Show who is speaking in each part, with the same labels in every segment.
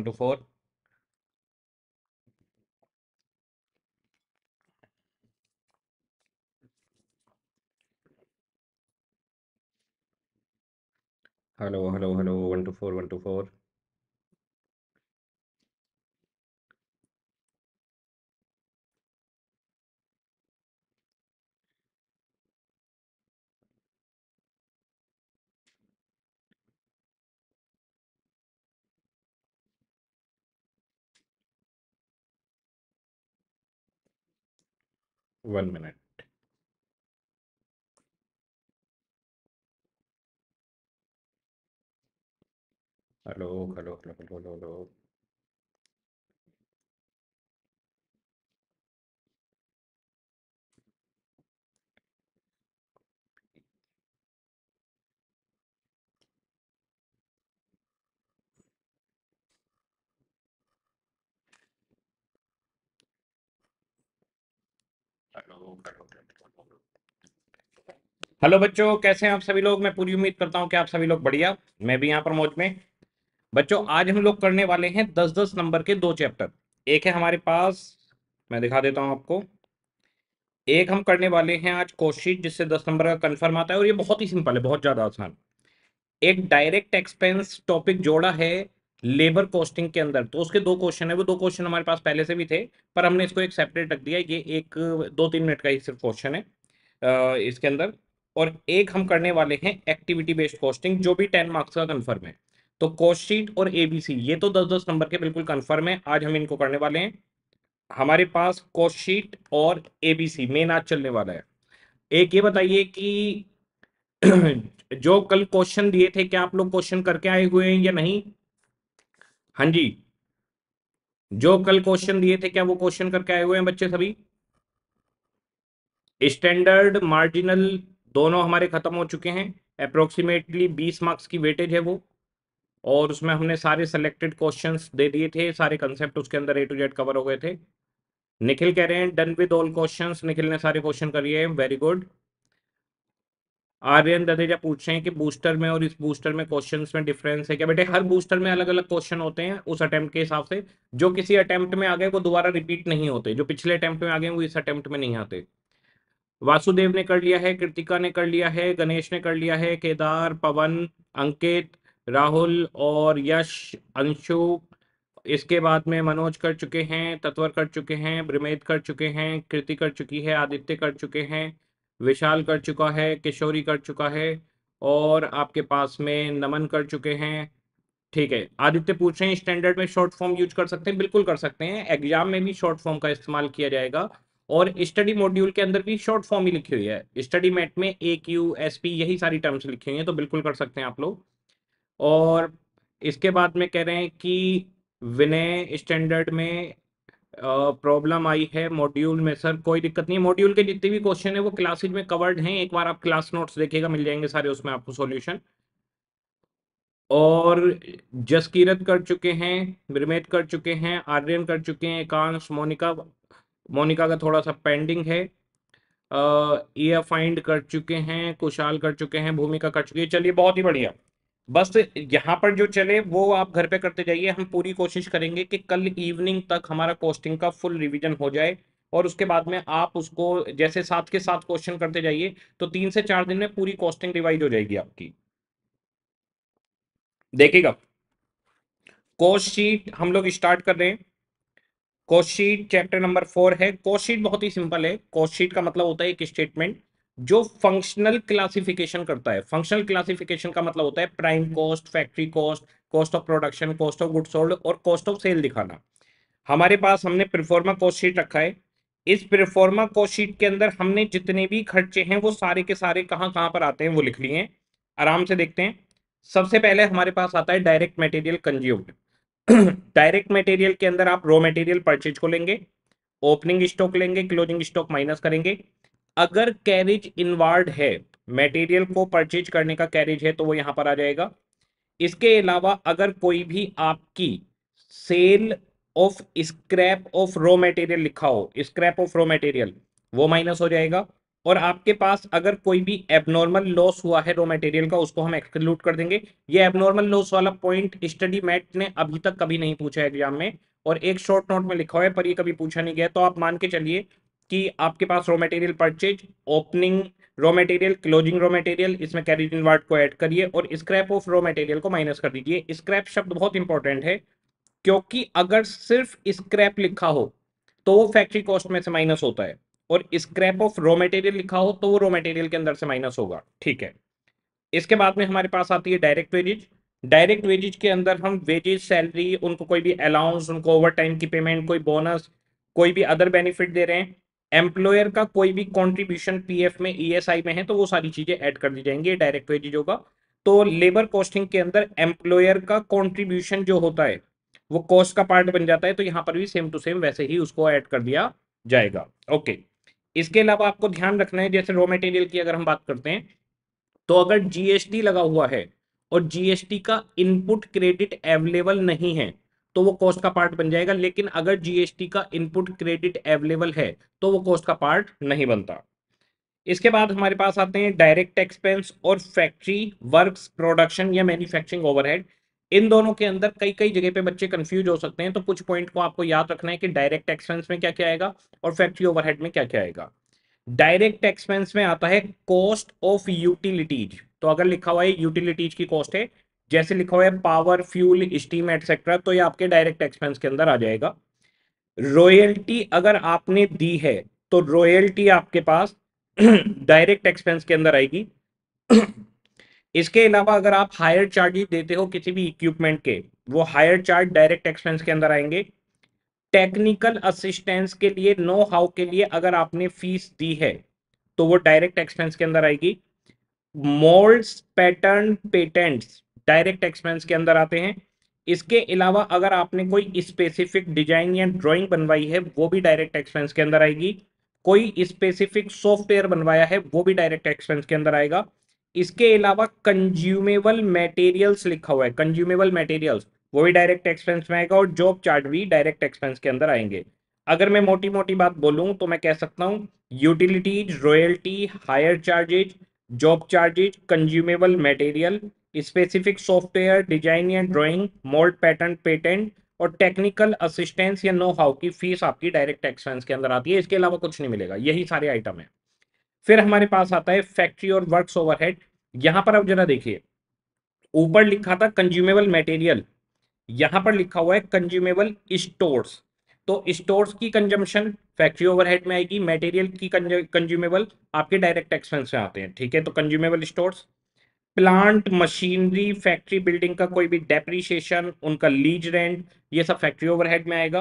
Speaker 1: 1 to 4 hello hello hello 1 to 4 1 to 4 one minute. Hello, hello, hello, hello, hello.
Speaker 2: Hello बच्चों कैसे हैं आप सभी लोग मैं पूरी उम्मीद करता हूं कि आप सभी लोग बढ़िया मैं भी यहां पर मौज में बच्चों आज हम लोग करने वाले हैं दस दस नंबर के दो चैप्टर एक है हमारे पास मैं दिखा देता हूं आपको एक हम करने वाले हैं आज कोशिश जिससे दस नंबर का कंफर्म आता है और ये बहुत ही सिंपल है बहुत ज़्यादा आसान एक डायरेक्ट एक्सपेंस टॉपिक जोड़ा है लेबर कॉस्टिंग के अंदर तो उसके दो क्वेश्चन है वो दो क्वेश्चन हमारे पास पहले से भी थे पर हमने इसको एक सेपरेट रख दिया ये एक दो तीन मिनट का ही सिर्फ क्वेश्चन है इसके अंदर और एक हम करने वाले हैं एक्टिविटी बेस्ड कॉस्टिंग जो भी टेन मार्क्स का कन्फर्म है तो कॉस्टशीट और एबीसी ये तो दस दस नंबर के बिल्कुल कन्फर्म है आज हम इनको करने वाले हैं हमारे पास कॉस्टशीट और एबीसी मेन आज चलने वाला है एक ये बताइए कि जो कल क्वेश्चन दिए थे क्या आप लोग क्वेश्चन करके आए हुए हैं या नहीं हाँ जी जो कल क्वेश्चन दिए थे क्या वो क्वेश्चन करके आए हुए हैं बच्चे सभी स्टैंडर्ड मार्जिनल दोनों हमारे खत्म हो चुके हैं अप्रोक्सीमेटली 20 मार्क्स की वेटेज है वो और उसमें हमने सारे सिलेक्टेड क्वेश्चंस दे दिए थे सारे कंसेप्ट उसके अंदर ए टू जेड कवर हो गए थे निखिल कह रहे हैं done with all questions Nikhil ने सारे क्वेश्चन कर लिए वेरी गुड आर्यन ददेजा पूछ रहे हैं कि बूस्टर में और इस बूस्टर में क्वेश्चन में डिफरेंस है क्या बेटे हर बूस्टर में अलग अलग क्वेश्चन होते हैं उस अटेम्प्ट के हिसाब से जो किसी अटेम्प्ट में आ गए वो दोबारा रिपीट नहीं होते जो पिछले अटेम्प्ट में आ गए वो इस अटेम्प्ट में नहीं आते वासुदेव ने कर लिया है कृतिका ने कर लिया है गणेश ने कर लिया है केदार पवन अंकित राहुल और यश अंशु इसके बाद में मनोज कर चुके हैं तत्वर कर चुके हैं ब्रमेद कर चुके हैं कृति कर चुकी है आदित्य कर चुके हैं विशाल कर चुका है किशोरी कर चुका है और आपके पास में नमन कर चुके हैं ठीक है आदित्य पूछ रहे हैं स्टैंडर्ड में शॉर्ट फॉर्म यूज कर सकते हैं बिल्कुल कर सकते हैं एग्जाम में भी शॉर्ट फॉर्म का इस्तेमाल किया जाएगा और स्टडी मॉड्यूल के अंदर भी शॉर्ट फॉर्म ही लिखी हुई है स्टडी मैट में ए क्यू एस पी यही सारी टर्म्स लिखी हुई है तो बिल्कुल कर सकते हैं आप लोग और इसके बाद में कह रहे हैं कि विनय स्टैंडर्ड में प्रॉब्लम आई है मॉड्यूल में सर कोई दिक्कत नहीं मॉड्यूल के जितने भी क्वेश्चन है वो क्लासेज में कवर्ड हैं एक बार आप क्लास नोट्स देखिएगा मिल जाएंगे सारे उसमें आपको सॉल्यूशन और जसकीरत कर चुके हैं ब्रिमेट कर चुके हैं आर्यन कर चुके हैं एकांश मोनिका मोनिका का थोड़ा सा पेंडिंग है ईयर फाइंड कर चुके हैं कुशाल कर चुके हैं भूमिका कर चुके हैं चलिए बहुत ही बढ़िया बस यहाँ पर जो चले वो आप घर पे करते जाइए हम पूरी कोशिश करेंगे कि कल इवनिंग तक हमारा कोस्टिंग का फुल रिवीजन हो जाए और उसके बाद में आप उसको जैसे साथ के साथ क्वेश्चन करते जाइए तो तीन से चार दिन में पूरी कॉस्टिंग रिवाइज हो जाएगी आपकी देखिएगा कोस्ट शीट हम लोग स्टार्ट कर रहे हैं cost sheet chapter number four है कोस्ट शीट बहुत ही सिंपल है कोस्ट शीट का मतलब होता है एक स्टेटमेंट जो फंक्शनल क्लासिफिकेशन करता है फंक्शनल क्लासिफिकेशन का मतलब होता है prime cost factory cost cost of production cost of good sold और कॉस्ट ऑफ सेल दिखाना हमारे पास हमने प्रिफॉर्मा कॉस्ट शीट रखा है इस प्रिफॉर्मा कॉस्ट शीट के अंदर हमने जितने भी खर्चे हैं वो सारे के सारे कहाँ कहाँ पर आते हैं वो लिख लिए हैं आराम से देखते हैं सबसे पहले हमारे पास आता है direct material consumed direct material के अंदर आप रॉ मटेरियल परचेज को लेंगे ओपनिंग स्टॉक लेंगे क्लोजिंग स्टॉक माइनस करेंगे अगर कैरिज इनवार्ड है मटेरियल को परचेज करने का कैरिज है तो वो यहां पर आ जाएगा इसके अलावा अगर कोई भी आपकी sale of scrap of raw material लिखा हो स्क्रैप ऑफ रॉ मटेरियल वो माइनस हो जाएगा और आपके पास अगर कोई भी एबनॉर्मल लॉस हुआ है रॉ मटेरियल का उसको हम एक्सक्लूड कर देंगे ये एबनॉर्मल लॉस वाला पॉइंट स्टडी मैट ने अभी तक कभी नहीं पूछा एग्जाम में और एक शॉर्ट नोट में लिखा हुआ है पर ये कभी पूछा नहीं गया तो आप मान के चलिए कि आपके पास raw material purchase opening raw material closing raw material इसमें कैरिज इनवर्ट को ऐड करिए और स्क्रैप ऑफ रॉ मटेरियल को माइनस कर दीजिए स्क्रैप शब्द बहुत इंपॉर्टेंट है क्योंकि अगर सिर्फ स्क्रैप लिखा हो तो वो फैक्ट्री कॉस्ट में से माइनस होता है और स्क्रैप ऑफ रॉ मटेरियल लिखा हो तो वो रॉ मटेरियल के अंदर से माइनस होगा ठीक है इसके बाद में हमारे पास आती है डायरेक्ट वेजेज डायरेक्ट वेजेज के अंदर हम वेजेज सैलरी उनको कोई भी अलाउंस उनको ओवर टाइम की पेमेंट कोई बोनस कोई भी अदर बेनिफिट दे रहे हैं एम्प्लॉयर का कोई भी पी एफ में आई e में है तो वो सारी चीजें ऐड कर दी जाएंगी डायरेक्ट वेजेज होगा तो लेबर कॉस्टिंग के अंदर एम्प्लॉयर का कॉन्ट्रीब्यूशन जो होता है वो कॉस्ट का पार्ट बन जाता है तो यहाँ पर भी सेम टू सेम वैसे ही उसको ऐड कर दिया जाएगा ओके इसके अलावा आपको ध्यान रखना है जैसे रॉ मटेरियल की अगर हम बात करते हैं तो अगर जीएसटी लगा हुआ है और जीएसटी का इनपुट क्रेडिट अवेलेबल नहीं है तो वो कॉस्ट का पार्ट बन जाएगा लेकिन अगर जीएसटी का इनपुट क्रेडिट अवेलेबल है तो वो कॉस्ट का पार्ट नहीं बनता इसके बाद हमारे पास आते हैं डायरेक्ट एक्सपेंस और फैक्ट्री वर्क्स प्रोडक्शन या मैन्युफैक्चरिंग ओवरहेड इन दोनों के अंदर कई कई जगह पे बच्चे कंफ्यूज हो सकते हैं तो कुछ पॉइंट को आपको याद रखना है कि डायरेक्ट एक्सपेंस में क्या क्या आएगा और फैक्ट्री ओवरहेड में क्या क्या आएगा डायरेक्ट एक्सपेंस में आता है कॉस्ट ऑफ यूटिलिटीज तो अगर लिखा हुआ है यूटिलिटीज की कॉस्ट है जैसे लिखा हुआ है पावर फ्यूल स्टीम एटसेट्रा तो ये आपके डायरेक्ट एक्सपेंस के अंदर आ जाएगा रॉयल्टी अगर आपने दी है तो रॉयल्टी आपके पास डायरेक्ट एक्सपेंस के अंदर आएगी इसके अलावा अगर आप हायर चार्जेस देते हो किसी भी इक्विपमेंट के वो हायर चार्ज डायरेक्ट एक्सपेंस के अंदर आएंगे टेक्निकल असिस्टेंस के लिए नो हाउ के लिए अगर आपने फीस दी है तो वो डायरेक्ट एक्सपेंस के अंदर आएगी moulds pattern patents direct expense के अंदर आते हैं इसके अलावा अगर आपने कोई स्पेसिफिक डिजाइन या ड्राइंग बनवाई है वो भी डायरेक्ट एक्सपेंस के अंदर आएगी कोई स्पेसिफिक सॉफ्टवेयर बनवाया है वो भी डायरेक्ट एक्सपेंस के अंदर आएगा इसके अलावा कंज्यूमेबल मटेरियल्स लिखा हुआ है कंज्यूमेबल मटेरियल्स वो भी डायरेक्ट एक्सपेंस में आएगा और जॉब चार्ट भी डायरेक्ट एक्सपेंस के अंदर आएंगे अगर मैं मोटी मोटी बात बोलूँ तो मैं कह सकता हूँ utilities royalty hire charges job charges consumable material specific software design या ड्राइंग मोल्ड पैटर्न पेटेंट और टेक्निकल असिस्टेंस या नो हाउ की फीस आपकी डायरेक्ट एक्सपेंस के अंदर आती है इसके अलावा कुछ नहीं मिलेगा यही सारे आइटम है फिर हमारे पास आता है फैक्ट्री और वर्क्स ओवरहेड यहां पर आप जरा देखिए ऊपर लिखा था कंज्यूमेबल मेटेरियल यहां पर लिखा हुआ है कंज्यूमेबल स्टोर्स तो स्टोर्स की कंजम्पशन फैक्ट्री ओवरहेड में आएगी मटेरियल की कंज्यूमेबल आपके डायरेक्ट एक्सपेंस में आते हैं ठीक है तो consumable stores plant machinery factory building का कोई भी डेप्रिशिएशन उनका लीज रेंट ये सब फैक्ट्री ओवरहेड में आएगा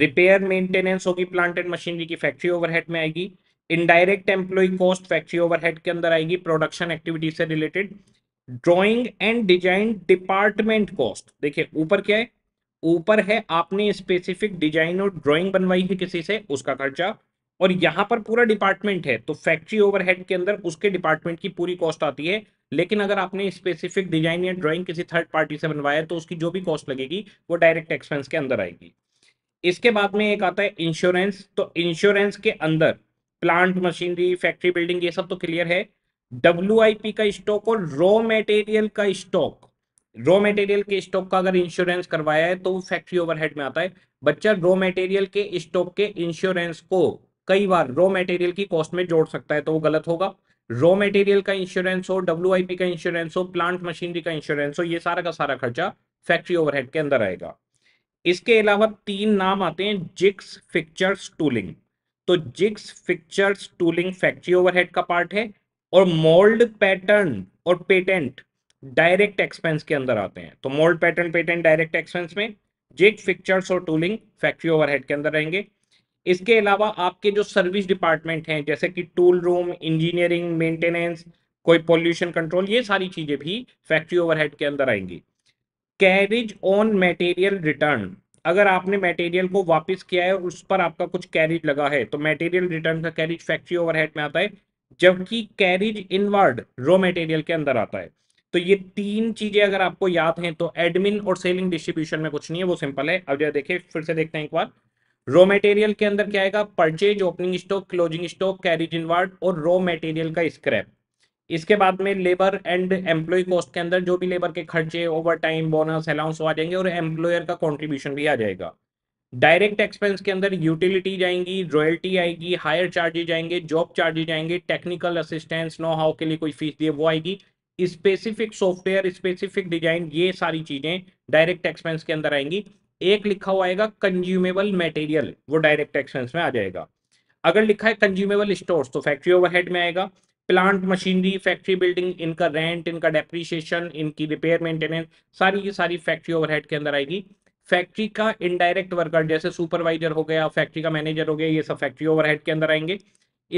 Speaker 2: रिपेयर मेंटेनेंस होगी प्लांट एंड मशीनरी की फैक्ट्री ओवरहेड में आएगी indirect employ cost factory overhead के अंदर आएगी प्रोडक्शन एक्टिविटी से related drawing and design department cost देखिए ऊपर क्या है ऊपर है आपने स्पेसिफिक डिजाइन और ड्रॉइंग बनवाई है किसी से उसका खर्चा और यहां पर पूरा डिपार्टमेंट है तो फैक्ट्री ओवरहेड के अंदर उसके डिपार्टमेंट की पूरी कॉस्ट आती है लेकिन अगर आपने स्पेसिफिक डिजाइन या ड्राइंग किसी थर्ड पार्टी से बनवाया तो उसकी जो भी कॉस्ट लगेगी वो डायरेक्ट एक्सपेंस के अंदर आएगी इसके बाद में एक आता है इंश्योरेंस तो इंश्योरेंस के अंदर प्लांट मशीनरी फैक्ट्री बिल्डिंग ये सब तो क्लियर है डब्ल्यू का स्टॉक और रॉ मेटेरियल का स्टॉक रॉ मेटेरियल के स्टॉक का अगर इंश्योरेंस करवाया है तो फैक्ट्री ओवरहेड में आता है बच्चा रॉ मेटेरियल के स्टॉक के इंश्योरेंस को कई बार रॉ मटेरियल की कॉस्ट में जोड़ सकता है तो वो गलत होगा रॉ मटेरियल का इंश्योरेंस हो डब्ल्यू का इंश्योरेंस हो प्लांट मशीनरी का इंश्योरेंस हो ये सारा का सारा खर्चा फैक्ट्री ओवरहेड के अंदर आएगा इसके अलावा तीन नाम आते हैं जिक्स फिक्चर्स टूलिंग तो jigs fixtures tooling factory overhead का पार्ट है और मोल्ड पैटर्न और पेटेंट डायरेक्ट एक्सपेंस के अंदर आते हैं तो mould pattern patent direct expense में जिक्स फिक्चर्स और टूलिंग फैक्ट्री ओवरहेड के अंदर रहेंगे इसके अलावा आपके जो सर्विस डिपार्टमेंट हैं जैसे कि टूल रूम इंजीनियरिंग मेंटेनेंस कोई पॉल्यूशन कंट्रोल ये सारी चीज़ें भी फैक्ट्री ओवरहेड के अंदर आएंगी कैरिज ऑन मटेरियल रिटर्न अगर आपने मटेरियल को वापस किया है और उस पर आपका कुछ कैरिज लगा है तो मटेरियल रिटर्न का कैरिज फैक्ट्री ओवरहेड में आता है जबकि कैरिज इनवर्ड रॉ मटेरियल के अंदर आता है तो ये तीन चीज़ें अगर आपको याद हैं तो एडमिन और सेलिंग डिस्ट्रीब्यूशन में कुछ नहीं है वो सिंपल है अब जो देखिए फिर से देखते हैं एक बार रॉ मटेरियल के अंदर क्या आएगा purchase opening stock closing stock carriage inward और रॉ मटेरियल का स्क्रैप इसके बाद में लेबर एंड एम्प्लॉय कॉस्ट के अंदर जो भी लेबर के खर्चे ओवर टाइम बोनस अलाउंस आ जाएंगे और एम्प्लॉयर का कॉन्ट्रीब्यूशन भी आ जाएगा डायरेक्ट एक्सपेंस के अंदर यूटिलिटी जाएंगी रॉयल्टी आएगी हायर चार्जेज आएंगे जॉब चार्जेज आएंगे टेक्निकल असिस्टेंस नो हाउ के लिए कोई फीस दिए वो आएगी स्पेसिफिक सॉफ्टवेयर स्पेसिफिक डिजाइन ये सारी चीज़ें डायरेक्ट एक्सपेंस के अंदर आएंगी एक लिखा हुआ आएगा कंज्यूमेबल मटेरियल वो डायरेक्ट एक्सपेंस में आ जाएगा अगर लिखा है कंज्यूमेबल स्टोर्स तो फैक्ट्री ओवरहेड में आएगा प्लांट मशीनरी फैक्ट्री बिल्डिंग इनका रेंट इनका डेप्रीशिएशन इनकी रिपेयर मेंटेनेंस सारी की सारी फैक्ट्री ओवरहेड के अंदर आएगी फैक्ट्री का इनडायरेक्ट वर्कर जैसे सुपरवाइजर हो गया फैक्ट्री का मैनेजर हो गया ये सब फैक्ट्री ओवरहेड के अंदर आएंगे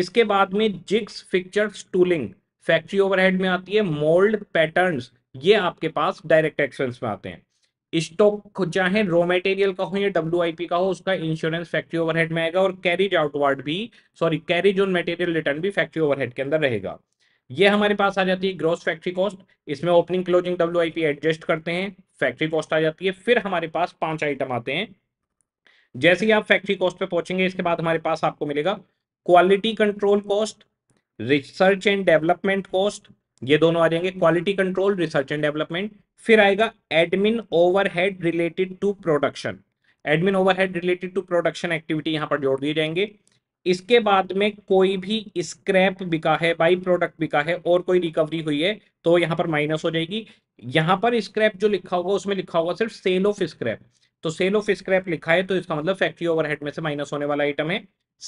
Speaker 2: इसके बाद में jigs fixtures tooling factory overhead में आती है मोल्ड पैटर्न्स ये आपके पास डायरेक्ट एक्सपेंस में आते हैं स्टॉक चाहे रॉ मेटेरियल का हो या डब्ल्यू का हो उसका इंश्योरेंस फैक्ट्री ओवरहेड में आएगा और कैरिज आउटवर्ड भी sorry carriage on material return भी फैक्ट्री ओवरहेड के अंदर रहेगा ये हमारे पास आ जाती है ग्रॉस फैक्ट्री कॉस्ट इसमें ओपनिंग क्लोजिंग डब्ल्यू एडजस्ट करते हैं फैक्ट्री कॉस्ट आ जाती है फिर हमारे पास पांच आइटम आते हैं जैसे ही आप फैक्ट्री कॉस्ट पे पहुंचेंगे इसके बाद हमारे पास आपको मिलेगा quality control cost research and development cost ये दोनों आ जाएंगे quality control research and development फिर आएगा admin overhead related to production admin overhead related to production activity यहाँ पर जोड़ दिए जाएंगे इसके बाद में कोई भी स्क्रैप बिका है बाई प्रोडक्ट बिका है और कोई रिकवरी हुई है तो यहां पर माइनस हो जाएगी यहां पर स्क्रैप जो लिखा होगा उसमें लिखा होगा सिर्फ सेल ऑफ स्क्रैप तो सेल ऑफ स्क्रैप लिखा है तो इसका मतलब फैक्ट्री ओवरहेड में से माइनस होने वाला आइटम है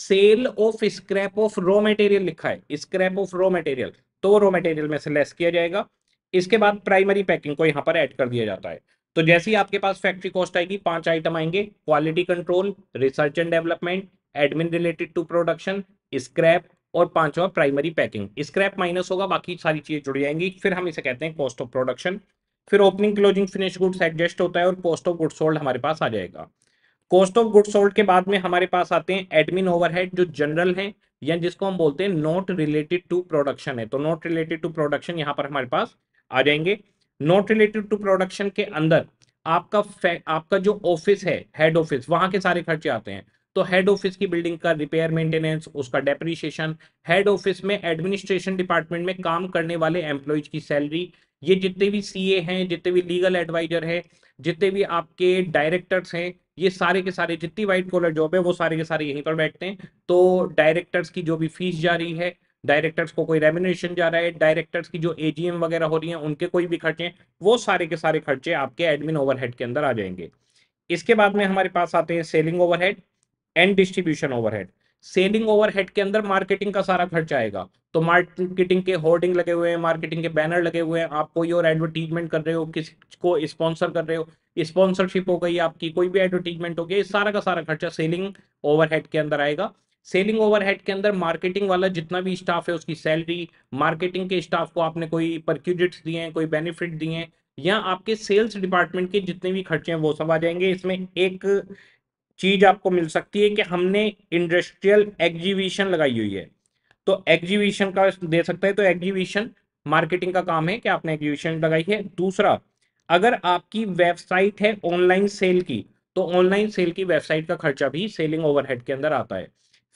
Speaker 2: sale of scrap of raw material लिखा है स्क्रैप ऑफ रॉ मटेरियल तो रॉ मटेरियल में से लेस किया जाएगा इसके बाद प्राइमरी पैकिंग को यहाँ पर ऐड कर दिया जाता है तो जैसे ही आपके पास फैक्ट्री कॉस्ट आएगी पांच आइटम आएंगे quality control research and development admin related to production scrap और पांचवा प्राइमरी पैकिंग स्क्रैप माइनस होगा बाकी सारी चीजें जुड़ जाएंगी फिर हम इसे कहते हैं कॉस्ट ऑफ प्रोडक्शन फिर opening closing finish goods adjust होता है और कॉस्ट ऑफ गुड्स सोल्ड हमारे पास आ जाएगा कॉस्ट ऑफ गुड्स सोल्ड के बाद में हमारे पास आते हैं एडमिन ओवरहेड जो जनरल है या जिसको हम बोलते हैं नॉट रिलेटेड टू प्रोडक्शन है तो नॉट रिलेटेड टू प्रोडक्शन यहाँ पर हमारे पास आ जाएंगे नॉट रिलेटेड टू प्रोडक्शन के अंदर आपका आपका जो ऑफिस है हेड ऑफिस वहां के सारे खर्चे आते हैं तो हेड ऑफिस की बिल्डिंग का रिपेयर मेंटेनेंस उसका डेप्रिशिएशन हेड ऑफिस में एडमिनिस्ट्रेशन डिपार्टमेंट में काम करने वाले एम्प्लॉयज की सैलरी ये जितने भी सीए हैं जितने भी लीगल एडवाइजर है जितने भी आपके डायरेक्टर्स हैं ये सारे के सारे जितनी व्हाइट कॉलर जॉब है वो सारे के सारे यहीं पर बैठते हैं तो डायरेक्टर्स की जो भी फीस जा रही है डायरेक्टर्स को कोई रेमिनेशन जा रहा है डायरेक्टर्स की जो एजीएम वगैरह हो रही है उनके कोई भी खर्चे वो सारे के सारे खर्चे आपके एडमिन ओवरहेड के अंदर आ जाएंगे इसके बाद में हमारे पास आते हैं selling overhead and distribution overhead selling overhead के अंदर मार्केटिंग का सारा खर्च आएगा तो मार्केटिंग के होर्डिंग लगे हुए हैं मार्केटिंग के बैनर लगे हुए हैं आप कोई और एडवर्टीजमेंट कर रहे हो किस को स्पॉन्सर कर रहे हो स्पॉन्सरशिप हो गई आपकी कोई भी एडवर्टीजमेंट हो गई सारा का सारा खर्चा सेलिंग ओवरहेड के अंदर आएगा सेलिंग ओवरहेड के अंदर मार्केटिंग वाला जितना भी स्टाफ है उसकी सैलरी मार्केटिंग के स्टाफ को आपने कोई परक्यूजिट्स दिए हैं कोई बेनिफिट दिए हैं या आपके सेल्स डिपार्टमेंट के जितने भी खर्चे हैं वो सब आ जाएंगे इसमें एक चीज आपको मिल सकती है कि हमने इंडस्ट्रियल एग्जीबिशन लगाई हुई है तो एग्जीबिशन का दे सकते हैं तो एग्जीबिशन मार्केटिंग का काम है कि आपने एग्जीबिशन लगाई है दूसरा अगर आपकी वेबसाइट है ऑनलाइन सेल की तो ऑनलाइन सेल की वेबसाइट का खर्चा भी सेलिंग ओवरहेड के अंदर आता है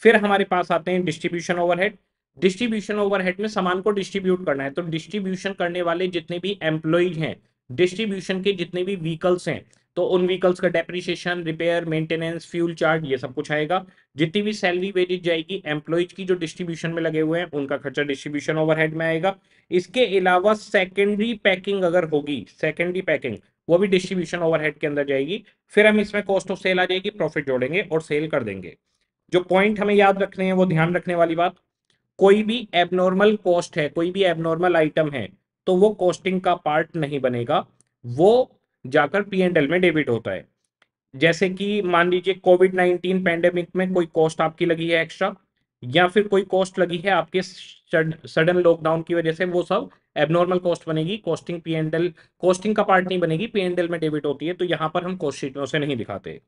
Speaker 2: फिर हमारे पास आते हैं डिस्ट्रीब्यूशन ओवरहेड डिस्ट्रीब्यूशन ओवरहेड में सामान को डिस्ट्रीब्यूट करना है तो डिस्ट्रीब्यूशन करने वाले जितने भी एम्प्लॉयज हैं डिस्ट्रीब्यूशन के जितने भी व्हीकल्स हैं तो उन व्हीकल्स का depreciation repair maintenance fuel charge ये सब कुछ आएगा जितनी भी सैलरी वेजेज जाएगी एम्प्लॉयज की जो डिस्ट्रीब्यूशन में लगे हुए हैं उनका खर्चा डिस्ट्रीब्यूशन ओवरहेड में आएगा इसके अलावा सेकेंडरी पैकिंग अगर होगी सेकेंडरी पैकिंग वो भी डिस्ट्रीब्यूशन ओवरहेड के अंदर जाएगी फिर हम इसमें कॉस्ट ऑफ सेल आ जाएगी प्रॉफिट जोड़ेंगे और सेल कर देंगे जो पॉइंट हमें याद रखने हैं वो ध्यान रखने वाली बात कोई भी एबनॉर्मल कॉस्ट है कोई भी एबनॉर्मल आइटम है तो वो कॉस्टिंग का पार्ट नहीं बनेगा वो जाकर पी एंड एल में डेबिट होता है जैसे कि मान लीजिए कोविड नाइन्टीन पैंडेमिक में कोई कॉस्ट आपकी लगी है एक्स्ट्रा या फिर कोई कॉस्ट लगी है आपके सडन लॉकडाउन की वजह से वो सब एबनॉर्मल कॉस्ट बनेगी costing P and L costing का पार्ट नहीं बनेगी पी एंड एल में डेबिट होती है तो यहाँ पर हम कॉस्ट से नहीं दिखाते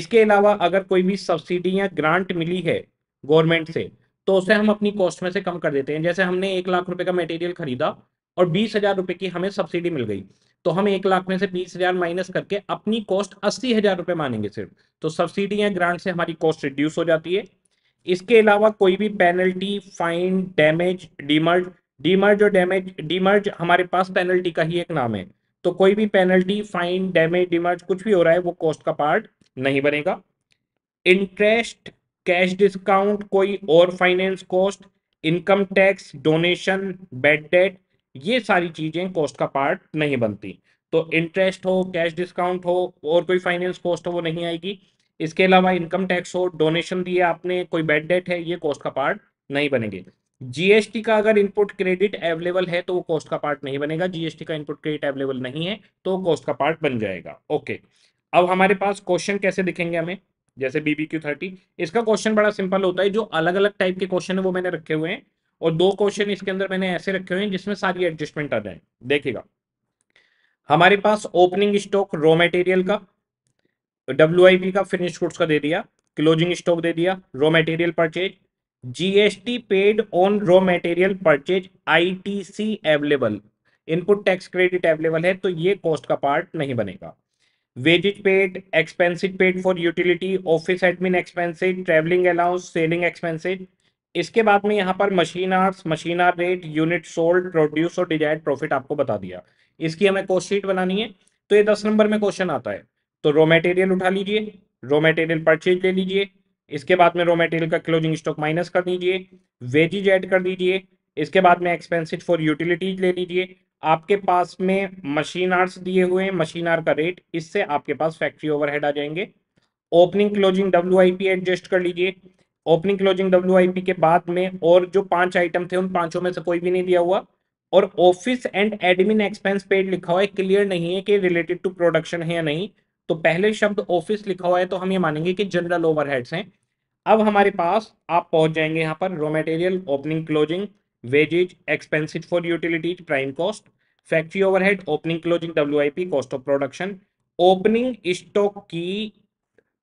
Speaker 2: इसके अलावा अगर कोई भी सब्सिडी या ग्रांट मिली है गवर्नमेंट से तो उसे हम अपनी कॉस्ट में से कम कर देते हैं जैसे हमने एक लाख रुपए का मटेरियल खरीदा और बीस हजार रुपए की हमें सब्सिडी मिल गई तो हम एक लाख में से बीस हजार माइनस करके अपनी कॉस्ट अस्सी हजार रुपए मानेंगे सिर्फ तो सब्सिडी या ग्रांट से हमारी कॉस्ट रिड्यूस हो जाती है इसके अलावा कोई भी penalty fine damage demurrage demurrage और डैमेज डीमर्ज हमारे पास पेनल्टी का ही एक नाम है तो कोई भी पेनल्टी फाइन डैमेज डिमर्ज कुछ भी हो रहा है वो कॉस्ट का पार्ट नहीं बनेगा इंटरेस्ट कैश डिस्काउंट कोई और finance cost income tax donation bad debt ये सारी चीज़ें कॉस्ट का पार्ट नहीं बनती तो इंटरेस्ट हो कैश डिस्काउंट हो और कोई फाइनेंस कॉस्ट हो वो नहीं आएगी इसके अलावा इनकम टैक्स हो डोनेशन दिए आपने कोई बेड डेट है ये कॉस्ट का पार्ट नहीं बनेंगे जीएसटी का अगर इनपुट क्रेडिट अवेलेबल है तो वो कॉस्ट का पार्ट नहीं बनेगा जीएसटी का इनपुट क्रेडिट अवेलेबल नहीं है तो कॉस्ट का पार्ट बन जाएगा ओके अब हमारे पास क्वेश्चन कैसे दिखेंगे हमें जैसे बीबी क्यू थर्टी इसका क्वेश्चन बड़ा सिंपल होता है जो अलग अलग टाइप के क्वेश्चन है वो मैंने रखे हुए हैं और दो क्वेश्चन इसके अंदर मैंने ऐसे रखे हुए हैं जिसमें सारी एडजस्टमेंट आ जाए देखिएगा हमारे पास ओपनिंग स्टॉक रॉ मटेरियल का डब्ल्यू का फिनिश गुड्स का दे दिया क्लोजिंग स्टॉक दे दिया raw material purchase GST paid on raw material purchase ITC available input tax credit available है तो ये कॉस्ट का पार्ट नहीं बनेगा wages paid expensive paid for utility office admin expensive travelling allowance selling expensive इसके बाद में यहाँ पर machine arts machine hour rate unit sold produce और डिजायर प्रॉफिट आपको बता दिया इसकी हमें कोस्ट शीट बनानी है तो ये दस नंबर में क्वेश्चन आता है तो रॉ मटेरियल उठा लीजिए रॉ मटेरियल परचेज ले लीजिए इसके बाद में रॉ मटेरियल का क्लोजिंग स्टॉक माइनस कर दीजिए वेजिज ऐड कर दीजिए इसके बाद में एक्सपेंसिज फॉर यूटिलिटीज ले लीजिए आपके पास में मशीन आर्ट्स दिए हुए हैं मशीन आर का रेट इससे आपके पास फैक्ट्री ओवरहेड आ जाएंगे ओपनिंग क्लोजिंग डब्ल्यू एडजस्ट कर लीजिए ओपनिंग क्लोजिंग डब्ल्यू के बाद में और जो पांच आइटम थे उन पांचों में से कोई भी नहीं दिया हुआ और office and admin expense paid लिखा हुआ है क्लियर नहीं है कि रिलेटेड टू प्रोडक्शन है या नहीं तो पहले शब्द ऑफिस लिखा हुआ है तो हम ये मानेंगे कि जनरल ओवरहेड्स हैं अब हमारे पास आप पहुंच जाएंगे यहाँ पर raw material opening closing wages expenses for utilities prime cost factory overhead opening closing W cost of production opening stock की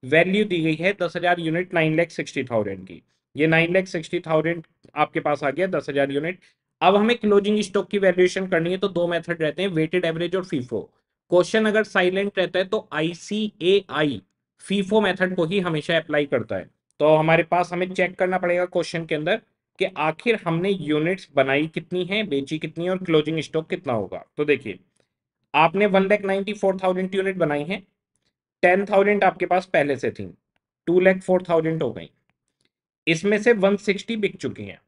Speaker 2: वैल्यू दी गई है दस हजार unit nine lakh sixty thousand की ये नाइन लैख सिक्सटी थाउजेंड आपके पास आ गया दस हजार यूनिट अब हमें क्लोजिंग स्टॉक की वैल्यूएशन करनी है तो दो मेथड रहते हैं वेटेड एवरेज और फीफो क्वेश्चन अगर साइलेंट रहता है तो आईसीएआई फीफो मेथड को ही हमेशा अप्लाई करता है तो हमारे पास हमें चेक करना पड़ेगा क्वेश्चन के अंदर कि आखिर हमने यूनिट्स बनाई कितनी है बेची कितनी है और क्लोजिंग स्टॉक कितना होगा तो देखिए आपने one lakh ninety four thousand unit बनाई है टेन थाउजेंड आपके पास पहले से थी टू लैख फोर थाउजेंड हो गई इसमें से वन सिक्सटी बिक चुकी हैं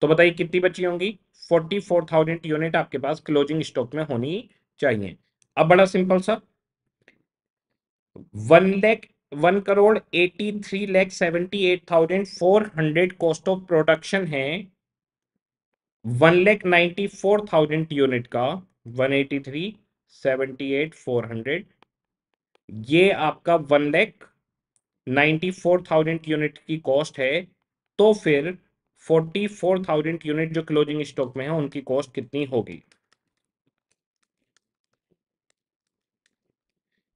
Speaker 2: तो बताइए कितनी बची होंगी फोर्टी फोर थाउजेंड यूनिट आपके पास क्लोजिंग स्टॉक में होनी चाहिए अब बड़ा सिंपल सा one lakh one crore eighty three lakh seventy eight thousand four hundred cost of production है one lakh ninety four thousand unit का one eighty three seventy eight four hundred ये आपका one lakh ninety four thousand unit की कॉस्ट है तो फिर forty four thousand unit जो closing stock में है उनकी कॉस्ट कितनी होगी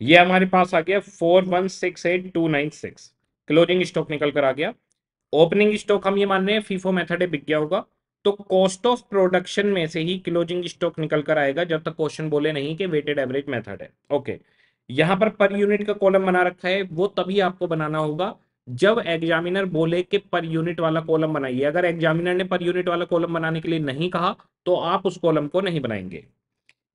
Speaker 2: ये हमारे पास आ गया four one six eight two nine six closing stock निकल कर आ गया ओपनिंग स्टॉक हम ये मान रहे हैं फीफो मेथड बिक गया होगा तो कॉस्ट ऑफ प्रोडक्शन में से ही क्लोजिंग स्टॉक निकल कर आएगा जब तक क्वेश्चन बोले नहीं कि वेटेड एवरेज मेथड है ओके okay. यहां पर पर यूनिट का कॉलम बना रखा है वो तभी आपको बनाना होगा जब एग्जामिनर बोले कि पर यूनिट वाला कॉलम बनाइए अगर एग्जामिनर ने पर यूनिट वाला कॉलम बनाने के लिए नहीं कहा तो आप उस कॉलम को नहीं बनाएंगे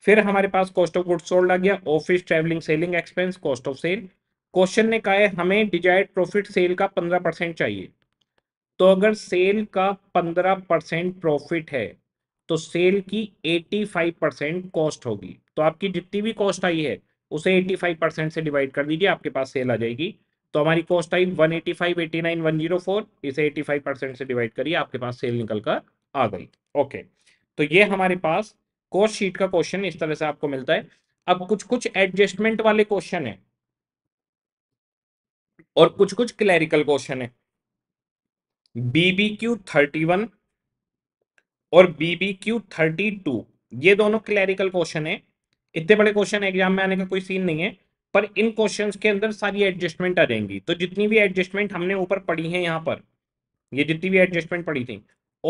Speaker 2: फिर हमारे पास कॉस्ट ऑफ गुड सोल्ड आ गया office travelling selling expense cost of sale question ने कहा है हमें डिजायर्ड प्रॉफिट सेल का पंद्रह परसेंट चाहिए तो अगर सेल का पंद्रह परसेंट प्रॉफिट है तो सेल की एटी फाइव परसेंट कॉस्ट होगी तो आपकी जितनी भी कॉस्ट आई है उसे 85 परसेंट से डिवाइड कर दीजिए आपके पास सेल आ जाएगी तो हमारी कॉस्ट आई 185, इसे 85 परसेंट से डिवाइड करिए आपके पास सेल निकल कर आ गई ओके तो ये हमारे पास कॉस्ट शीट का क्वेश्चन इस तरह से आपको मिलता है अब कुछ कुछ एडजस्टमेंट वाले क्वेश्चन है और कुछ कुछ क्लैरिकल क्वेश्चन है बीबी क्यू थर्टी वन और बीबी क्यू थर्टी टू ये दोनों क्लैरिकल क्वेश्चन है इतने बड़े क्वेश्चन एग्जाम में आने का कोई सीन नहीं है पर इन क्वेश्चन के अंदर सारी एडजस्टमेंट आ जाएंगी तो जितनी भी एडजस्टमेंट हमने ऊपर पढ़ी है यहाँ पर ये जितनी भी एडजस्टमेंट पढ़ी थी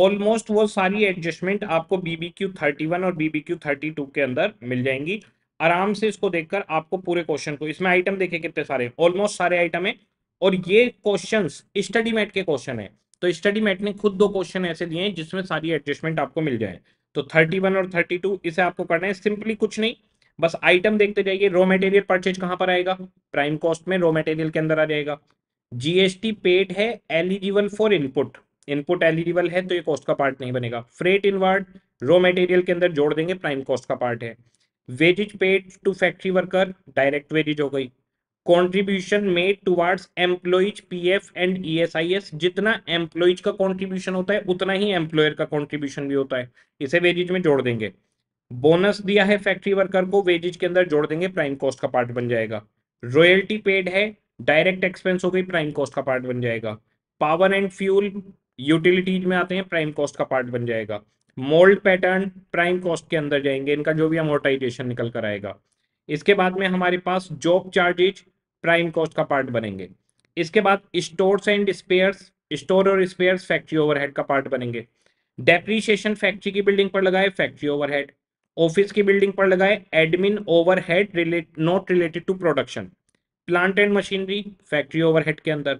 Speaker 2: ऑलमोस्ट वो सारी एडजस्टमेंट आपको बीबी क्यू थर्टी वन और बीबी क्यू थर्टी टू के अंदर मिल जाएंगी आराम से इसको देखकर आपको पूरे क्वेश्चन को इसमें आइटम देखे कितने सारे ऑलमोस्ट सारे आइटम है और ये क्वेश्चन स्टडी मैट के क्वेश्चन है तो स्टडी मैट ने खुद दो क्वेश्चन ऐसे दिए हैं जिसमें सारी एडजस्टमेंट आपको मिल जाए तो थर्टी वन और थर्टी टू इसे आपको पढ़ना है सिंपली कुछ नहीं बस आइटम देखते जाइए रॉ मटेरियल परचेज कहाँ पर आएगा प्राइम कॉस्ट में रॉ मटेरियल के अंदर आ जाएगा जीएसटी पेड है eligible for input input eligible है तो ये कॉस्ट का पार्ट नहीं बनेगा फ्रेट इनवर्ड रॉ मटेरियल के अंदर जोड़ देंगे प्राइम कॉस्ट का पार्ट है wages paid to factory worker direct wages हो गई contribution made employees P F and E S I S जितना एम्प्लॉइज का कॉन्ट्रीब्यूशन होता है उतना ही एम्प्लॉयर का कॉन्ट्रीब्यूशन भी होता है इसे वेजिज में जोड़ देंगे बोनस दिया है फैक्ट्री वर्कर को वेजेज के अंदर जोड़ देंगे प्राइम कॉस्ट का पार्ट बन जाएगा रॉयल्टी पेड है डायरेक्ट एक्सपेंस हो गई प्राइम कॉस्ट का पार्ट बन जाएगा पावर एंड फ्यूल यूटिलिटीज में आते हैं प्राइम कॉस्ट का पार्ट बन जाएगा मोल्ड पैटर्न प्राइम कॉस्ट के अंदर जाएंगे इनका जो भी अमोटाइजेशन निकल कर आएगा इसके बाद में हमारे पास जॉब चार्जेज प्राइम कॉस्ट का पार्ट बनेंगे इसके बाद स्टोर एंड स्पेयर्स स्टोर और स्पेयर्स फैक्ट्री ओवरहेड का पार्ट बनेंगे डेप्रीशिएशन फैक्ट्री की बिल्डिंग पर लगाए फैक्ट्री ओवरहेड ऑफिस की बिल्डिंग पर लगाए admin overhead relate not related to production plant and machinery factory overhead के अंदर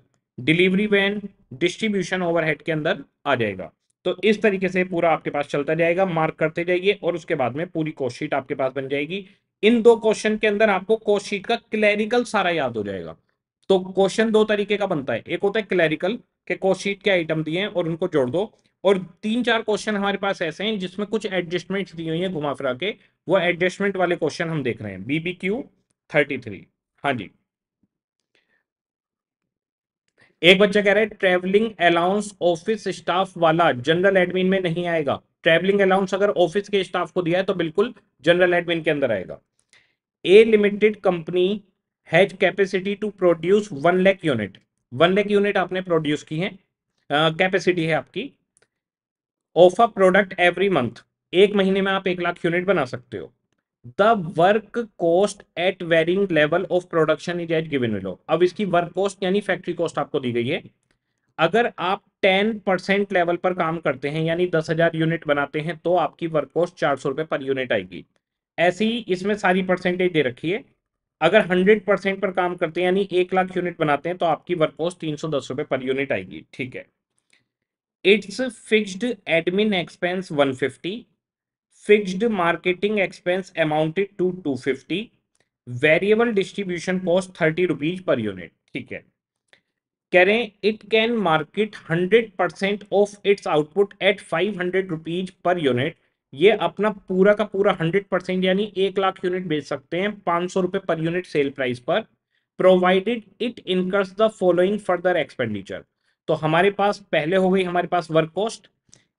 Speaker 2: डिलीवरी वैन डिस्ट्रीब्यूशन ओवरहेड के अंदर आ जाएगा तो इस तरीके से पूरा आपके पास चलता जाएगा मार्क करते जाइए और उसके बाद में पूरी कोशीट आपके पास बन जाएगी इन दो क्वेश्चन के अंदर आपको कोशीट का क्लैरिकल सारा याद हो जाएगा तो क्वेश्चन दो तरीके का बनता है एक होता है क्लैरिकल के क्वेश्चन के आइटम दिए हैं और उनको जोड़ दो और तीन चार क्वेश्चन हमारे पास ऐसे हैं जिसमें कुछ एडजस्टमेंट दी हुई है घुमा फिरा के वो एडजस्टमेंट वाले क्वेश्चन हम देख रहे हैं बीबी क्यू थर्टी थ्री हाँ जी एक बच्चा कह रहा है ट्रेवलिंग अलाउंस ऑफिस स्टाफ वाला जनरल एडमिन में नहीं आएगा ट्रेवलिंग अलाउंस अगर ऑफिस के स्टाफ को दिया है तो बिल्कुल जनरल एडमिन के अंदर आएगा a limited company has capacity to produce one lakh unit one lakh unit आपने प्रोड्यूस की है कैपेसिटी uh, है आपकी of a product every month एक महीने में आप एक लाख यूनिट बना सकते हो the work cost at varying level of production is at given below अब इसकी वर्क कॉस्ट यानी फैक्ट्री कॉस्ट आपको दी गई है अगर आप 10 परसेंट लेवल पर काम करते हैं यानी 10,000 यूनिट बनाते हैं तो आपकी वर्क कॉस्ट चार सौ पर यूनिट आएगी ऐसी ही इसमें सारी परसेंटेज दे रखी है अगर 100 परसेंट पर काम करते हैं यानी एक लाख यूनिट बनाते हैं तो आपकी वर्क कॉस्ट तीन सौ दस रुपए पर यूनिट आएगी ठीक है it's fixed admin expense 150 fixed marketing expense amounted to 250 variable distribution cost thirty rupees per unit ठीक है कह रहे हैं it can market 100 percent of its output at 500 rupees per unit ये अपना पूरा का पूरा 100 परसेंट यानी एक लाख यूनिट बेच सकते हैं पांच सौ रुपए पर यूनिट सेल प्राइस पर provided it incurs the following further expenditure तो हमारे पास पहले हो गई हमारे पास वर्क कॉस्ट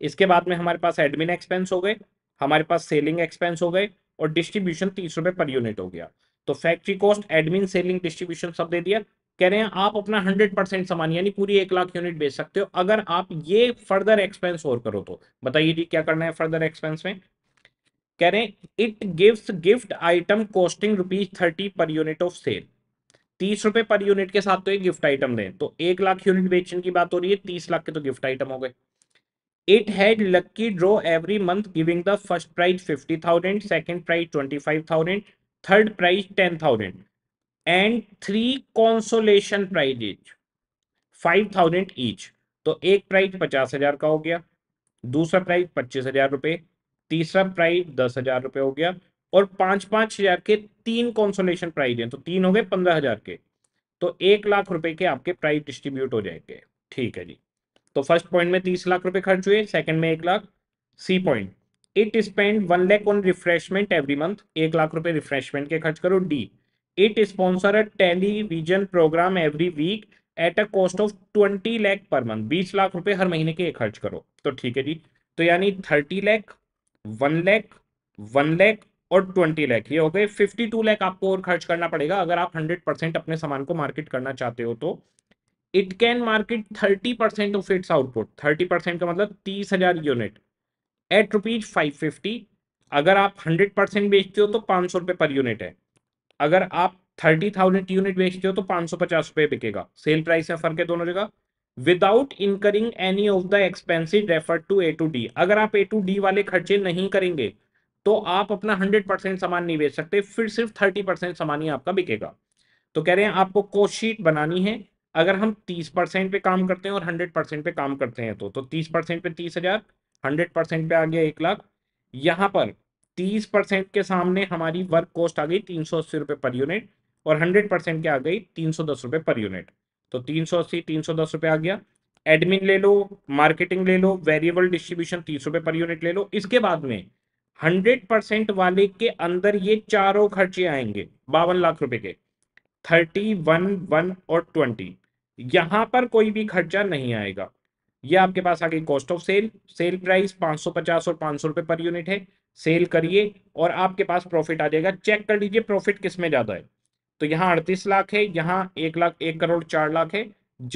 Speaker 2: इसके बाद में हमारे पास एडमिन एक्सपेंस हो गए हमारे पास सेलिंग एक्सपेंस हो गए और डिस्ट्रीब्यूशन तीस रुपए पर यूनिट हो गया तो factory cost admin selling distribution सब दे दिया कह रहे हैं आप अपना हंड्रेड परसेंट सामान यानी पूरी एक लाख यूनिट बेच सकते हो अगर आप ये फर्दर एक्सपेंस और करो तो बताइए जी क्या करना है फर्दर एक्सपेंस में कह रहे हैं it gives gift item costing rupees thirty per unit of sale तीस रुपए पर यूनिट के साथ तो ये गिफ्ट आइटम दें तो एक लाख यूनिट बेचने की बात हो रही है तीस लाख के तो गिफ्ट आइटम हो गए it had lucky draw every month giving the first prize fifty thousand second prize twenty five thousand third prize ten thousand and three consolation prize each five thousand each तो एक prize पचास हजार का हो गया दूसरा प्राइज पच्चीस हजार रुपए तीसरा प्राइज दस हजार रुपए हो गया और पांच पांच हजार के तीन कॉन्सोलेशन प्राइज हैं तो तीन हो गए पंद्रह हजार के तो एक लाख रुपए के आपके प्राइज डिस्ट्रीब्यूट हो जाएंगे ठीक है जी तो फर्स्ट पॉइंट में तीस लाख रुपए खर्च हुए सेकंड में एक लाख C point it spend one lakh on refreshment every month एक लाख रुपए रिफ्रेशमेंट के खर्च करो D it sponsor a television programme every week at a cost of twenty lakh per month बीस लाख रुपए हर महीने के खर्च करो तो ठीक है जी तो यानी thirty lakh one lakh one lakh और ट्वेंटी लैख ये हो गए फिफ्टी टू लैख आपको और खर्च करना पड़ेगा अगर आप हंड्रेड परसेंट अपने सामान को मार्केट करना चाहते हो तो it can market thirty percent of its output thirty percent का मतलब तीस हजार unit at rupees five fifty अगर आप हंड्रेड परसेंट बेचते हो तो पाँच सौ रुपये पर यूनिट है अगर आप थर्टी थाउजेंड यूनिट बेचते हो तो पाँच सौ पचास रुपये बिकेगा सेल प्राइस में फर्क है दोनों जगह without incurring any of the expensive refer to A to D अगर आप ए टू डी वाले खर्चे नहीं करेंगे तो आप अपना हंड्रेड परसेंट सामान नहीं बेच सकते फिर सिर्फ थर्टी परसेंट सामान ही आपका बिकेगा तो कह रहे हैं आपको कोशीट शीट बनानी है अगर हम तीस परसेंट पे काम करते हैं और हंड्रेड परसेंट पे काम करते हैं तो तो तीस परसेंट पे तीस हजार हंड्रेड परसेंट पे आ गया एक लाख यहाँ पर तीस परसेंट के सामने हमारी वर्क कॉस्ट आ गई तीन सौ अस्सी रुपये पर यूनिट और हंड्रेड परसेंट के आ गई तीन सौ दस रुपये पर यूनिट तो तीन सौ अस्सी तीन सौ दस रुपये आ गया एडमिन ले लो मार्केटिंग ले लो वेरिएबल डिस्ट्रीब्यूशन तीस रुपये पर यूनिट ले लो इसके बाद में हंड्रेड परसेंट वाले के अंदर ये चारों खर्चे आएंगे बावन लाख रुपए के थर्टी वन वन और ट्वेंटी यहां पर कोई भी खर्चा नहीं आएगा ये आपके पास आ गई cost of sale sale price पांच सौ पचास और पांच सौ रुपए पर यूनिट है सेल करिए और आपके पास प्रॉफिट आ जाएगा चेक कर लीजिए प्रॉफिट किस में ज़्यादा है तो यहाँ अड़तीस लाख है यहाँ एक लाख एक करोड़ चार लाख है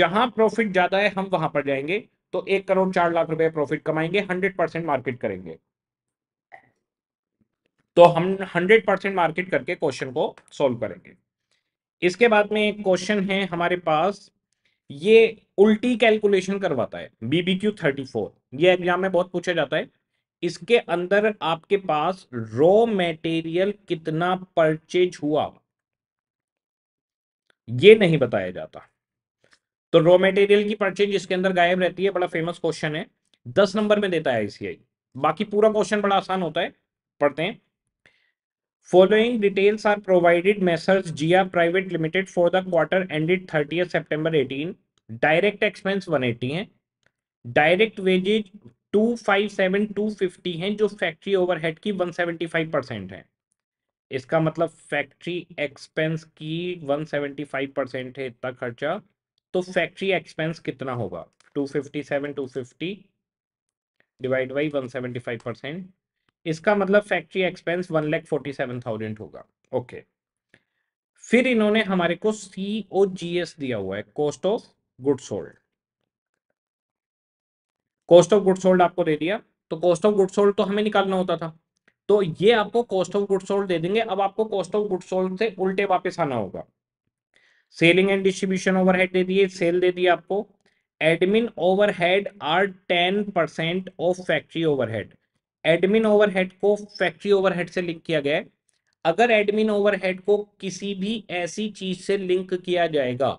Speaker 2: जहां प्रॉफिट ज़्यादा है हम वहां पर जाएंगे तो एक करोड़ चार लाख रुपए प्रॉफिट कमाएंगे हंड्रेड परसेंट मार्केट करेंगे तो हम 100 परसेंट मार्केट करके क्वेश्चन को सॉल्व करेंगे इसके बाद में एक क्वेश्चन है हमारे पास ये उल्टी कैलकुलेशन करवाता है बीबीक्यू फोर ये एग्जाम में बहुत पूछा जाता है इसके अंदर आपके पास रॉ मटेरियल कितना परचेज हुआ ये नहीं बताया जाता तो रॉ मटेरियल की परचेज इसके अंदर गायब रहती है बड़ा फेमस क्वेश्चन है दस नंबर में देता है आईसीआई बाकी पूरा क्वेश्चन बड़ा आसान होता है पढ़ते हैं Following details are provided Messrs. GIA Private Limited for the quarter ended 30th September 18. Direct expense 180 है Direct wages 257 250 हैं जो factory overhead की 175 परसेंट है इसका मतलब फैक्ट्री एक्सपेंस की 175 परसेंट है इतना खर्चा तो फैक्ट्री एक्सपेंस कितना होगा 257 250 डिवाइड बाई 175 परसेंट इसका मतलब factory expense one lakh forty seven thousand होगा ओके फिर इन्होंने हमारे को सी ओ जी एस दिया हुआ है cost of good sold cost of good sold आपको दे दिया तो कॉस्ट ऑफ गुड सोल्ड तो हमें निकालना होता था तो ये आपको कॉस्ट ऑफ गुड सोल्ड दे देंगे अब आपको कॉस्ट ऑफ गुड सोल्ड से उल्टे वापस आना होगा सेलिंग एंड डिस्ट्रीब्यूशन ओवरहेड दे दिए सेल दे दिया आपको admin overhead are ten percent of factory overhead admin overhead को फैक्ट्री ओवरहेड से लिंक किया गया है अगर एडमिन ओवरहेड को किसी भी ऐसी चीज से लिंक किया जाएगा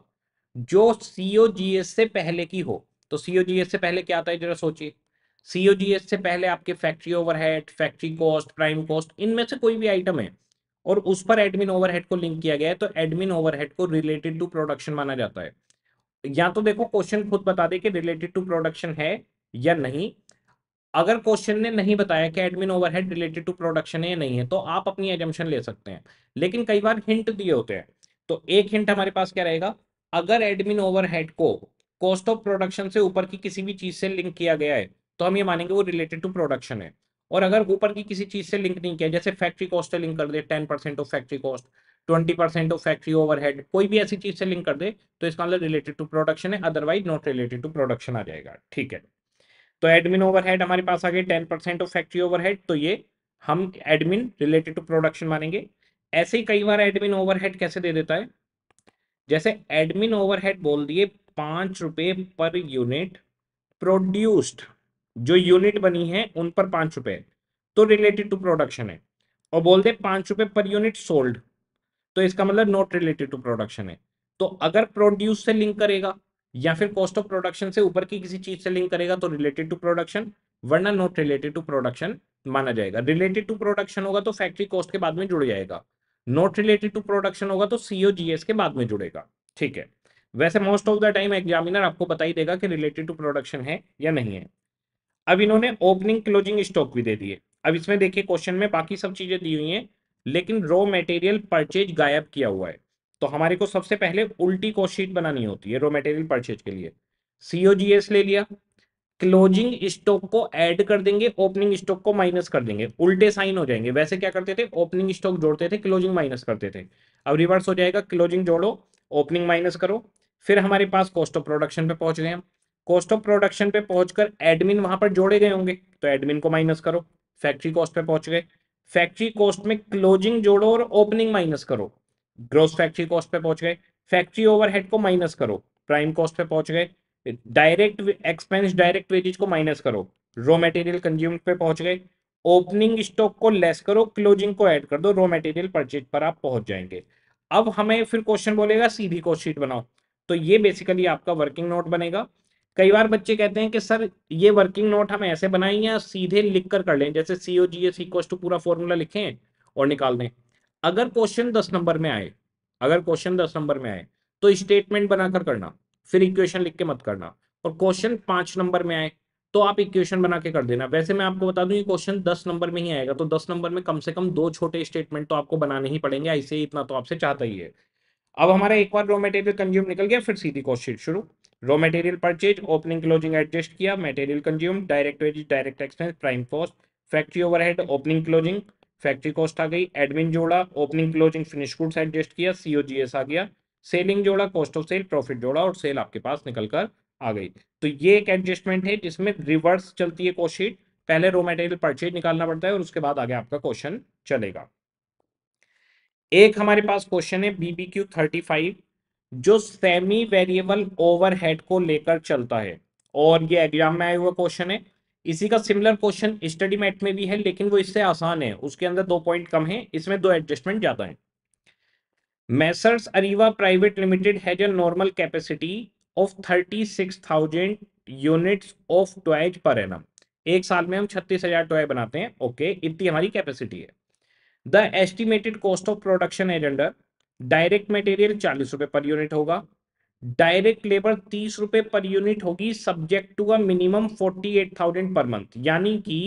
Speaker 2: जो सीओजीएस से पहले की हो तो सीओजीएस से पहले क्या आता है जरा सोचिए सीओजीएस से पहले आपके factory overhead factory cost prime cost इनमें से कोई भी आइटम है और उस पर एडमिन ओवरहेड को लिंक किया गया है तो एडमिन ओवरहेड को रिलेटेड टू प्रोडक्शन माना जाता है या तो देखो क्वेश्चन खुद बता दे कि रिलेटेड टू प्रोडक्शन है या नहीं अगर क्वेश्चन ने नहीं बताया कि admin overhead related to production है नहीं है तो आप अपनी एजम्पन ले सकते हैं लेकिन कई बार हिंट दिए होते हैं तो एक हिंट हमारे पास क्या रहेगा अगर एडमिन ओवरहेड को कॉस्ट ऑफ प्रोडक्शन से ऊपर की किसी भी चीज से लिंक किया गया है तो हम ये मानेंगे वो रिलेटेड टू प्रोडक्शन है और अगर ऊपर की किसी चीज से लिंक नहीं किया जैसे फैक्ट्री कॉस्ट से लिंक कर दे ten percent of factory cost twenty percent of factory overhead कोई भी ऐसी चीज से लिंक कर दे तो इसका मतलब रिलेटेड टू प्रोडक्शन है otherwise not related to production आ जाएगा ठीक है तो एडमिन ओवरहेड हमारे पास आ गए ten percent of factory overhead तो ये हम एडमिन रिलेटेड टू प्रोडक्शन मानेंगे ऐसे ही कई बार एडमिन ओवरहेड कैसे दे देता है जैसे एडमिन ओवरहेड बोल दिए पांच रुपए पर यूनिट प्रोड्यूस्ड जो यूनिट बनी है उन पर पांच रुपए तो रिलेटेड टू प्रोडक्शन है और बोल दे पांच रुपए पर यूनिट सोल्ड तो इसका मतलब नॉट रिलेटेड टू प्रोडक्शन है तो अगर प्रोड्यूस से लिंक करेगा या फिर कॉस्ट ऑफ प्रोडक्शन से ऊपर की किसी चीज से लिंक करेगा तो रिलेटेड टू प्रोडक्शन वरना नॉट रिलेटेड टू प्रोडक्शन माना जाएगा रिलेटेड टू प्रोडक्शन होगा तो फैक्ट्री कॉस्ट के बाद में जुड़ जाएगा नॉट रिलेटेड टू प्रोडक्शन होगा तो सीओजीएस के बाद में जुड़ेगा ठीक है वैसे most of the time examiner आपको बता ही देगा कि रिलेटेड टू प्रोडक्शन है या नहीं है अब इन्होंने ओपनिंग क्लोजिंग स्टॉक भी दे दिए अब इसमें देखिए क्वेश्चन में बाकी सब चीजें दी हुई हैं लेकिन रॉ मटेरियल परचेज गायब किया हुआ है तो हमारे को सबसे पहले उल्टी कॉस्ट बनानी होती है रो मटेरियल परचेज के लिए सीओजीएस ले लिया क्लोजिंग स्टॉक को ऐड कर देंगे ओपनिंग स्टॉक को माइनस कर देंगे उल्टे साइन हो जाएंगे वैसे क्या करते थे ओपनिंग स्टॉक जोड़ते थे क्लोजिंग माइनस करते थे अब रिवर्स हो जाएगा क्लोजिंग जोड़ो ओपनिंग माइनस करो फिर हमारे पास कॉस्ट ऑफ प्रोडक्शन पे पहुंच गए हम कॉस्ट ऑफ प्रोडक्शन पे पहुंचकर एडमिन वहां पर जोड़े गए होंगे तो एडमिन को माइनस करो फैक्ट्री कॉस्ट पे पहुंच गए फैक्ट्री कॉस्ट में क्लोजिंग जोड़ो और ओपनिंग माइनस करो ग्रोस फैक्ट्री कॉस्ट पे पहुंच गए फैक्ट्री ओवरहेड को माइनस करो प्राइम कॉस्ट पे पहुंच गए डायरेक्ट एक्सपेंस डायरेक्ट वेजेज को माइनस करो रॉ मटेरियल कंज्यूम पे पहुंच गए ओपनिंग स्टॉक को लेस करो क्लोजिंग को ऐड कर दो रॉ मटेरियल परचेज पर आप पहुंच जाएंगे अब हमें फिर क्वेश्चन बोलेगा सीधी कॉस्ट शीट बनाओ तो ये बेसिकली आपका वर्किंग नोट बनेगा कई बार बच्चे कहते हैं कि सर ये वर्किंग नोट हम ऐसे बनाएं या सीधे लिख कर लें जैसे C O G S equal to पूरा फॉर्मूला लिखें और निकाल दें अगर क्वेश्चन दस नंबर में आए अगर क्वेश्चन दस नंबर में आए तो स्टेटमेंट बनाकर करना फिर इक्वेशन लिख के मत करना और क्वेश्चन पांच नंबर में आए तो आप इक्वेशन बना के कर देना वैसे मैं आपको बता दूं ये क्वेश्चन दस नंबर में ही आएगा तो दस नंबर में कम से कम दो छोटे स्टेटमेंट तो आपको बनाने ही पड़ेंगे ऐसे ही इतना तो आपसे चाहता ही है अब हमारा एक बार रॉ मटेरियल कंज्यूम निकल गया फिर सीधी क्वेश्चन शुरू raw material purchase opening closing adjust किया material consume direct wages direct expense prime cost factory overhead opening closing factory cost आ गई एडमिन जोड़ा opening closing finish goods adjust किया सीओजीएस आ गया सेलिंग जोड़ा कॉस्ट ऑफ सेल प्रॉफिट जोड़ा और सेल आपके पास निकल कर आ गई तो ये एक एडजस्टमेंट है जिसमें रिवर्स चलती है कॉस्टशीट पहले रॉ मटेरियल परचेज निकालना पड़ता है और उसके बाद आगे आपका क्वेश्चन चलेगा एक हमारे पास क्वेश्चन है बीबीक्यू थर्टी फाइव जो सेमी वेरिएबल ओवरहेड को लेकर चलता है और ये एग्जाम में आया हुआ क्वेश्चन है इसी का सिमिलर क्वेश्चन स्टडी मैट में भी है लेकिन वो इससे आसान है उसके अंदर दो पॉइंट कम है इसमें दो एडजस्टमेंट ज्यादा है Messrs Ariva private limited has a normal capacity of thirty six thousand unit of toys per an एक साल में हम छत्तीस हजार टॉय बनाते हैं ओके इतनी हमारी कैपेसिटी है the estimated cost of production एजेंडर डायरेक्ट मटेरियल चालीस रुपए पर यूनिट होगा डायरेक्ट लेबर तीस रुपए पर यूनिट होगी subject to a minimum forty eight thousand per month यानी कि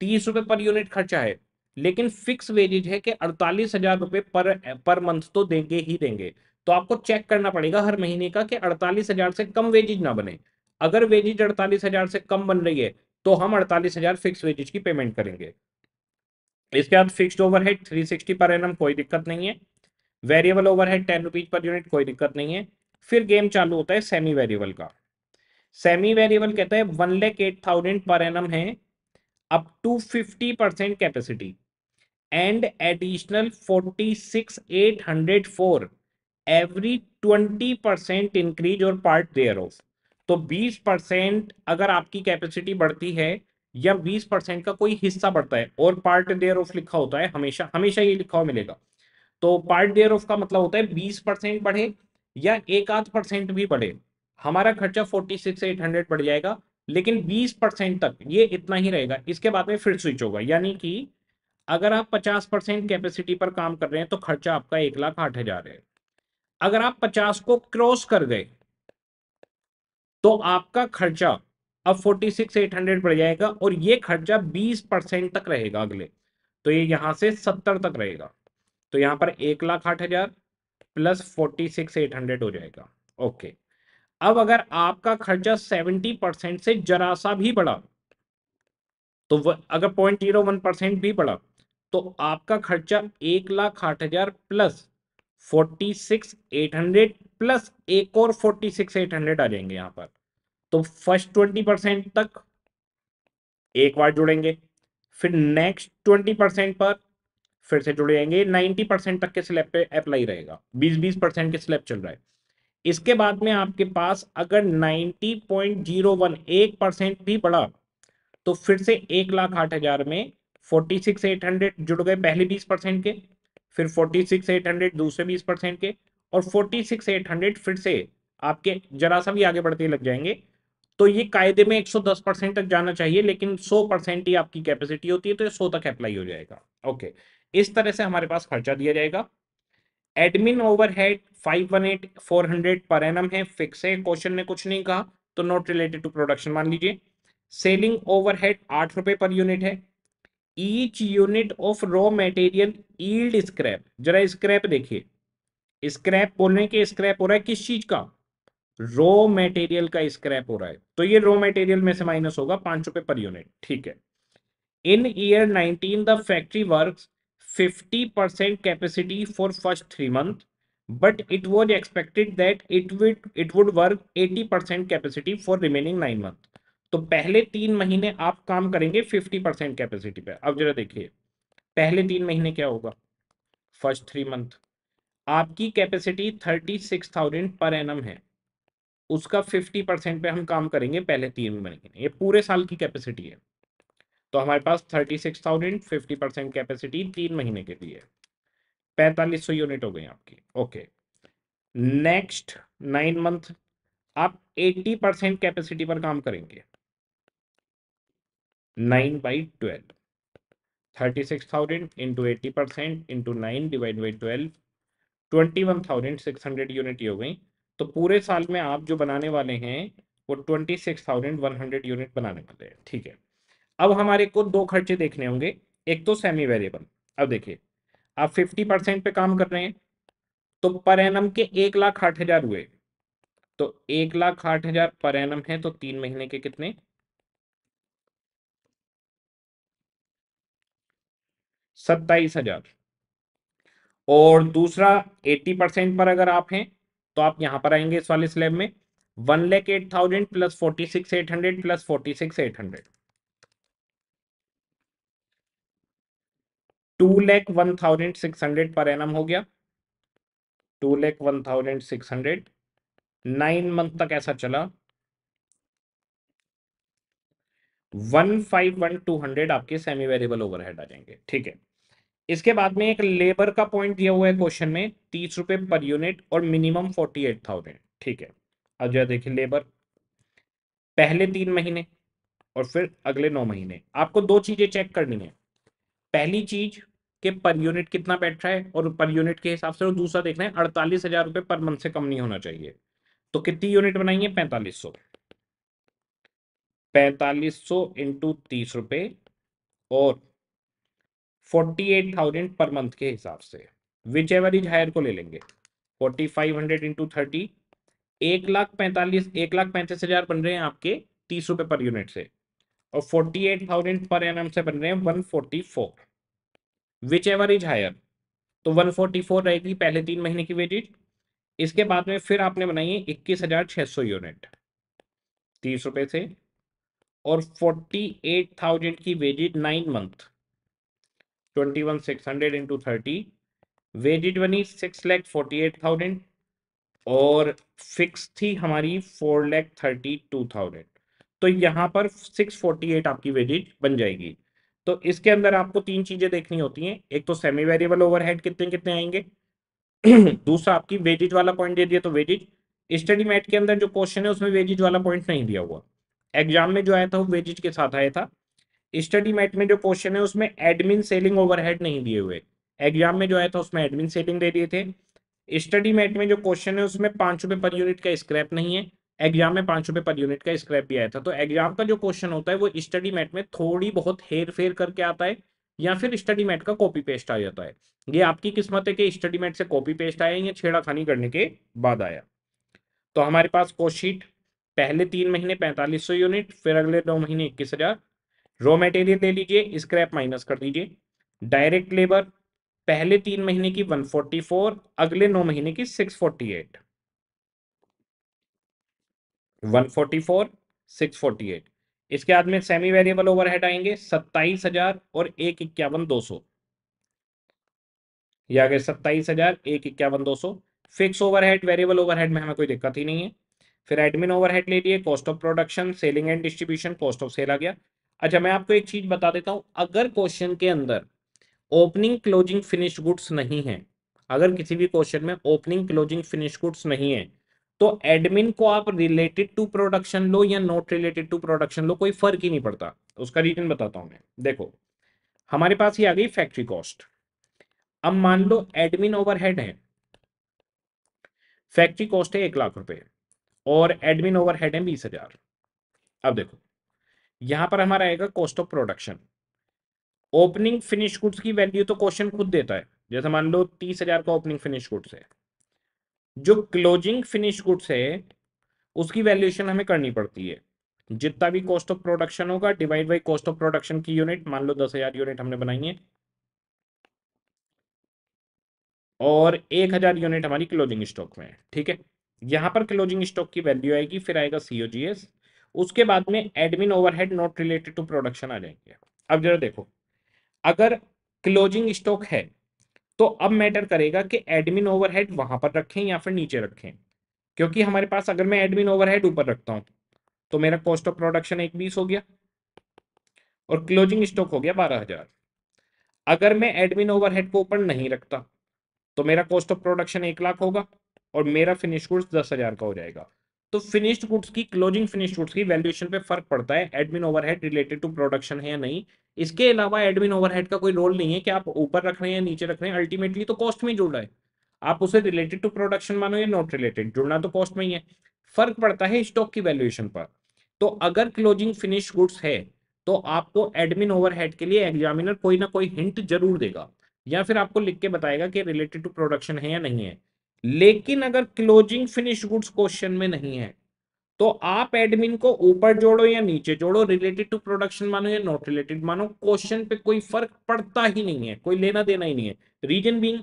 Speaker 2: तीस रुपए पर यूनिट खर्चा है लेकिन फिक्स वेजेज है कि अड़तालीस हजार रुपए पर पर मंथ तो देंगे ही देंगे तो आपको चेक करना पड़ेगा हर महीने का कि अड़तालीस हजार से कम वेजेज ना बने अगर वेजेज अड़तालीस हजार से कम बन रही है तो हम अड़तालीस हजार फिक्स वेजेज की पेमेंट करेंगे इसके बाद fixed three sixty per annum कोई दिक्कत नहीं है वेरिएबल ओवर है टेन रुपीज पर यूनिट कोई दिक्कत नहीं है फिर गेम चालू होता है सेमी वेरिएबल का सेमी वेरिएबल कहता है one lakh eight thousand per annum है up to fifty percent capacity and additional forty six eight hundred four every twenty percent increase और पार्ट देयर ऑफ तो बीस परसेंट अगर आपकी कैपेसिटी बढ़ती है या बीस परसेंट का कोई हिस्सा बढ़ता है और पार्ट देयर ऑफ लिखा होता है हमेशा हमेशा ये लिखा हुआ मिलेगा तो पार्ट देयर ऑफ का मतलब होता है बीस परसेंट बढ़े या एक आध परसेंट भी बढ़े हमारा खर्चा फोर्टी सिक्स एट हंड्रेड बढ़ जाएगा लेकिन बीस परसेंट तक ये इतना ही रहेगा इसके बाद में फिर स्विच होगा यानी कि अगर आप पचास परसेंट कैपेसिटी पर काम कर रहे हैं तो खर्चा आपका एक लाख आठ हजार है अगर आप पचास को क्रॉस कर गए तो आपका खर्चा अब फोर्टी सिक्स एट हंड्रेड बढ़ जाएगा और ये खर्चा बीस परसेंट तक रहेगा अगले तो ये यहां से सत्तर तक रहेगा तो यहां पर एक लाख आठ हजार plus forty six eight hundred हो जाएगा ओके अब अगर आपका खर्चा सेवेंटी परसेंट से जरा सा भी बढ़ा तो अगर पॉइंट जीरो वन परसेंट भी बढ़ा तो आपका खर्चा एक लाख आठ हजार plus forty six eight hundred plus एक और फोर्टी सिक्स एट हंड्रेड आ जाएंगे यहां पर तो फर्स्ट ट्वेंटी परसेंट तक एक बार जुड़ेंगे फिर नेक्स्ट ट्वेंटी परसेंट पर फिर से जुड़ जाएंगे नाइन्टी परसेंट तक के स्लैब पे अप्लाई रहेगा बीस बीस परसेंट के स्लैब चल रहा है इसके बाद में आपके पास अगर नाइन्टी पॉइंट जीरो वन एक परसेंट भी बढ़ा तो फिर से एक लाख आठ हजार में फोर्टी सिक्स एट हंड्रेड जुड़ गए पहले बीस परसेंट के फिर फोर्टी सिक्स एट हंड्रेड दूसरे बीस परसेंट के और फोर्टी सिक्स एट हंड्रेड फिर से आपके जरा सा भी आगे बढ़ते लग जाएंगे तो ये कायदे में 110 परसेंट तक जाना चाहिए लेकिन सौ परसेंट ही आपकी कैपेसिटी होती है तो ये सौ तक अप्लाई हो जाएगा ओके okay. इस तरह से हमारे पास खर्चा दिया जाएगा एडमिन ओवरहेड 518 400 पर एनम है फिक्स है क्वेश्चन ने कुछ नहीं कहा तो नॉट रिलेटेड टू प्रोडक्शन मान लीजिए सेलिंग ओवरहेड आठ रुपए पर यूनिट है each unit of raw material yield scrap जरा स्क्रैप देखिए स्क्रैप बोलने के स्क्रैप हो रहा है किस चीज का रॉ मेटेरियल का स्क्रैप हो रहा है तो ये रॉ मेटेरियल में से माइनस होगा पांच रुपए पर यूनिट ठीक है in year 19 the factory works 50% capacity for first 3 month but it was expected that it would it would work 80% capacity for remaining 9 month तो पहले तीन महीने आप काम करेंगे 50% कैपेसिटी पे अब जरा देखिए पहले तीन महीने क्या होगा फर्स्ट थ्री मंथ आपकी कैपेसिटी 36,000 पर एनम है उसका 50% पे हम काम करेंगे पहले तीन महीने ये पूरे साल की कैपेसिटी है तो हमारे पास thirty six thousand fifty percent capacity तीन महीने के लिए पैंतालीस सौ यूनिट हो गई आपकी ओके नेक्स्ट नाइन मंथ आप एट्टी परसेंट कैपेसिटी पर काम करेंगे nine by twelve thirty six thousand into eighty percent into nine divide by twelve twenty one thousand six hundred unit हो गई तो पूरे साल में आप जो बनाने वाले हैं वो twenty six thousand one hundred unit बनाने वाले हैं ठीक है अब हमारे को दो खर्चे देखने होंगे एक तो सेमी वेरिएबल अब देखिए आप फिफ्टी परसेंट पे काम कर रहे हैं तो पर एनम के एक लाख आठ हजार हुए तो एक लाख आठ हजार पर एनम है तो तीन महीने के कितने
Speaker 1: सत्ताईस हजार
Speaker 2: और दूसरा एट्टी परसेंट पर अगर आप हैं तो आप यहां पर आएंगे इस वाले स्लैब में one lakh eight thousand plus forty six eight hundred plus forty six eight hundred two lakh one thousand six hundred per annum हो गया two lakh one thousand six hundred nine month तक ऐसा चला one five one two hundred आपके semi variable overhead आ जाएंगे ठीक है इसके बाद में एक लेबर का पॉइंट दिया हुआ है क्वेश्चन में तीस रुपए पर यूनिट और मिनिमम फोर्टी एट थाउजेंड ठीक है अब जो देखिए लेबर पहले तीन महीने और फिर अगले नौ महीने आपको दो चीजें चेक करनी है पहली चीज कि पर यूनिट कितना बैठ रहा है और पर यूनिट के हिसाब से और दूसरा देखना है अड़तालीस हजार रुपये पर मंथ से कम नहीं होना चाहिए तो कितनी यूनिट बनाई है पैंतालीस सौ पैंतालीस सौ इंटू तीस रुपये और forty eight thousand per month के हिसाब से विच एवरेज हायर को ले लेंगे forty five hundred into thirty एक लाख पैंतालीस एक लाख पैंतीस हजार बन रहे हैं आपके तीस रुपये पर यूनिट से और फोर्टी एट थाउजेंड पर एन से बन रहे हैं one forty four whichever is higher तो 144 रहेगी पहले तीन महीने की वेटेज इसके बाद में फिर आपने बनाई है इक्कीस हजार छह सौ यूनिट तीस रुपए से और फोर्टी एट थाउजेंड की weighted nine month twenty one six hundred into thirty weighted बनी six lakh forty eight thousand और फिक्स थी हमारी four lakh thirty two thousand तो यहाँ पर सिक्स फोर्टी एट आपकी वेजिट बन जाएगी तो इसके अंदर आपको तीन चीजें देखनी होती हैं एक तो सेमी वेरिएबल ओवरहेड कितने कितने आएंगे दूसरा आपकी वेजिज वाला पॉइंट दे दिया तो वेजिज स्टडी मैट के अंदर जो क्वेश्चन है उसमें वेजिज वाला पॉइंट नहीं दिया हुआ एग्जाम में जो आया था वो वेजिज के साथ आया था स्टडी मैट में जो क्वेश्चन है उसमें एडमिन सेलिंग ओवरहेड नहीं दिए हुए एग्जाम में जो आया था उसमें एडमिन सेलिंग दे दिए थे स्टडी मैट में जो क्वेश्चन है उसमें पांच रुपए पर यूनिट का स्क्रैप नहीं है एग्जाम में पांच रुपए पर यूनिट का स्क्रैप भी आया था तो एग्जाम का जो क्वेश्चन होता है वो स्टडी मैट में थोड़ी बहुत हेर फेर करके आता है या फिर स्टडी मैट का कॉपी पेस्ट आ जाता है ये आपकी किस्मत है कि स्टडी मैट से कॉपी पेस्ट आया या छेड़ाखानी करने के बाद आया तो हमारे पास कोशीट पहले तीन महीने पैंतालीस सौ यूनिट फिर अगले दो महीने इक्कीस हजार रॉ मटेरियल ले लीजिए स्क्रैप माइनस कर दीजिए डायरेक्ट लेबर पहले तीन महीने की 144 अगले नौ महीने की 648 144,648 इसके बाद में सेमी वेरिएबल ओवरहेड आएंगे 27,000 हजार और एक इक्यावन दो सौ या गए सत्ताईस हजार एक इक्यावन दो सौ फिक्स ओवरहेड वेरिएबल ओवरहेड में हमें कोई दिक्कत ही नहीं है फिर एडमिन ओवरहेड ले लिए cost of production selling and distribution cost of sale आ गया अच्छा मैं आपको एक चीज बता देता हूँ अगर क्वेश्चन के अंदर ओपनिंग क्लोजिंग फिनिश गुड्स नहीं है अगर किसी भी क्वेश्चन में ओपनिंग क्लोजिंग फिनिश गुड्स नहीं है तो एडमिन को आप रिलेटेड टू प्रोडक्शन लो या नॉट रिलेटेड टू प्रोडक्शन लो कोई फर्क ही नहीं पड़ता उसका रीजन बताता हूं मैं देखो हमारे पास ही आ गई फैक्ट्री कॉस्ट अब मान लो एडमिन ओवरहेड है फैक्ट्री कॉस्ट है एक लाख रुपए और एडमिन ओवरहेड है बीस हजार अब देखो यहां पर हमारा आएगा cost of production opening finish goods की वैल्यू तो क्वेश्चन खुद देता है जैसे मान लो तीस हजार का ओपनिंग फिनिश गुड्स है जो क्लोजिंग फिनिश गुड्स है उसकी वैल्यूएशन हमें करनी पड़ती है जितना भी कॉस्ट ऑफ प्रोडक्शन होगा divide by cost of production की यूनिट मान लो दस हजार यूनिट हमने बनाई है और एक हजार यूनिट हमारी क्लोजिंग स्टॉक में है ठीक है यहां पर क्लोजिंग स्टॉक की वैल्यू आएगी फिर आएगा सीओजीएस उसके बाद में admin overhead not related to production आ जाएंगे अब जरा देखो अगर क्लोजिंग स्टॉक है तो अब मैटर करेगा कि एडमिन ओवरहेड वहां पर रखें या फिर नीचे रखें क्योंकि हमारे पास अगर मैं एडमिन ओवरहेड ऊपर रखता हूं तो मेरा कॉस्ट ऑफ प्रोडक्शन एक बीस हो गया और क्लोजिंग स्टॉक हो गया बारह हजार अगर मैं एडमिन ओवरहेड को ऊपर नहीं रखता तो मेरा कॉस्ट ऑफ प्रोडक्शन एक लाख होगा और मेरा फिनिश गुड्स दस हजार का हो जाएगा तो फिनिश्ड गुड्स की क्लोजिंग फिनिश्ड गुड्स की वैल्यूएशन पे फर्क पड़ता है admin overhead related to production है या नहीं इसके अलावा एडमिन ओवरहेड का कोई रोल नहीं है कि आप ऊपर रख रहे हैं नीचे रख रहे हैं अल्टीमेटली तो कॉस्ट में जुड़ रहा है आप उसे रिलेटेड टू प्रोडक्शन मानो या नॉट रिलेटेड जुड़ना तो कॉस्ट में ही है फर्क पड़ता है स्टॉक की वैल्यूएशन पर तो अगर क्लोजिंग फिनिश गुड्स है तो आपको एडमिन ओवरहेड के लिए एग्जामिनर कोई ना कोई हिंट जरूर देगा या फिर आपको लिख के बताएगा कि रिलेटेड टू प्रोडक्शन है या नहीं है लेकिन अगर क्लोजिंग फिनिश गुड्स क्वेश्चन में नहीं है तो आप एडमिन को ऊपर जोड़ो या नीचे जोड़ो रिलेटेड टू प्रोडक्शन मानो या नॉट रिलेटेड मानो क्वेश्चन पे कोई फर्क पड़ता ही नहीं है कोई लेना देना ही नहीं है रीजन बींग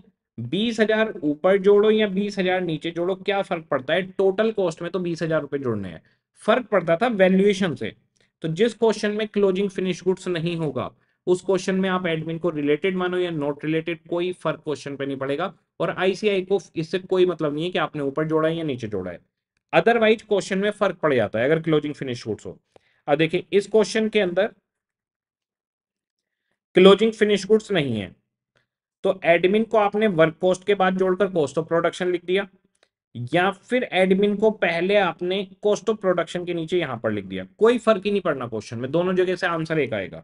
Speaker 2: बीस हजार ऊपर जोड़ो या बीस हजार नीचे जोड़ो क्या फर्क पड़ता है टोटल कॉस्ट में तो बीस हजार रुपए जोड़ने हैं फर्क पड़ता था वैल्यूएशन से तो जिस क्वेश्चन में क्लोजिंग फिनिश गुड्स नहीं होगा उस क्वेश्चन में आप एडमिन को रिलेटेड मानो या नॉट रिलेटेड कोई फर्क क्वेश्चन पे नहीं पड़ेगा और आईसीआई को इससे कोई मतलब नहीं है कि आपने ऊपर जोड़ा है या नीचे जोड़ा है अदरवाइज क्वेश्चन में फर्क पड़ जाता है अगर क्लोजिंग फिनिश गुड्स हो अब देखिए इस क्वेश्चन के अंदर क्लोजिंग फिनिश गुड्स नहीं है तो एडमिन को आपने वर्क पोस्ट के बाद जोड़कर कॉस्ट ऑफ प्रोडक्शन लिख दिया या फिर एडमिन को पहले आपने कॉस्ट ऑफ प्रोडक्शन के नीचे यहां पर लिख दिया कोई फर्क ही नहीं पड़ना क्वेश्चन में दोनों जगह से आंसर एक आएगा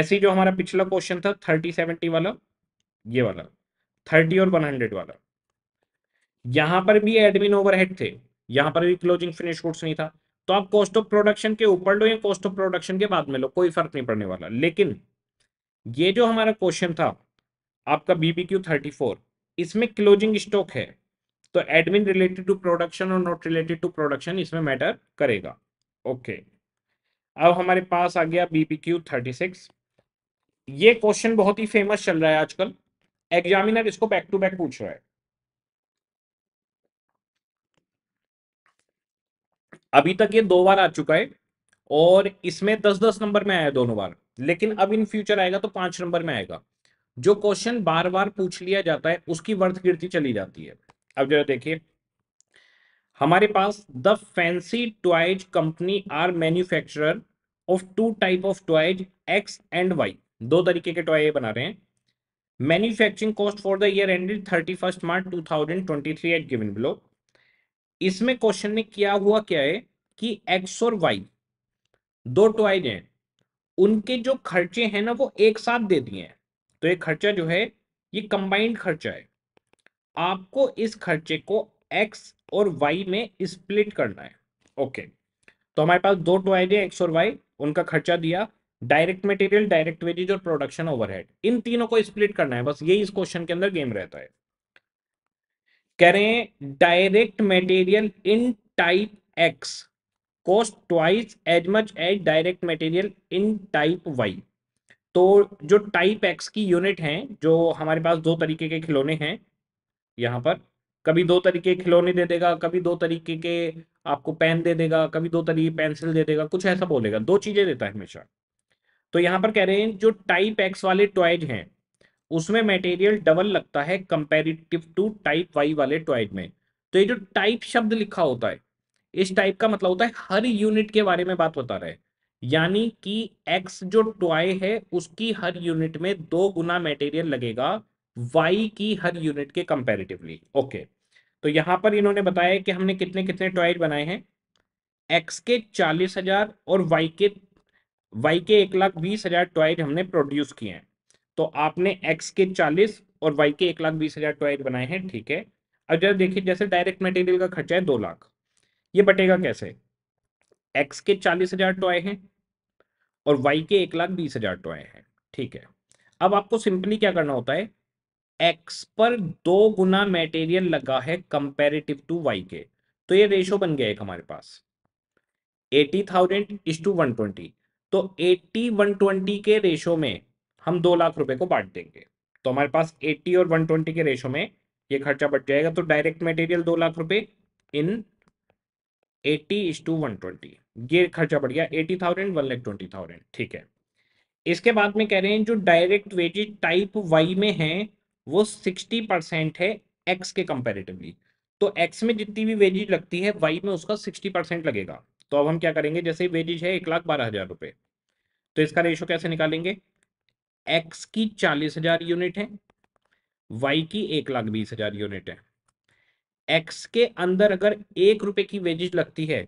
Speaker 2: ऐसे जो हमारा पिछला क्वेश्चन था थर्टी सेवेंटी वाला ये वाला थर्टी और वन हंड्रेड वाला यहां पर भी एडमिन ओवरहेड थे यहां पर भी क्लोजिंग फिनिश गुड्स नहीं था तो आप कॉस्ट ऑफ प्रोडक्शन के ऊपर लो या कॉस्ट ऑफ प्रोडक्शन के बाद में लो कोई फर्क नहीं पड़ने वाला लेकिन ये जो हमारा क्वेश्चन था आपका बीबीक्यू थर्टी फोर इसमें क्लोजिंग स्टॉक है तो एडमिन रिलेटेड टू प्रोडक्शन और नॉट रिलेटेड टू प्रोडक्शन इसमें मैटर करेगा ओके okay. अब हमारे पास आ गया क्यू थर्टी सिक्स ये क्वेश्चन बहुत ही फेमस चल रहा है आजकल एग्जामिनर इसको बैक टू बैक पूछ रहा है अभी तक ये दो बार आ चुका है और इसमें दस दस नंबर में आया दोनों बार लेकिन अब इन फ्यूचर आएगा तो पांच नंबर में आएगा जो क्वेश्चन बार बार पूछ लिया जाता है उसकी वर्थ गिरती चली जाती है अब जरा देखिए हमारे पास the fancy toys company are manufacturer of two type of toys X and Y दो तरीके के टॉय बना रहे हैं manufacturing cost for the year ended thirty first March two thousand twenty three at given below इसमें question ने क्या हुआ क्या है कि एक्स और वाई दो टॉय हैं उनके जो खर्चे हैं ना वो एक साथ दे दिए हैं तो ये खर्चा जो है ये कंबाइंड खर्चा है आपको इस खर्चे को एक्स और वाई में स्प्लिट करना है ओके तो हमारे पास दो टॉय एक्स और वाई उनका खर्चा दिया डायरेक्ट मटेरियल डायरेक्ट वेजेज और प्रोडक्शन ओवरहेड इन तीनों को स्प्लिट करना है बस यही इस क्वेश्चन के अंदर गेम रहता है कह रहे हैं direct material in type X cost twice as much as direct material in type Y तो जो टाइप एक्स की यूनिट है जो हमारे पास दो तरीके के खिलौने हैं यहां पर कभी दो तरीके के खिलौने दे देगा कभी दो तरीके के आपको पेन दे देगा कभी दो तरीके पेंसिल दे देगा कुछ ऐसा बोलेगा दो चीज़ें देता है हमेशा तो यहां पर कह रहे हैं जो टाइप एक्स वाले टॉयज हैं उसमें मटेरियल डबल लगता है कंपेरिटिव टू टाइप वाई वाले टॉयज में तो ये जो टाइप शब्द लिखा होता है इस टाइप का मतलब होता है हर यूनिट के बारे में बात बता रहा है यानी कि एक्स जो टॉय है उसकी हर यूनिट में दो गुना मटेरियल लगेगा वाई की हर यूनिट के कंपेरेटिवली ओके तो यहां पर इन्होंने बताया कि हमने कितने कितने टॉयज बनाए हैं एक्स के चालीस हजार और वाई के वाई के एक लाख बीस हजार टॉयट हमने प्रोड्यूस किए हैं तो आपने एक्स के चालीस और वाई के एक लाख बीस हजार टॉयट बनाए हैं ठीक है अब जरा देखिए जैसे डायरेक्ट मटेरियल का खर्चा है दो लाख ये बटेगा कैसे एक्स के चालीस हजार टॉय है और वाई के एक लाख बीस हजार टॉय है ठीक है अब आपको सिंपली क्या करना होता है एक्स पर दो गुना मेटेरियल लगा है कंपेरेटिव टू वाई के तो ये रेशो बन गया एक हमारे पास eighty thousand is to one twenty तो 80 120 के रेशो में हम दो लाख रुपए को बांट देंगे तो हमारे पास 80 और 120 के रेशो में ये खर्चा बढ़ जाएगा तो डायरेक्ट मटेरियल दो लाख रुपए in 80 is to one twenty ये खर्चा बढ़ गया eighty thousand one lakh twenty thousand ठीक है इसके बाद में कह रहे हैं जो डायरेक्ट वेजेज टाइप वाई में है वो सिक्सटी परसेंट है एक्स के कंपेरेटिवली तो एक्स में जितनी भी वेजेज लगती है वाई में उसका सिक्सटी परसेंट लगेगा तो अब हम क्या करेंगे जैसे वेजिज है एक लाख बारह हजार रुपए तो इसका रेशो कैसे निकालेंगे एक्स की चालीस हजार यूनिट है वाई की एक लाख बीस हजार यूनिट है एक्स के अंदर अगर एक रुपए की वेजिज लगती है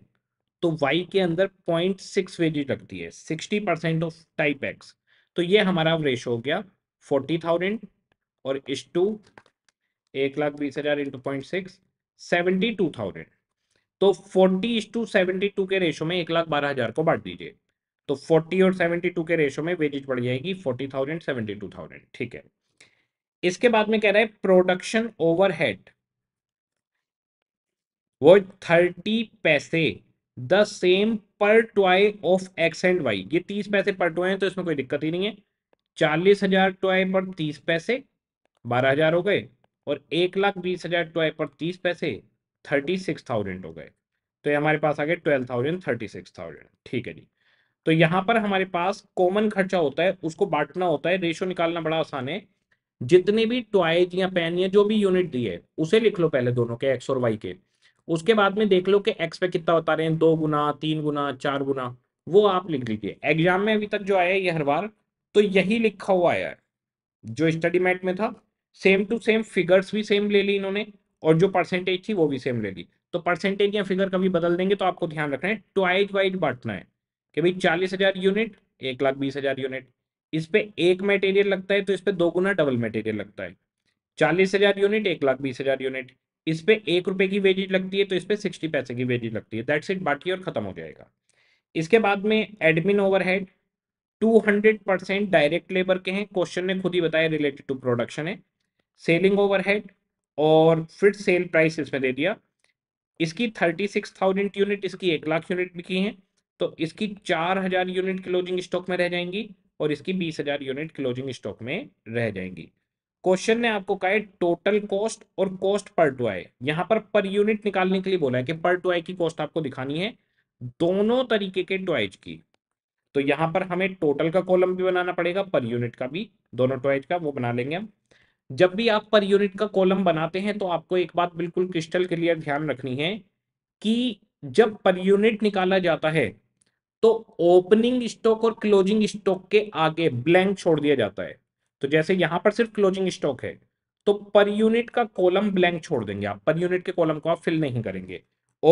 Speaker 2: तो वाई के अंदर पॉइंट सिक्स वेजिज लगती है sixty percent of type X तो ये हमारा रेशो हो गया फोर्टी थाउजेंड और इस टू एक लाख बीस हजार into point six seventy two thousand तो forty is to seventy two के रेशो में एक लाख बारह हजार को बांट दीजिए तो फोर्टी और सेवेंटी टू के रेशो में वेजेज बढ़ जाएगी forty thousand seventy two thousand ठीक है इसके बाद में कह रहा है प्रोडक्शन ओवरहेड वो थर्टी पैसे the same per toy of X and Y ये तीस पैसे पर टॉय है तो इसमें कोई दिक्कत ही नहीं है चालीस हजार टॉय पर तीस पैसे बारह हजार हो गए और एक लाख बीस हजार टॉय पर तीस पैसे थर्टी सिक्स थाउजेंड हो गए तो ये हमारे पास आ गए twelve thousand thirty six thousand ठीक है जी तो यहाँ पर हमारे पास कॉमन खर्चा होता है उसको बांटना होता है रेशो निकालना बड़ा आसान है जितने भी टॉयज या पेन या जो भी यूनिट दी है उसे लिख लो पहले दोनों के एक्स और वाई के उसके बाद में देख लो कि एक्स पे कितना बता रहे हैं दो गुना तीन गुना चार गुना वो आप लिख लीजिए एग्जाम में अभी तक जो आया है ये हर बार तो यही लिखा हुआ आया है जो स्टडी मैट में था सेम टू सेम फिगर्स भी सेम ले ली इन्होंने और जो परसेंटेज थी वो भी सेम ले ली तो परसेंटेज या फिगर कभी बदल देंगे तो आपको ध्यान रखना है ट्वाइट वाइट बांटना है कि भाई चालीस हजार यूनिट एक लाख बीस हजार यूनिट इस पर एक मटेरियल लगता है तो इस पर दो गुना डबल मटेरियल लगता है चालीस हजार यूनिट एक लाख बीस हजार यूनिट इस पर एक रुपए की वेजिट लगती है तो इस पर सिक्सटी पैसे की वेजिट लगती है दैट्स इट बाकी और खत्म हो जाएगा इसके बाद में admin overhead hundred percent direct labour के हैं क्वेश्चन ने खुद ही बताया रिलेटेड टू प्रोडक्शन है सेलिंग ओवरहेड और फिर सेल प्राइस इसमें दे दिया इसकी थर्टी सिक्स थाउजेंड यूनिट इसकी एक लाख यूनिट बिकी हैं तो इसकी चार हजार यूनिट क्लोजिंग स्टॉक में रह जाएंगी और इसकी बीस हजार यूनिट क्लोजिंग स्टॉक में रह जाएंगी क्वेश्चन ने आपको कहा है टोटल कॉस्ट और कॉस्ट पर टू आय यहाँ पर पर यूनिट निकालने के लिए बोला है कि पर टू की कॉस्ट आपको दिखानी है दोनों तरीके के ट्वाइज की तो यहाँ पर हमें टोटल का कॉलम भी बनाना पड़ेगा पर यूनिट का भी दोनों ट्वाइज का वो बना लेंगे हम जब भी आप पर यूनिट का कॉलम बनाते हैं तो आपको एक बात बिल्कुल क्रिस्टल क्लियर ध्यान रखनी है कि जब पर यूनिट निकाला जाता है तो ओपनिंग स्टॉक और क्लोजिंग स्टॉक के आगे ब्लैंक छोड़ दिया जाता है तो जैसे यहां पर सिर्फ क्लोजिंग स्टॉक है तो पर यूनिट का कॉलम ब्लैंक छोड़ देंगे आप पर यूनिट के कॉलम को आप फिल नहीं करेंगे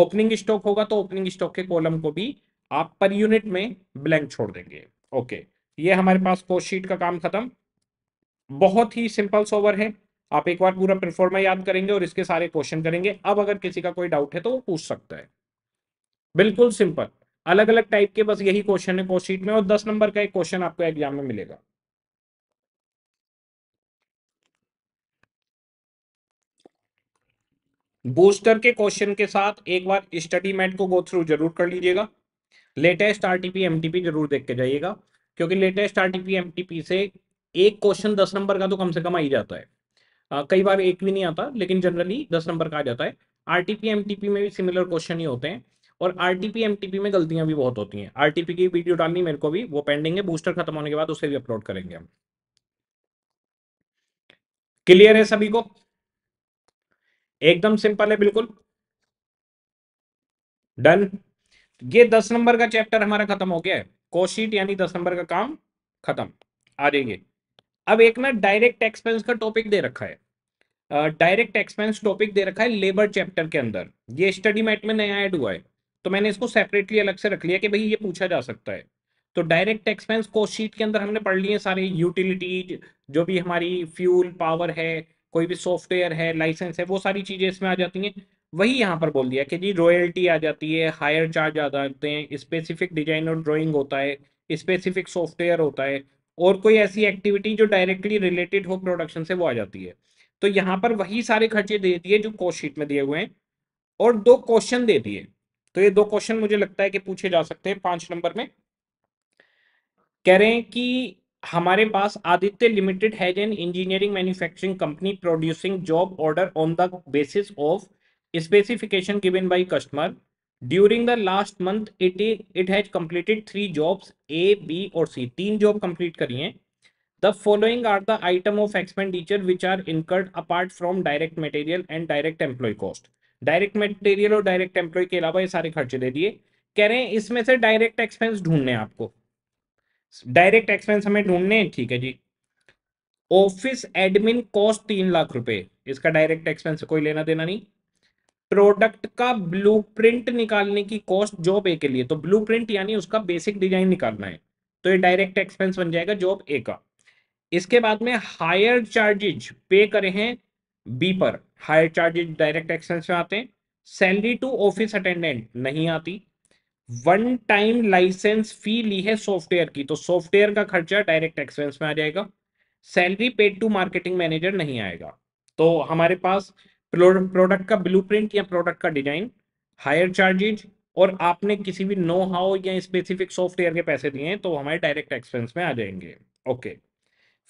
Speaker 2: ओपनिंग स्टॉक होगा तो ओपनिंग स्टॉक के कॉलम को भी आप पर यूनिट में ब्लैंक छोड़ देंगे ओके ये हमारे पास कोशीट का काम खत्म बहुत ही सिंपल सोवर है आप एक बार पूरा प्रिफॉर्मा याद करेंगे और इसके सारे क्वेश्चन करेंगे अब अगर किसी का कोई डाउट है तो वो पूछ सकता है बिल्कुल सिंपल अलग अलग टाइप के बस यही क्वेश्चन है पोस्ट में और दस नंबर का एक क्वेश्चन आपको एग्जाम में मिलेगा बूस्टर के क्वेश्चन के साथ एक बार स्टडी मैट को गो थ्रू जरूर कर लीजिएगा लेटेस्ट आरटीपी एमटीपी जरूर देख के जाइएगा क्योंकि लेटेस्ट आरटीपी एमटीपी से एक क्वेश्चन दस नंबर का तो कम से कम आ ही जाता है आ, कई बार एक भी नहीं आता लेकिन जनरली दस नंबर का आ जाता है आरटीपी एमटीपी में भी सिमिलर क्वेश्चन ही होते हैं और आरटीपी एमटीपी में गलतियां भी बहुत होती हैं आरटीपी की वीडियो डालनी मेरे को भी वो पेंडिंग है बूस्टर खत्म होने के बाद उसे भी अपलोड करेंगे हम क्लियर है सभी को एकदम सिंपल है बिल्कुल डन ये दस नंबर का चैप्टर हमारा खत्म हो गया है कोशिट यानी दस नंबर का काम खत्म आ जाएंगे अब एक ना डायरेक्ट एक्सपेंस का टॉपिक दे रखा है डायरेक्ट एक्सपेंस टॉपिक दे रखा है लेबर चैप्टर के अंदर ये स्टडी मैट में नया ऐड हुआ है तो मैंने इसको सेपरेटली अलग से रख लिया कि भाई ये पूछा जा सकता है तो डायरेक्ट एक्सपेंस कोस्ट शीट के अंदर हमने पढ़ लिए सारे यूटिलिटीज जो भी हमारी फ्यूल पावर है कोई भी सॉफ्टवेयर है लाइसेंस है वो सारी चीज़ें इसमें आ जाती हैं वही यहाँ पर बोल दिया कि जी रॉयल्टी आ जाती है हायर चार्ज आ जाते हैं स्पेसिफिक डिजाइन और ड्रॉइंग होता है स्पेसिफिक सॉफ्टवेयर होता है और कोई ऐसी एक्टिविटी जो डायरेक्टली रिलेटेड हो प्रोडक्शन से वो आ जाती है तो यहाँ पर वही सारे खर्चे दे दिए जो कोस्ट शीट में दिए हुए हैं और दो क्वेश्चन दे दिए तो ये दो क्वेश्चन मुझे लगता है कि पूछे जा सकते हैं पांच नंबर में कह रहे हैं कि हमारे पास Aditya limited has an engineering manufacturing company producing job order on the basis of specification given by customer during the last month it is it has completed three jobs A B और C तीन job complete करी हैं the following are the item of expenditure which are incurred apart from direct material and direct employ cost direct material और direct employ के अलावा ये सारे खर्चे दे दिए कह रहे हैं इसमें से डायरेक्ट एक्सपेंस ढूंढने हैं आपको डायरेक्ट एक्सपेंस हमें ढूंढने हैं ठीक है जी ऑफिस एडमिन कॉस्ट तीन लाख रुपए इसका डायरेक्ट एक्सपेंस कोई लेना देना नहीं प्रोडक्ट का ब्लूप्रिंट निकालने की कॉस्ट जॉब ए के लिए तो ब्लूप्रिंट यानी उसका बेसिक डिजाइन निकालना है तो ये डायरेक्ट एक्सपेंस बन जाएगा जॉब ए का इसके बाद में हायर चार्जेज पे करे हैं बी पर हायर चार्जेज डायरेक्ट एक्सपेंस में आते हैं सैलरी टू ऑफिस अटेंडेंट नहीं आती वन टाइम लाइसेंस फी ली है सॉफ्टवेयर की तो सॉफ्टवेयर का खर्चा डायरेक्ट एक्सपेंस में आ जाएगा salary paid to marketing manager नहीं आएगा तो हमारे पास प्रोडक्ट का ब्लूप्रिंट या प्रोडक्ट का डिजाइन हायर चार्जेज और आपने किसी भी नो हाउ या स्पेसिफिक सॉफ्टवेयर के पैसे दिए हैं तो हमारे डायरेक्ट एक्सपेंस में आ जाएंगे ओके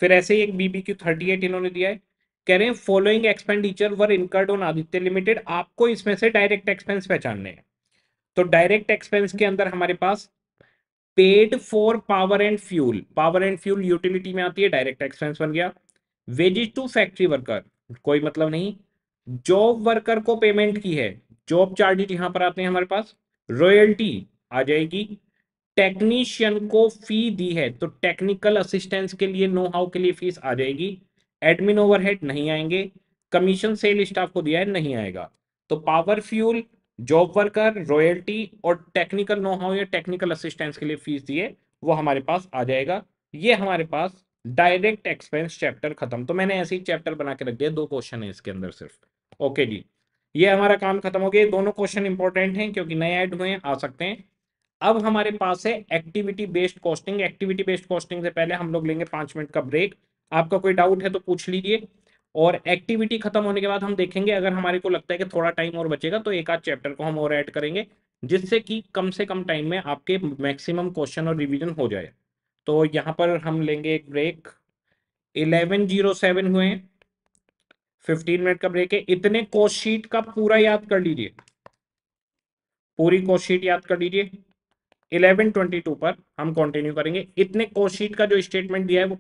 Speaker 2: फिर ऐसे ही एक बीबी क्यू थर्टी एट इन्होंने दिया है कह रहे हैं following expenditure were incurred on Aditya limited आपको इसमें से डायरेक्ट एक्सपेंस पहचानने हैं तो डायरेक्ट एक्सपेंस के अंदर हमारे पास paid for power and fuel power and fuel utility में आती है डायरेक्ट एक्सपेंस बन गया वेजिज टू फैक्ट्री वर्कर कोई मतलब नहीं जॉब वर्कर को पेमेंट की है जॉब चार्जेज यहां पर आते हैं हमारे पास रॉयल्टी आ जाएगी टेक्नीशियन को फी दी है तो टेक्निकल असिस्टेंस के लिए नो हाउ के लिए फीस आ जाएगी एडमिन ओवरहेड नहीं आएंगे कमीशन सेल स्टाफ को दिया है नहीं आएगा तो power fuel job worker royalty और टेक्निकल नो हाउ या टेक्निकल असिस्टेंस के लिए फीस दिए वो हमारे पास आ जाएगा ये हमारे पास डायरेक्ट एक्सपेंस चैप्टर खत्म तो मैंने ऐसे ही चैप्टर बना के रख दिया दो क्वेश्चन है इसके अंदर सिर्फ ओके जी ये हमारा काम खत्म हो गया दोनों क्वेश्चन इंपॉर्टेंट हैं क्योंकि नए ऐड हुए हैं आ सकते हैं अब हमारे पास है activity based costing activity based costing से पहले हम लोग लेंगे पांच मिनट का ब्रेक आपका कोई डाउट है तो पूछ लीजिए और एक्टिविटी खत्म होने के बाद हम देखेंगे अगर हमारे को लगता है कि थोड़ा टाइम और बचेगा तो एक आध चैप्टर को हम और ऐड करेंगे जिससे कि कम से कम टाइम में आपके मैक्सिमम क्वेश्चन और रिवीजन हो जाए तो यहाँ पर हम लेंगे एक ब्रेक इलेवन जीरो सेवन हुए हैं 15 मिनट का ब्रेक है इतने कोशीट शीट का पूरा याद कर लीजिए पूरी कोशीट शीट याद कर लीजिए 11:22 पर हम कंटिन्यू करेंगे इतने
Speaker 1: कोशीट का जो स्टेटमेंट दिया है वो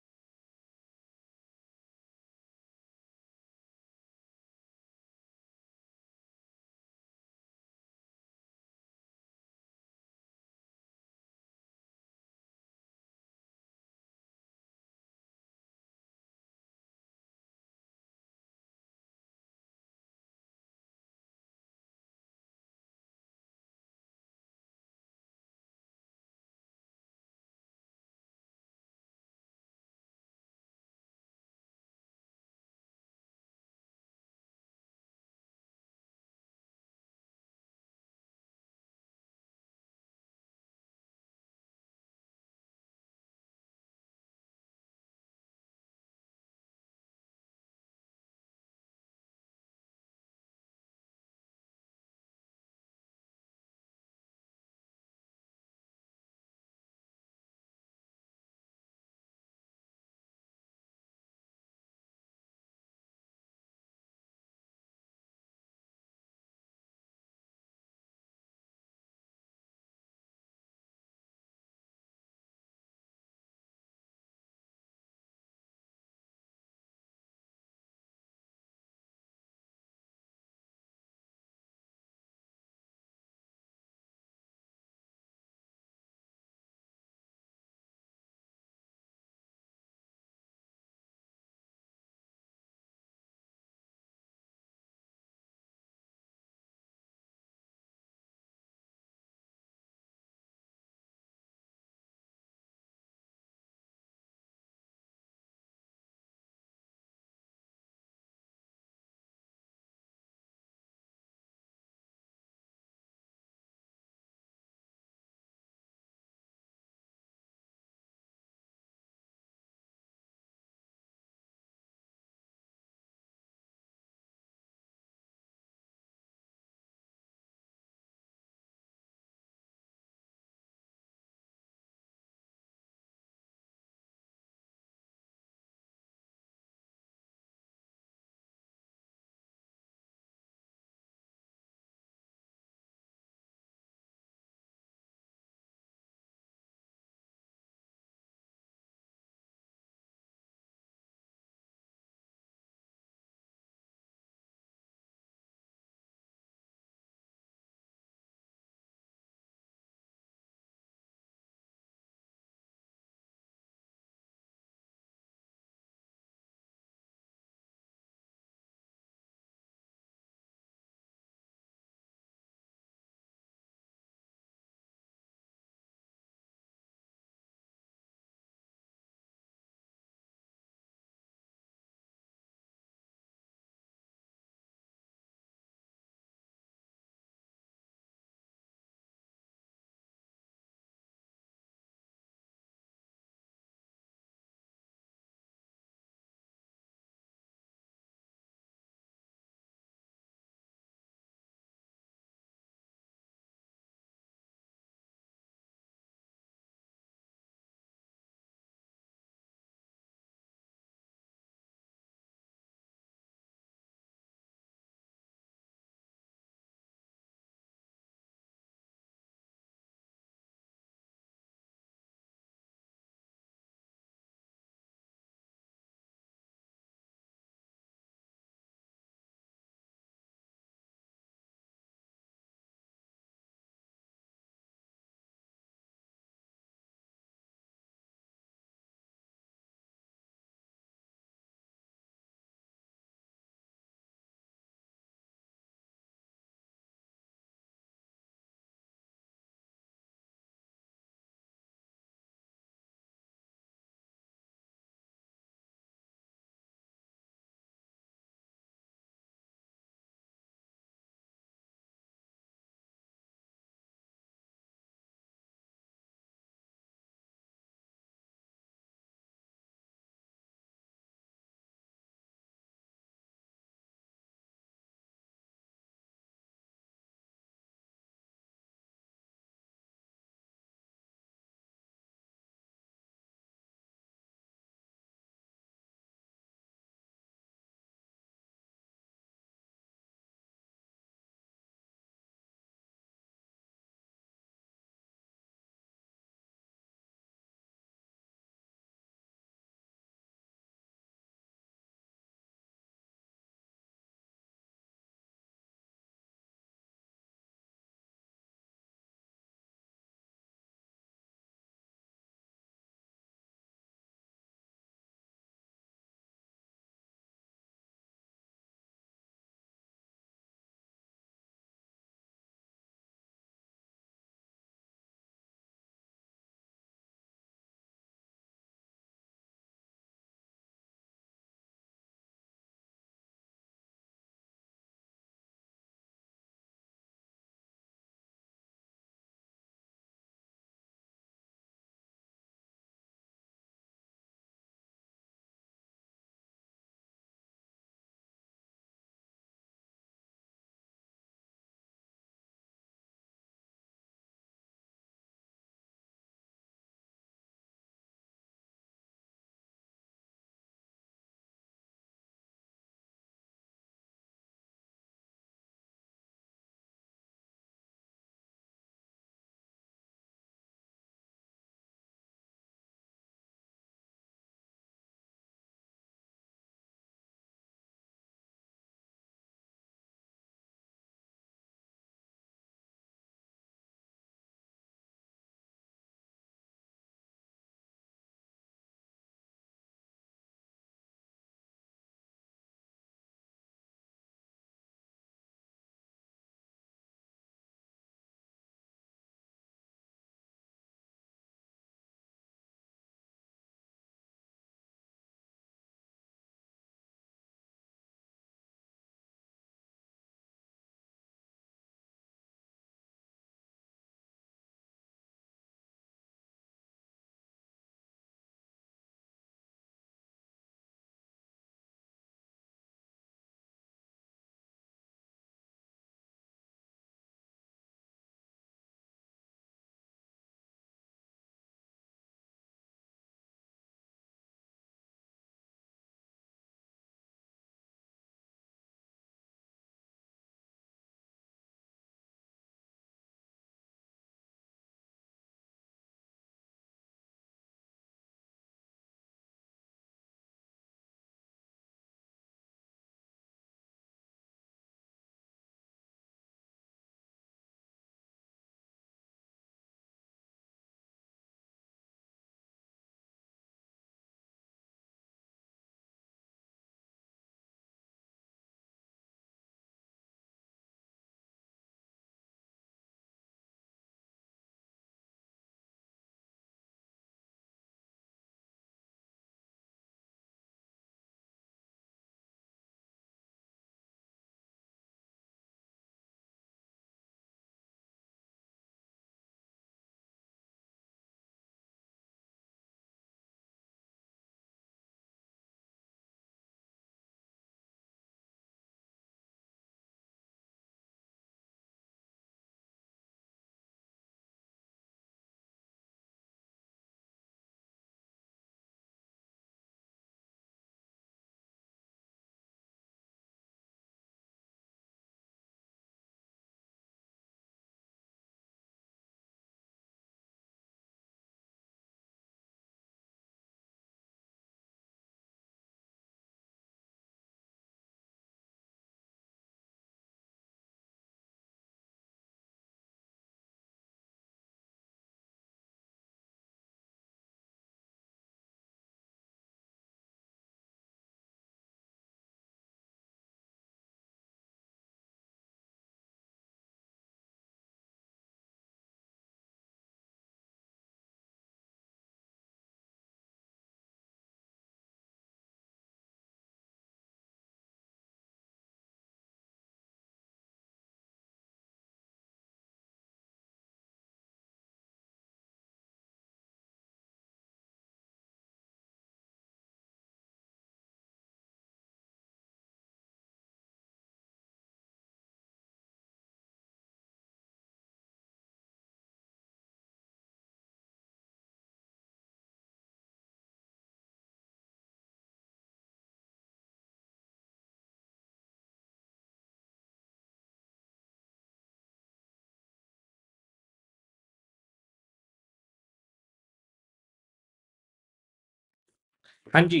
Speaker 1: हाँ जी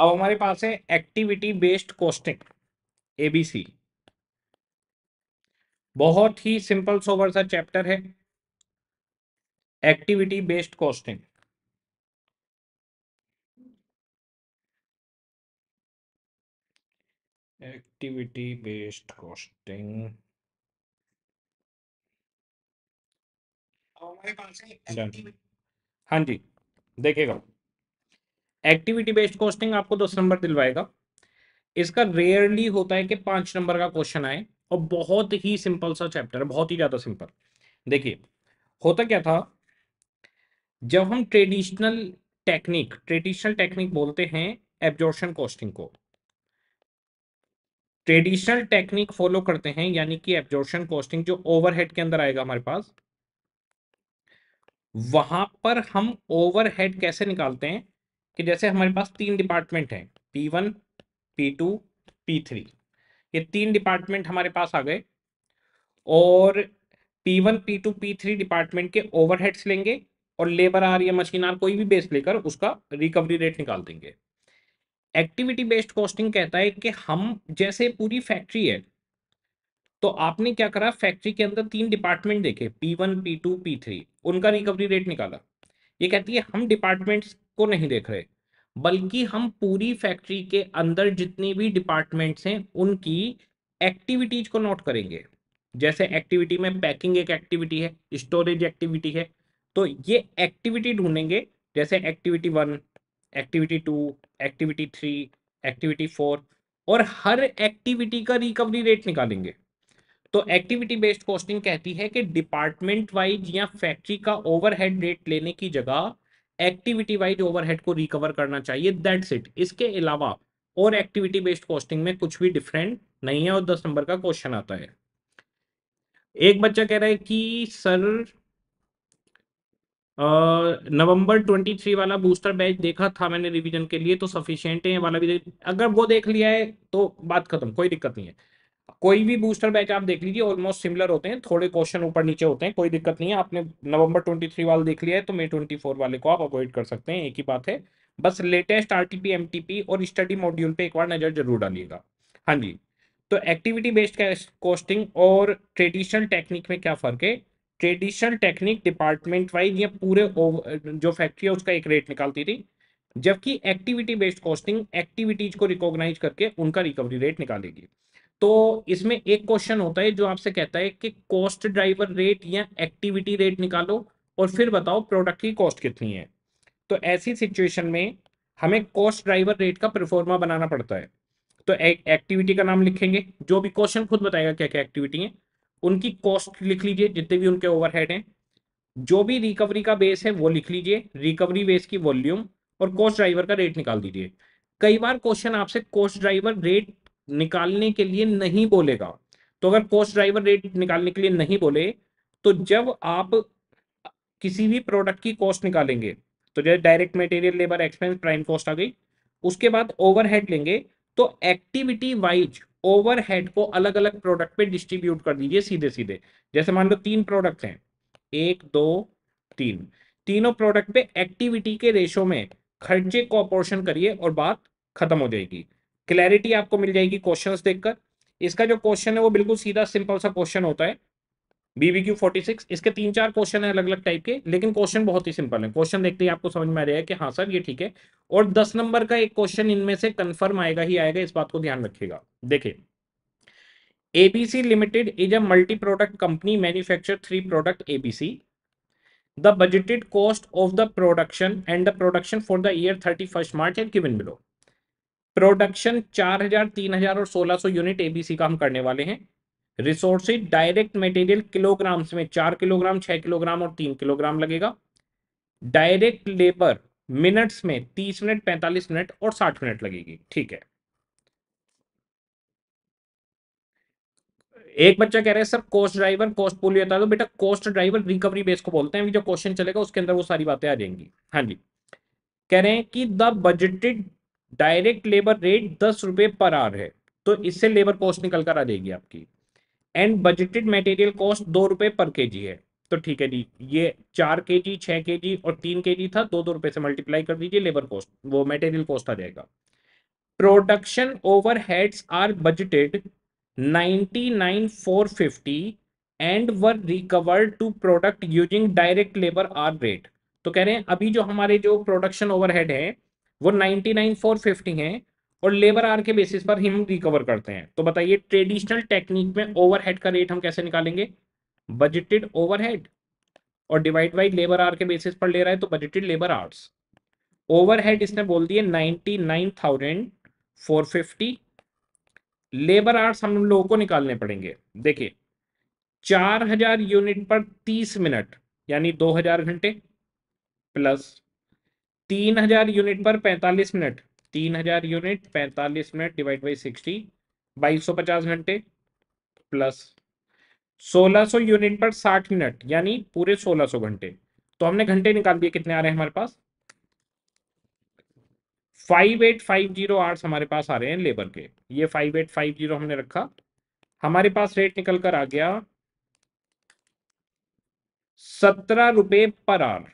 Speaker 2: अब हमारे पास है एक्टिविटी बेस्ड कॉस्टिंग एबीसी बहुत ही सिंपल सोवर सा चैप्टर है
Speaker 1: activity based costing activity based costing हमारे पास
Speaker 2: है हाँ जी देखेगा एक्टिविटी बेस्ड कॉस्टिंग आपको दस नंबर दिलवाएगा इसका रेयरली होता है कि पांच नंबर का क्वेश्चन आए और बहुत ही सिंपल सा चैप्टर है बहुत ही ज़्यादा सिंपल देखिए होता क्या था जब हम ट्रेडिशनल टेक्निक ट्रेडिशनल टेक्निक बोलते हैं एब्जॉर्शन कॉस्टिंग को ट्रेडिशनल टेक्निक फॉलो करते हैं यानी कि एब्जॉर्शन कॉस्टिंग जो ओवरहेड के अंदर आएगा हमारे पास वहां पर हम ओवरहेड कैसे निकालते हैं कि जैसे हमारे पास तीन डिपार्टमेंट हैं P one P two P three ये तीन डिपार्टमेंट हमारे पास आ गए और P one P two P three department के ओवरहेड्स लेंगे और लेबर आर या मशीन आर कोई भी बेस लेकर उसका रिकवरी रेट निकाल देंगे एक्टिविटी बेस्ड कॉस्टिंग कहता है कि हम जैसे पूरी फैक्ट्री है तो आपने क्या करा फैक्ट्री के अंदर तीन डिपार्टमेंट देखे P one P two P three उनका रिकवरी रेट निकाला ये कहती है हम डिपार्टमेंट्स को नहीं देख रहे बल्कि हम पूरी फैक्ट्री के अंदर जितनी भी डिपार्टमेंट्स हैं उनकी एक्टिविटीज को नोट करेंगे जैसे एक्टिविटी में पैकिंग एक एक्टिविटी है स्टोरेज एक्टिविटी है तो ये एक्टिविटी ढूंढेंगे जैसे activity one activity two activity three activity four और हर एक्टिविटी का रिकवरी रेट निकालेंगे तो एक्टिविटी बेस्ड कॉस्टिंग कहती है कि डिपार्टमेंट वाइज या फैक्ट्री का ओवरहेड रेट लेने की जगह एक्टिविटी वाइज ओवरहेड को रिकवर करना चाहिए दैट्स इट इसके अलावा और एक्टिविटी बेस्ड कॉस्टिंग में कुछ भी डिफरेंट नहीं है और दस नंबर का क्वेश्चन आता है एक बच्चा कह रहा है कि सर नवंबर ट्वेंटी थ्री वाला बूस्टर बैच देखा था मैंने रिवीजन के लिए तो सफिशियंट है वाला भी अगर वो देख लिया है तो बात खत्म कोई दिक्कत नहीं है कोई भी बूस्टर बैच आप देख लीजिए ऑलमोस्ट सिमिलर होते हैं थोड़े क्वेश्चन ऊपर नीचे होते हैं कोई दिक्कत नहीं है आपने नवंबर ट्वेंटी थ्री वाले देख लिया है तो मई ट्वेंटी फोर वाले को आप अवॉइड कर सकते हैं एक ही बात है बस लेटेस्ट आर टी और स्टडी मॉड्यूल पे एक बार नज़र जरूर डालिएगा हाँ जी तो एक्टिविटी बेस्ड कॉस्टिंग और ट्रेडिशनल टेक्निक में क्या फ़र्क है ट्रेडिशनल टेक्निक डिपार्टमेंट वाइज या पूरे जो फैक्ट्री है उसका एक रेट निकालती थी जबकि एक्टिविटी बेस्ड कॉस्टिंग एक्टिविटीज को रिकॉग्नाइज करके उनका रिकवरी रेट निकालेगी तो इसमें एक क्वेश्चन होता है जो आपसे कहता है कि कॉस्ट ड्राइवर रेट या एक्टिविटी रेट निकालो और फिर बताओ प्रोडक्ट की कॉस्ट कितनी है तो ऐसी सिचुएशन में हमें कॉस्ट ड्राइवर रेट का परफॉर्मा बनाना पड़ता है तो एक एक्टिविटी का नाम लिखेंगे जो भी क्वेश्चन खुद बताएगा क्या क्या एक्टिविटी है उनकी कॉस्ट लिख लीजिए जितने भी उनके ओवरहेड हैं जो भी रिकवरी का बेस है वो लिख लीजिए रिकवरी बेस की वॉल्यूम और कॉस्ट ड्राइवर का रेट निकाल दीजिए कई बार क्वेश्चन आपसे कॉस्ट ड्राइवर रेट निकालने के लिए नहीं बोलेगा तो अगर कोस्ट ड्राइवर रेट निकालने के लिए नहीं बोले तो जब आप किसी भी प्रोडक्ट की कॉस्ट निकालेंगे तो जैसे direct material labour expense prime cost आ गई उसके बाद ओवरहेड लेंगे तो एक्टिविटी वाइज ओवरहेड को अलग अलग प्रोडक्ट पे डिस्ट्रीब्यूट कर दीजिए सीधे सीधे जैसे मान लो तीन प्रोडक्ट हैं एक दो तीन तीनों प्रोडक्ट पे एक्टिविटी के रेशो में खर्चे को अपोर्शन करिए और बात खत्म हो जाएगी क्लैरिटी आपको मिल जाएगी क्वेश्चन देखकर इसका जो क्वेश्चन है वो बिल्कुल सीधा सिंपल सा क्वेश्चन होता है बीबीक्यू फोर्टी सिक्स इसके तीन चार क्वेश्चन है अलग अलग टाइप के लेकिन क्वेश्चन बहुत ही सिंपल है क्वेश्चन देखते ही आपको समझ में आ जाएगा कि हाँ सर ये ठीक है और दस नंबर का एक क्वेश्चन इनमें से कन्फर्म आएगा ही आएगा इस बात को ध्यान रखिएगा देखिए ABC limited is a multi product company manufacture three product ABC the budgeted cost of the production and the production for the year thirty first March and given below production 4000, 3000 और 1600 unit ABC का हम करने वाले हैं resources direct material kilograms में चार kilogram छह kilogram और तीन किलोग्राम लगेगा डायरेक्ट लेबर मिनट्स में तीस मिनट पैंतालीस मिनट और साठ मिनट लगेगी ठीक है एक बच्चा कह रहा है sir cost driver cost pool होता है तो बेटा कोस्ट ड्राइवर रिकवरी बेस को बोलते हैं जो क्वेश्चन चलेगा उसके अंदर वो सारी बातें आ जाएंगी हाँ जी कह रहे हैं कि the budgeted direct labour rate दस रुपए पर आर है तो इससे लेबर कॉस्ट निकल कर आ जाएगी आपकी एंड बजटेड मटेरियल कॉस्ट दो रुपए पर के जी है तो ठीक है जी ये चार के जी छह के जी और तीन के जी था दो दो रुपए से मल्टीप्लाई कर दीजिए लेबर कॉस्ट वो मटेरियल कॉस्ट आ जाएगा production overheads are budgeted ninety nine four fifty and were recovered to product using direct labour hour rate तो कह रहे हैं अभी जो हमारे जो प्रोडक्शन ओवरहेड है वो नाइनटी नाइन फोर फिफ्टी है और लेबर आर के बेसिस पर हम रिकवर करते हैं तो बताइए ट्रेडिशनल टेक्निक में ओवरहेड का रेट हम कैसे निकालेंगे बजटेड ओवरहेड और डिवाइड बाई लेबर आर के बेसिस पर ले रहा है तो बजटेड लेबर आर्स ओवरहेड इसने बोल दिए ninety nine thousand four fifty labour hours हम लोगों को निकालने पड़ेंगे देखिए चार हजार यूनिट पर तीस मिनट यानी दो हजार घंटे प्लस तीन हजार यूनिट पर पैंतालीस मिनट तीन हजार यूनिट पैंतालीस मिनट डिवाइड बाई सिक्सटी बाईस सौ पचास घंटे प्लस सोलह सौ यूनिट पर साठ मिनट यानी पूरे सोलह सौ घंटे तो हमने घंटे निकाल दिए कितने आ रहे हैं हमारे पास five eight five zero hours हमारे पास आ रहे हैं लेबर के ये फाइव एट फाइव जीरो हमने रखा हमारे पास रेट निकल कर आ गया सत्रह रुपए पर आर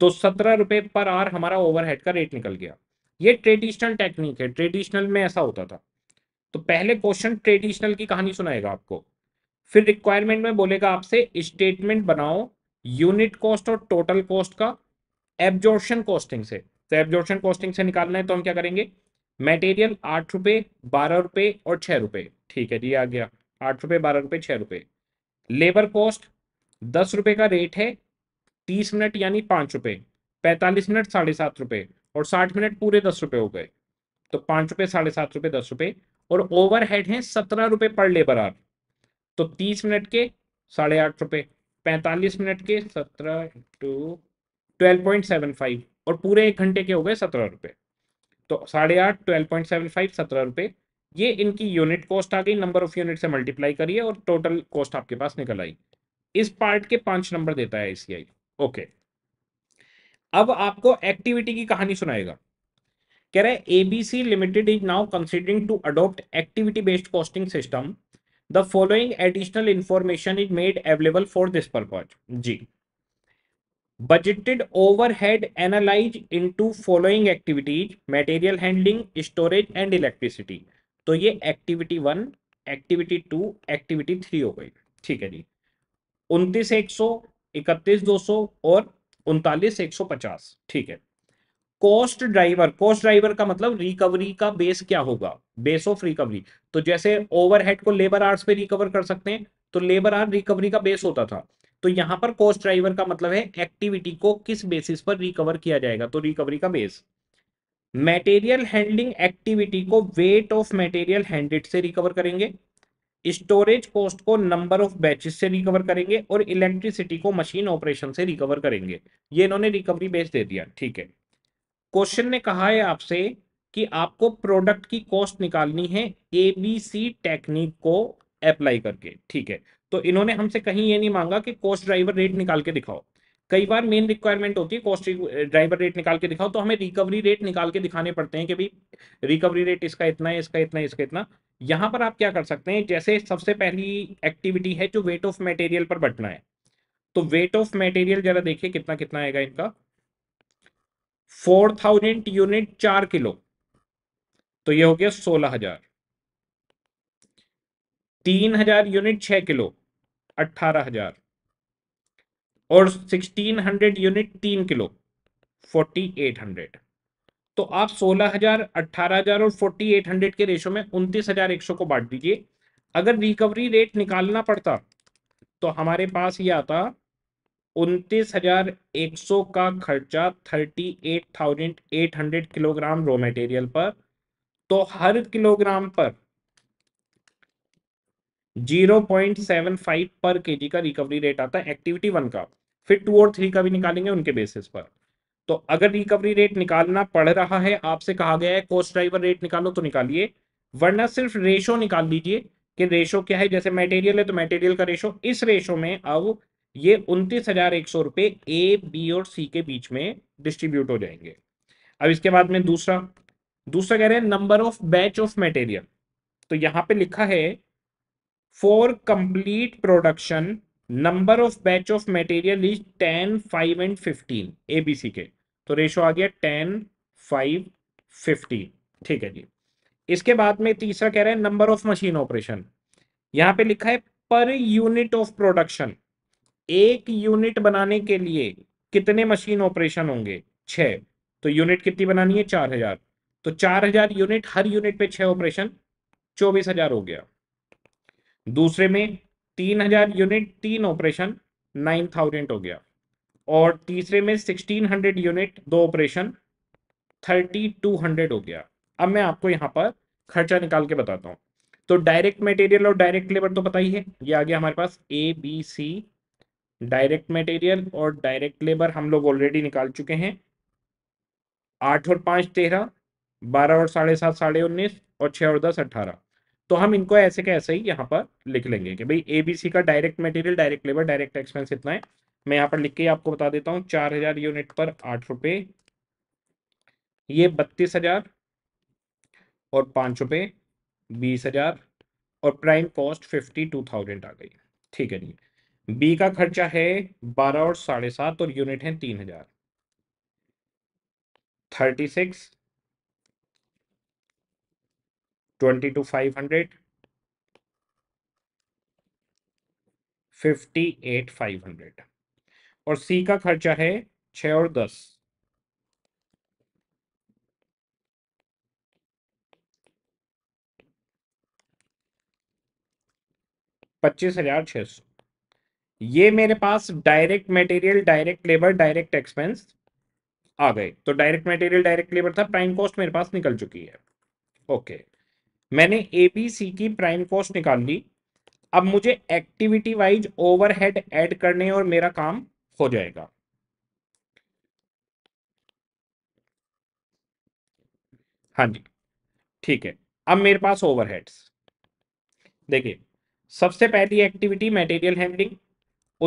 Speaker 2: तो सत्रह रुपए पर आर हमारा ओवरहेड का रेट निकल गया ये ट्रेडिशनल टेक्निक है ट्रेडिशनल में ऐसा होता था तो पहले क्वेश्चन ट्रेडिशनल की कहानी सुनाएगा आपको फिर रिक्वायरमेंट में बोलेगा आपसे स्टेटमेंट बनाओ यूनिट कॉस्ट और टोटल कॉस्ट का एब्जॉर्शन कॉस्टिंग से तो एब्जॉर्शन कॉस्टिंग से निकालना है तो हम क्या करेंगे मटेरियल आठ रुपए बारह रुपए और छह रुपये ठीक है जी आ गया आठ रुपए बारह रुपए छह रुपए लेबर कॉस्ट दस रुपए का रेट है तीस मिनट यानी पाँच रुपये पैंतालीस मिनट साढ़े सात रुपये और साठ मिनट पूरे दस रुपये हो गए तो पाँच रुपये साढ़े सात रुपये दस रुपये और ओवर हेड हैं सत्रह रुपये पर लेबर आर तो तीस मिनट के साढ़े आठ रुपये पैंतालीस मिनट के सत्रह to twelve point seven five और पूरे एक घंटे के हो गए सत्रह रुपये तो साढ़े आठ ट्वेल्व पॉइंट सेवन फाइव सत्रह रुपये ये इनकी यूनिट कॉस्ट आ गई नंबर ऑफ यूनिट से मल्टीप्लाई करिए और टोटल कॉस्ट आपके पास निकल आई इस पार्ट के पांच नंबर देता है आई ओके अब आपको एक्टिविटी की कहानी सुनाएगा कह रहे ABC limited is now considering to adopt activity based costing system the following additional information is made available for this purpose जी budgeted overhead analyse into following activities material handling storage and electricity तो ये activity one activity two activity three हो गई ठीक है जी उनतीस एक सौ इकतीस दो सौ और उनतालीस एक सौ पचास ठीक है कॉस्ट ड्राइवर कॉस्ट ड्राइवर का मतलब रिकवरी का बेस क्या होगा बेस ऑफ रिकवरी तो जैसे ओवरहेड को लेबर आर्स पे रिकवर कर सकते हैं तो लेबर आर रिकवरी का बेस होता था तो यहां पर कॉस्ट ड्राइवर का मतलब है एक्टिविटी को किस बेसिस पर रिकवर किया जाएगा तो रिकवरी का बेस मटेरियल हैंडलिंग एक्टिविटी को वेट ऑफ मटेरियल हैंडेड से रिकवर करेंगे स्टोरेज कॉस्ट को नंबर ऑफ बैचेस से रिकवर करेंगे और इलेक्ट्रिसिटी को मशीन ऑपरेशन से रिकवर करेंगे ये इन्होंने रिकवरी बेस दे दिया ठीक है क्वेश्चन ने कहा है आपसे कि आपको प्रोडक्ट की कॉस्ट निकालनी है ए बी सी टेक्निक को अप्लाई करके ठीक है तो इन्होंने हमसे कहीं ये नहीं मांगा कि कॉस्ट ड्राइवर रेट निकाल के दिखाओ कई बार मेन रिक्वायरमेंट होती है कॉस्ट ड्राइवर रेट निकाल के दिखाओ तो हमें रिकवरी रेट निकाल के दिखाने पड़ते हैं कि भाई रिकवरी रेट इसका इतना है इसका इतना इसका इतना यहां पर आप क्या कर सकते हैं जैसे सबसे पहली एक्टिविटी है जो वेट ऑफ मटेरियल पर बटना है तो वेट ऑफ मटेरियल जरा देखिए कितना कितना आएगा इनका फोर थाउजेंड यूनिट चार किलो तो ये हो गया सोलह हजार तीन हजार यूनिट छह किलो अट्ठारह हजार और सिक्सटीन हंड्रेड यूनिट तीन किलो फोर्टी एट हंड्रेड तो आप 16000, 18000 और 4800 के रेशो में उन्तीस सौ को बांट दीजिए अगर रिकवरी रेट निकालना पड़ता तो हमारे पास ये आता उनतीस हजार एक सौ का खर्चा thirty eight thousand eight hundred kilogram raw material पर तो हर किलोग्राम पर जीरो पॉइंट सेवन फाइव पर केजी का रिकवरी रेट आता है एक्टिविटी वन का फिर टू और थ्री का भी निकालेंगे उनके बेसिस पर तो अगर रिकवरी रेट निकालना पड़ रहा है आपसे कहा गया है कोस्ट ड्राइवर रेट निकालो तो निकालिए वरना सिर्फ रेशो निकाल लीजिए कि रेशो क्या है जैसे मटेरियल है तो मटेरियल का रेशो इस रेशो में अब ये उनतीस हजार एक सौ रुपए ए बी और सी के बीच में डिस्ट्रीब्यूट हो जाएंगे अब इसके बाद में दूसरा दूसरा कह रहे हैं number of batch of material तो यहां पे लिखा है for complete production number of batch of material is ten five and fifteen ABC के तो रेशो आ गया टेन फाइव फिफ्टी ठीक है जी इसके बाद में तीसरा कह रहे हैं नंबर ऑफ मशीन ऑपरेशन यहां पे लिखा है पर यूनिट ऑफ प्रोडक्शन एक यूनिट बनाने के लिए कितने मशीन ऑपरेशन होंगे छ तो यूनिट कितनी बनानी है चार हजार तो चार हजार यूनिट हर यूनिट पे छह ऑपरेशन चौबीस हजार हो गया दूसरे में तीन हजार यूनिट तीन ऑपरेशन नाइन थाउजेंड हो गया और तीसरे में 1600 यूनिट दो ऑपरेशन 3200 हो गया अब मैं आपको यहाँ पर खर्चा निकाल के बताता हूँ तो डायरेक्ट मटेरियल और डायरेक्ट लेबर तो पता ही है ये आ गया हमारे पास A B C direct material और डायरेक्ट लेबर हम लोग ऑलरेडी निकाल चुके हैं आठ और पाँच तेरह बारह और साढ़े सात साढ़े उन्नीस और छः और दस अट्ठारह तो हम इनको ऐसे के ऐसे ही यहाँ पर लिख लेंगे कि भाई ए बी सी का direct material direct labour direct expense इतना है मैं यहाँ पर लिख के आपको बता देता हूँ चार हजार यूनिट पर आठ रुपये ये बत्तीस हजार और पाँच रुपये बीस हजार और prime cost fifty two thousand आ गई ठीक है जी बी का खर्चा है बारह और साढ़े सात और यूनिट है तीन हजार thirty six twenty two five hundred fifty eight five hundred और सी का खर्चा है छ और दस पच्चीस हजार छह सौ ये मेरे पास direct material direct labour direct expense आ गए तो डायरेक्ट मटेरियल डायरेक्ट लेबर था प्राइम कॉस्ट मेरे पास निकल चुकी है ओके मैंने ए बी सी की प्राइम कॉस्ट निकाल ली अब मुझे एक्टिविटी वाइज ओवरहेड ऐड करने और मेरा काम हो जाएगा हाँ जी ठीक है अब मेरे पास ओवरहेड्स देखिए सबसे पहली एक्टिविटी मटेरियल हैंडलिंग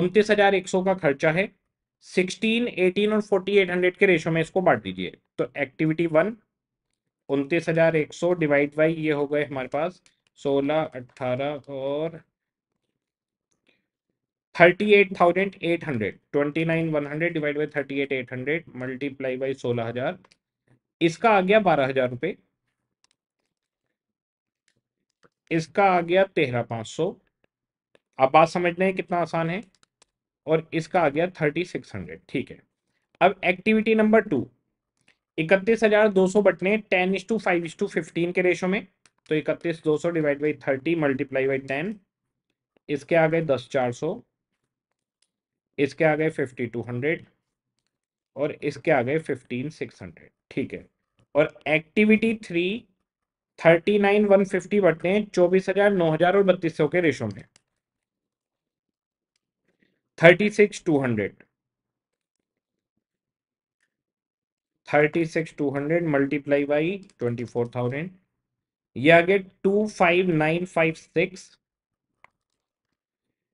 Speaker 2: उनतीस हजार एक सौ का खर्चा है सिक्सटीन एटीन और फोर्टी एट हंड्रेड के रेशो में इसको बांट दीजिए तो एक्टिविटी वन उनतीस हजार एक सौ डिवाइड बाई ये हो गए हमारे पास सोलह अट्ठारह और thirty eight thousand eight hundred twenty divide by thirty multiply by सोलह हजार इसका आ गया बारह हजार रुपये इसका आ गया तेरह पाँच सौ आप बात समझ हैं कितना आसान है और इसका आ गया थर्टी सिक्स हंड्रेड ठीक है अब एक्टिविटी नंबर टू इकतीस हजार दो सौ बटने ten is to five is to fifteen के रेशो में तो इकतीस दो सौ divide by thirty multiply by ten इसके आ गए दस चार सौ इसके आ गए फिफ्टी टू हंड्रेड और इसके आ गए फिफ्टीन सिक्स हंड्रेड ठीक है और activity three thirty nine one fifty बटते हैं चौबीस हजार नौ हजार और बत्तीस सौ के रेशो में thirty six two hundred thirty six two hundred multiply by twenty four thousand यह आगे two five nine five six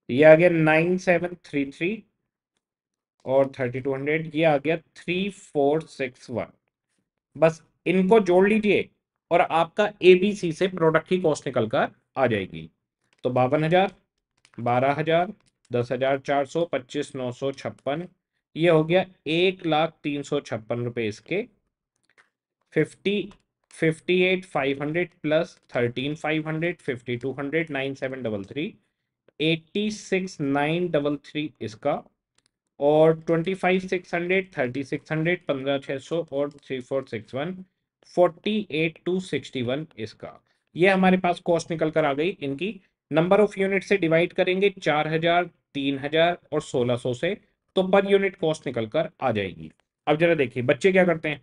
Speaker 2: ये आगे नाइन सेवन थ्री थ्री और थर्टी टू हंड्रेड ये आ गया थ्री फोर सिक्स वन बस इनको जोड़ लीजिए और आपका ए बी सी से प्रोडक्ट की कॉस्ट निकल कर आ जाएगी तो बावन हजार बारह हजार दस हजार चार सौ पच्चीस नौ सौ छप्पन ये हो गया एक लाख तीन सौ छप्पन रुपये इसके fifty fifty eight five hundred plus thirteen five hundred fifty two hundred nine seven double three eighty six nine double three इसका और twenty five six hundred thirty six hundred पंद्रह छः सौ और three four six one forty eight two sixty one इसका ये हमारे पास कॉस्ट निकल कर आ गई इनकी नंबर ऑफ यूनिट से डिवाइड करेंगे चार हजार तीन हजार और सोलह सौ से तो पर यूनिट कॉस्ट निकल कर आ जाएगी अब जरा देखिए बच्चे क्या करते हैं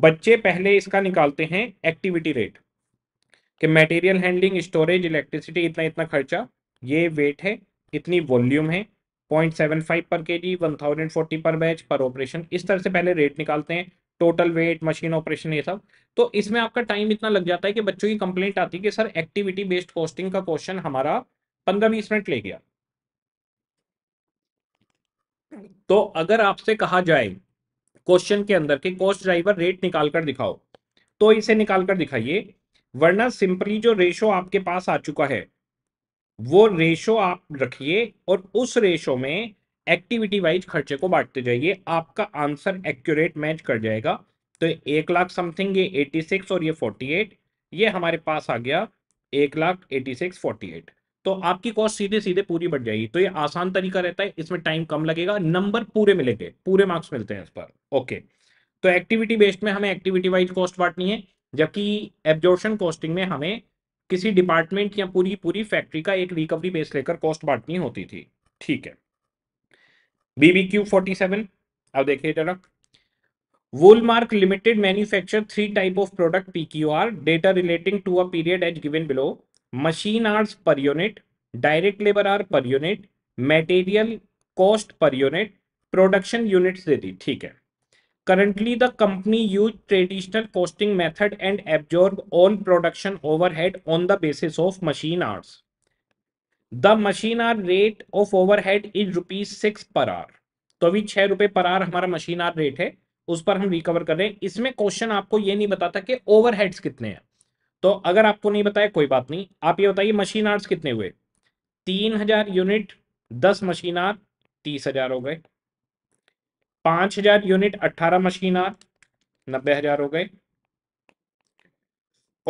Speaker 2: बच्चे पहले इसका निकालते हैं एक्टिविटी रेट कि मटेरियल हैंडलिंग स्टोरेज इलेक्ट्रिसिटी इतना इतना खर्चा ये वेट है इतनी वॉल्यूम है point seven five per K G one thousand forty per batch per operation इस तरह से पहले रेट निकालते हैं टोटल वेट मशीन ऑपरेशन ये सब तो इसमें आपका टाइम इतना लग जाता है कि बच्चों की कंप्लेंट आती है कि सर एक्टिविटी बेस्ड कॉस्टिंग का क्वेश्चन हमारा पंद्रह बीस मिनट ले गया तो अगर आपसे कहा जाए क्वेश्चन के अंदर के कॉस्ट ड्राइवर रेट निकाल कर दिखाओ तो इसे निकाल कर दिखाइए वरना सिंपली जो रेशो आपके पास आ चुका है वो रेशो आप रखिए और उस रेशो में एक्टिविटी वाइज खर्चे को बांटते जाइए आपका आंसर एक्यूरेट मैच कर जाएगा तो एक लाख समथिंग ये एटी सिक्स और ये फोर्टी एट ये हमारे पास आ गया एक lakh eighty six forty eight तो आपकी कॉस्ट सीधे सीधे पूरी बढ़ जाएगी तो ये आसान तरीका रहता है इसमें टाइम कम लगेगा नंबर पूरे मिलेंगे पूरे मार्क्स मिलते हैं इस पर ओके तो एक्टिविटी बेस्ड में हमें एक्टिविटी वाइज कॉस्ट बांटनी है जबकि एब्जॉर्शन कॉस्टिंग में हमें किसी डिपार्टमेंट या पूरी पूरी फैक्ट्री का एक रिकवरी बेस लेकर कॉस्ट बांटनी होती थी ठीक है बीबी क्यू फोर्टी सेवन अब देखिए जरा Volmark limited manufacture three type of product P Q R data relating to a period as given below machine hours per unit direct labour hours per unit material cost per unit production units दे दी ठीक है Currently, the company use traditional costing method and absorb all production overhead on the basis of machine hours. The machine hour rate of overhead is rupees 6 per hour to bhi 6 rupees per hour hamara machine hour rate hai us par hum recover kar rahe hain isme question aapko ye nahi batata ki overheads kitne hain to agar aapko nahi बताया कोई बात नहीं आप ये बताइए machine arts कितने हुए तीन हजार यूनिट दस मशीन आर तीस हजार हो पांच हजार यूनिट अट्ठारह मशीन आर नब्बे हजार हो गए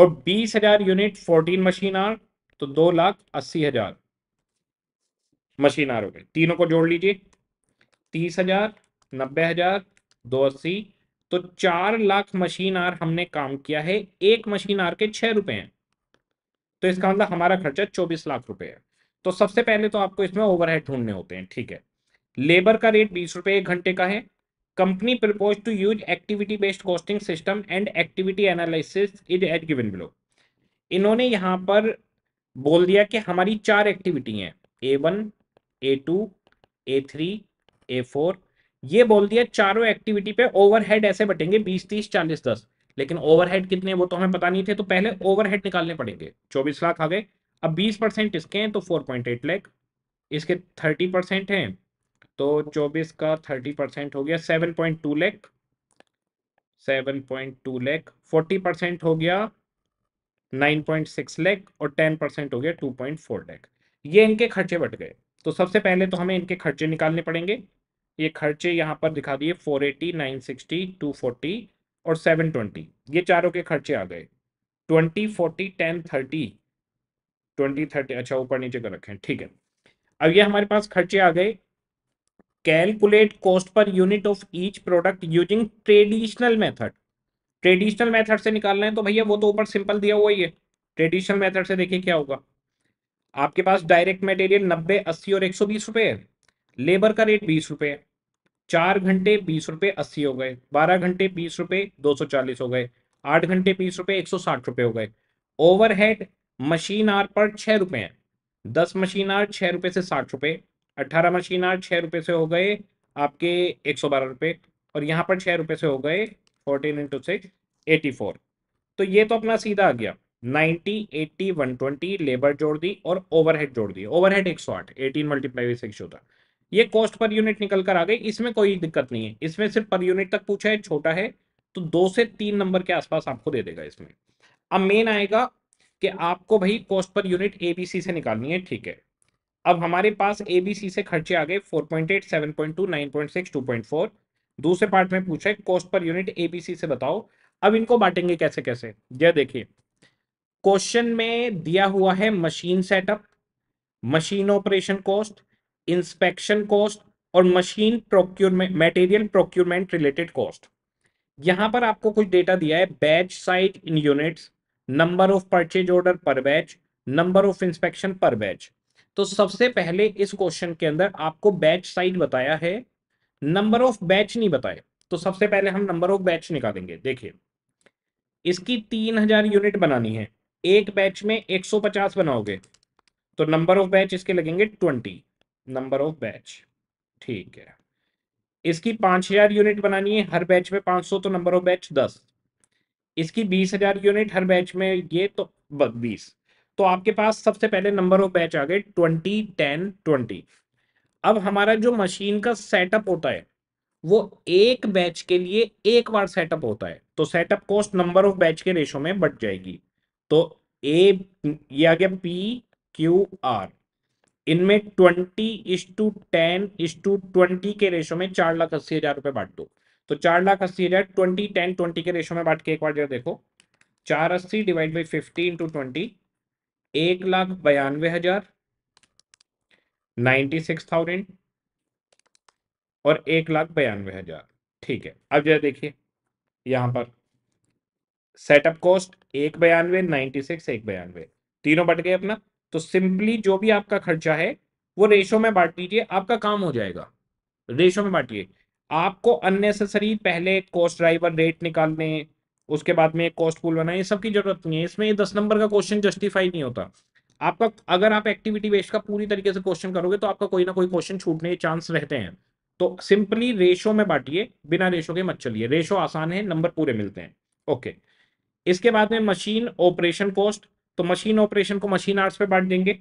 Speaker 2: और बीस हजार यूनिट फोर्टीन मशीन आर तो दो लाख अस्सी हजार मशीन आर हो गए तीनों को जोड़ लीजिए तीस हजार नब्बे हजार दो अस्सी तो चार लाख मशीन आर हमने काम किया है एक मशीन आर के छह रुपए हैं तो इसका मतलब हमारा खर्चा चौबीस लाख रुपए है तो सबसे पहले तो आपको इसमें ओवरहेड ढूंढने होते हैं ठीक है लेबर का रेट बीस रुपए एक घंटे का है company propose to use activity based costing system and activity analysis is at given below इन्होंने यहां पर बोल दिया कि हमारी चार एक्टिविटी हैं A one A two A three A four ये बोल दिया चारों एक्टिविटी पे ओवरहेड ऐसे बटेंगे बीस तीस चालीस दस लेकिन ओवरहेड कितने वो तो हमें पता नहीं थे तो पहले ओवरहेड निकालने पड़ेंगे चौबीस लाख आ गए अब बीस परसेंट इसके हैं तो फोर पॉइंट एट लैख इसके थर्टी परसेंट हैं तो 24 का 30 परसेंट हो गया 7.2 पॉइंट टू लेख फोर्टी परसेंट हो गया 9.6 लेख और 10 परसेंट हो गया 2.4 लैख ये इनके खर्चे बट गए तो सबसे पहले तो हमें इनके खर्चे निकालने पड़ेंगे ये खर्चे यहाँ पर दिखा दिए 480, 960, 240 और 720 ये चारों के खर्चे आ गए 20, 40, 10, 30 20, 30 अच्छा ऊपर नीचे कर रखे ठीक है अब ये हमारे पास खर्चे आ गए calculate cost per unit of each product using traditional method traditional method से निकालना है तो भैया वो तो ऊपर सिंपल दिया हुआ ही है ट्रेडिशनल मेथड से देखिए क्या होगा आपके पास डायरेक्ट मटेरियल 90 80 और 120 सौ बीस रुपये है लेबर का रेट बीस रुपए है चार घंटे बीस रुपए अस्सी हो गए बारह घंटे बीस रुपए दो सौ चालीस हो गए आठ घंटे बीस रुपए एक सौ साठ रुपये हो गए ओवरहेड मशीन आर पर छः रुपये हैं दस मशीन आर छः रुपये से साठ रुपये अट्ठारह मशीन आज छः रुपये से हो गए आपके एक सौ बारह रुपये और यहाँ पर छः रुपये से हो गए fourteen into six eighty four तो ये तो अपना सीधा आ गया ninety eighty one twenty labour जोड़ दी और ओवरहेड जोड़ दी ओवरहेड एक सौ आठ एटीन मल्टीप्लाई विथ सिक्स होता ये कॉस्ट पर यूनिट निकल कर आ गई इसमें कोई दिक्कत नहीं है इसमें सिर्फ पर यूनिट तक पूछा है छोटा है तो दो से तीन नंबर के आसपास आपको दे देगा इसमें अब मेन आएगा कि आपको भाई कॉस्ट पर यूनिट एबीसी से निकालनी है ठीक है अब हमारे पास ए बी सी से खर्चे आ गए 4.8, 7.2, 9.6, फोर दूसरे पार्ट में पूछा है cost per unit A B सी से बताओ अब इनको बांटेंगे कैसे कैसे यह देखिए क्वेश्चन में दिया हुआ है machine setup machine operation cost inspection cost और machine procurement material procurement related cost यहां पर आपको कुछ डेटा दिया है batch size in units number of purchase order per batch number of inspection per batch तो सबसे पहले इस क्वेश्चन के अंदर आपको बैच साइज बताया है नंबर ऑफ बैच नहीं बताया तो सबसे पहले हम नंबर ऑफ बैच निकालेंगे देखिए इसकी तीन हजार यूनिट बनानी है एक बैच में एक सौ पचास बनाओगे तो नंबर ऑफ बैच इसके लगेंगे ट्वेंटी नंबर ऑफ बैच ठीक है इसकी पांच हजार यूनिट बनानी है हर बैच में पांच सौ तो नंबर ऑफ बैच दस इसकी बीस हजार यूनिट हर बैच में ये तो बीस तो आपके पास सबसे पहले नंबर ऑफ बैच आ गए ट्वेंटी टेन ट्वेंटी अब हमारा जो मशीन का सेटअप होता है वो एक बैच के लिए एक बार सेटअप होता है तो setup cost number of batch के रेशो में बढ़ जाएगी तो ए आ गया पी क्यू आर इनमें twenty is to ten is to twenty के रेशो में चार लाख अस्सी हजार रुपए बांट दो तो चार लाख अस्सी हजार ट्वेंटी टेन ट्वेंटी के रेशो में बांट के एक बार जरा देखो चार अस्सी divide by fifty into twenty एक लाख बयानवे हजार नाइन्टी सिक्स थाउजेंड और एक लाख बयानवे हजार ठीक है अब जरा देखिए यहां पर सेटअप कॉस्ट एक बयानवे नाइन्टी सिक्स एक बयानवे तीनों बट गए अपना तो सिंपली जो भी आपका खर्चा है वो रेशो में बांट लीजिए आपका काम हो जाएगा रेशो में बांटिए आपको अननेसेसरी पहले कॉस्ट ड्राइवर रेट निकालने उसके बाद में एक कॉस्ट पूल बनाए ये सब की जरूरत नहीं है इसमें ये दस नंबर का क्वेश्चन जस्टिफाई नहीं होता आपका अगर आप एक्टिविटी बेस्ड का पूरी तरीके से क्वेश्चन करोगे तो आपका कोई ना कोई क्वेश्चन छूटने के चांस रहते हैं तो सिंपली रेशो में बांटिए बिना रेशो के मत चलिए रेशो आसान है नंबर पूरे मिलते हैं ओके इसके बाद में मशीन ऑपरेशन कॉस्ट तो मशीन ऑपरेशन को मशीन आर्ट्स पे बांट देंगे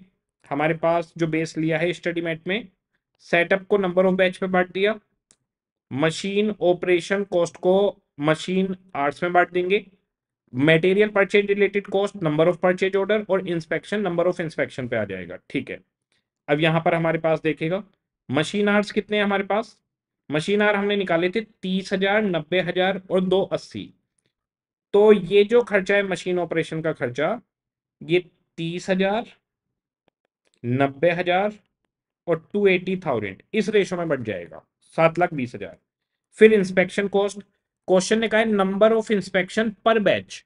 Speaker 2: हमारे पास जो बेस लिया है स्टडी मैट में सेटअप को नंबर ऑफ बैच पे बांट दिया मशीन ऑपरेशन कॉस्ट को मशीन आर्ट्स में बांट देंगे material purchase related cost number of purchase order और इंस्पेक्शन नंबर ऑफ इंस्पेक्शन पे आ जाएगा ठीक है अब यहां पर हमारे पास देखेगा मशीन आर्ट्स कितने हैं हमारे पास मशीन आर हमने निकाले थे तीस हजार नब्बे हजार और दो अस्सी तो ये जो खर्चा है मशीन ऑपरेशन का खर्चा ये तीस हजार नब्बे हजार और टू एटी थाउजेंड इस रेशो में बढ़ जाएगा सात लाख बीस हजार फिर इंस्पेक्शन कॉस्ट क्वेश्चन ने कहा है number of inspection per batch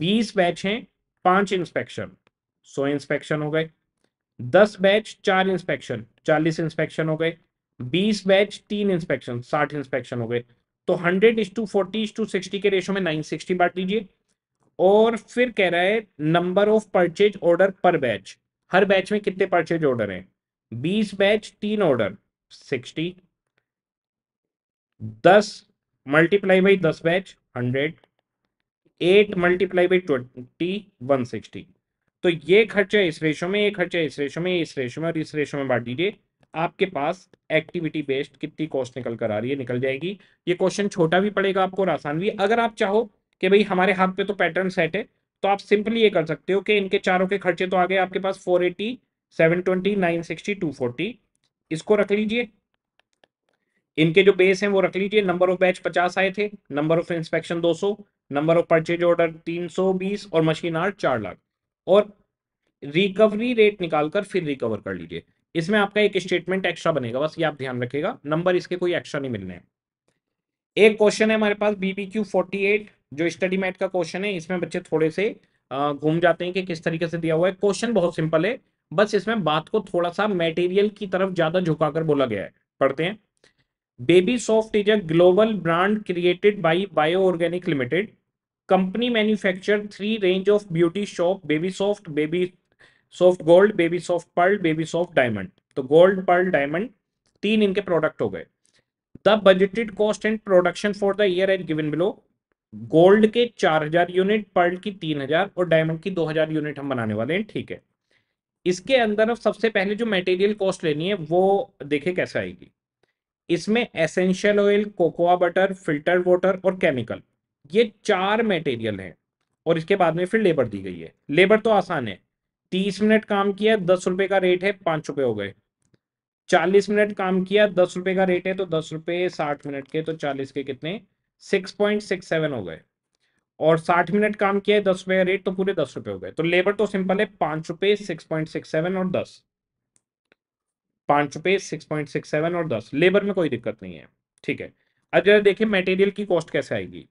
Speaker 2: बीस बैच हैं पांच इंस्पेक्शन सौ इंस्पेक्शन हो गए दस बैच चार इंस्पेक्शन चालीस इंस्पेक्शन हो गए बीस बैच तीन इंस्पेक्शन साठ इंस्पेक्शन हो गए तो hundred is to forty is to sixty के रेशो में नाइन सिक्सटी बांट लीजिए और फिर कह रहा है number of purchase order per batch हर बैच में कितने परचेज ऑर्डर हैं बीस बैच तीन ऑर्डर सिक्सटी दस मल्टीप्लाई बाई दस batch hundred eight multiply by twenty one sixty तो ये खर्चा इस रेशो में ये खर्चा इस रेशो में इस रेशो में और इस रेशो में बांट दीजिए आपके पास एक्टिविटी बेस्ड कितनी कॉस्ट निकल कर आ रही है निकल जाएगी ये क्वेश्चन छोटा भी पड़ेगा आपको और आसान भी अगर आप चाहो कि भाई हमारे हाथ पे तो पैटर्न सेट है तो आप सिंपली ये कर सकते हो कि इनके चारों के खर्चे तो आ गए आपके पास four eighty seven twenty nine sixty two forty इसको रख लीजिए इनके जो बेस हैं वो रख लीजिए नंबर ऑफ बैच पचास आए थे नंबर ऑफ इंस्पेक्शन दो सौ नंबर ऑफ परचेज ऑर्डर तीन सौ बीस और मशीन आर्ट चार लाख और रिकवरी रेट निकालकर फिर रिकवर कर लीजिए इसमें आपका एक स्टेटमेंट एक्स्ट्रा बनेगा बस ये आप ध्यान रखेगा नंबर इसके कोई एक्स्ट्रा नहीं मिलने एक क्वेश्चन है हमारे पास बीबीक्यू एट जो स्टडी मैट का क्वेश्चन है इसमें बच्चे थोड़े से घूम जाते हैं कि किस तरीके से दिया हुआ है क्वेश्चन बहुत सिंपल है बस इसमें बात को थोड़ा सा मेटेरियल की तरफ ज्यादा झुकाकर बोला गया है पढ़ते हैं baby soft is a global brand created by bio organic limited company manufacture three range of beauty shop baby soft baby soft gold baby soft pearl baby soft diamond तो गोल्ड पर्ल डायमंड तीन इनके product हो गए the budgeted cost and production for the year and given below gold के चार हजार unit Perl की तीन हजार और डायमंड की दो हजार यूनिट हम बनाने वाले हैं ठीक है इसके अंदर अब सबसे पहले जो मेटेरियल कॉस्ट लेनी है वो देखे कैसे आएगी इसमें essential oil cocoa butter filter water और केमिकल ये चार मटेरियल हैं और इसके बाद में फिर लेबर दी गई है लेबर तो आसान है तीस मिनट काम किया दस रुपए का रेट है पांच रुपए हो गए चालीस मिनट काम किया दस रुपए का रेट है तो दस रुपए साठ मिनट के तो चालीस के कितने सिक्स पॉइंट सिक्स सेवन हो गए और साठ मिनट काम किया है दस रुपए का रेट तो पूरे दस रुपए हो गए तो लेबर तो सिंपल है पांच रुपए सिक्स पॉइंट सिक्स सेवन और दस पांच रुपए सिक्स पॉइंट सिक्स सेवन और दस लेबर में कोई दिक्कत नहीं है ठीक है अब जरा अच्छा, देखिए मटेरियल की कॉस्ट कैसे आएगी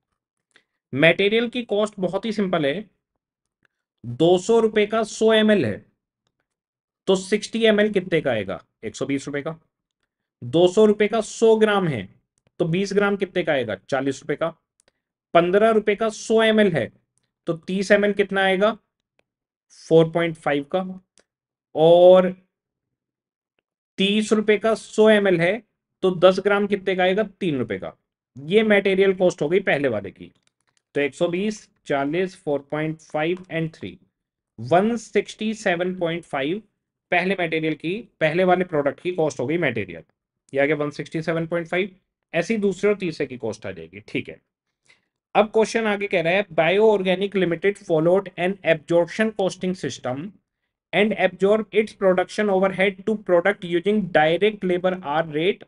Speaker 2: मटेरियल की कॉस्ट बहुत ही सिंपल है दो सौ रुपए का सौ एम है तो सिक्सटी एम कितने का आएगा एक सौ बीस रुपये का दो सौ रुपये का सौ ग्राम है तो बीस ग्राम कितने का आएगा चालीस रुपए का पंद्रह रुपए का सौ एम है तो तीस एम कितना आएगा फोर पॉइंट फाइव का और तीस रुपए का सौ एम है तो दस ग्राम कितने का आएगा तीन रुपए का ये मटेरियल कॉस्ट हो गई पहले वाले की तो एक सौ बीस चालीस four point five and three one sixty seven point five पहले मटेरियल की पहले वाले प्रोडक्ट की कॉस्ट हो गई मटेरियल या गया one sixty seven point five ऐसी दूसरे और तीसरे की कॉस्ट आ जाएगी ठीक है अब क्वेश्चन आगे कह रहा है bio organic limited followed an absorption costing system and absorb its production overhead to product using direct labour hour rate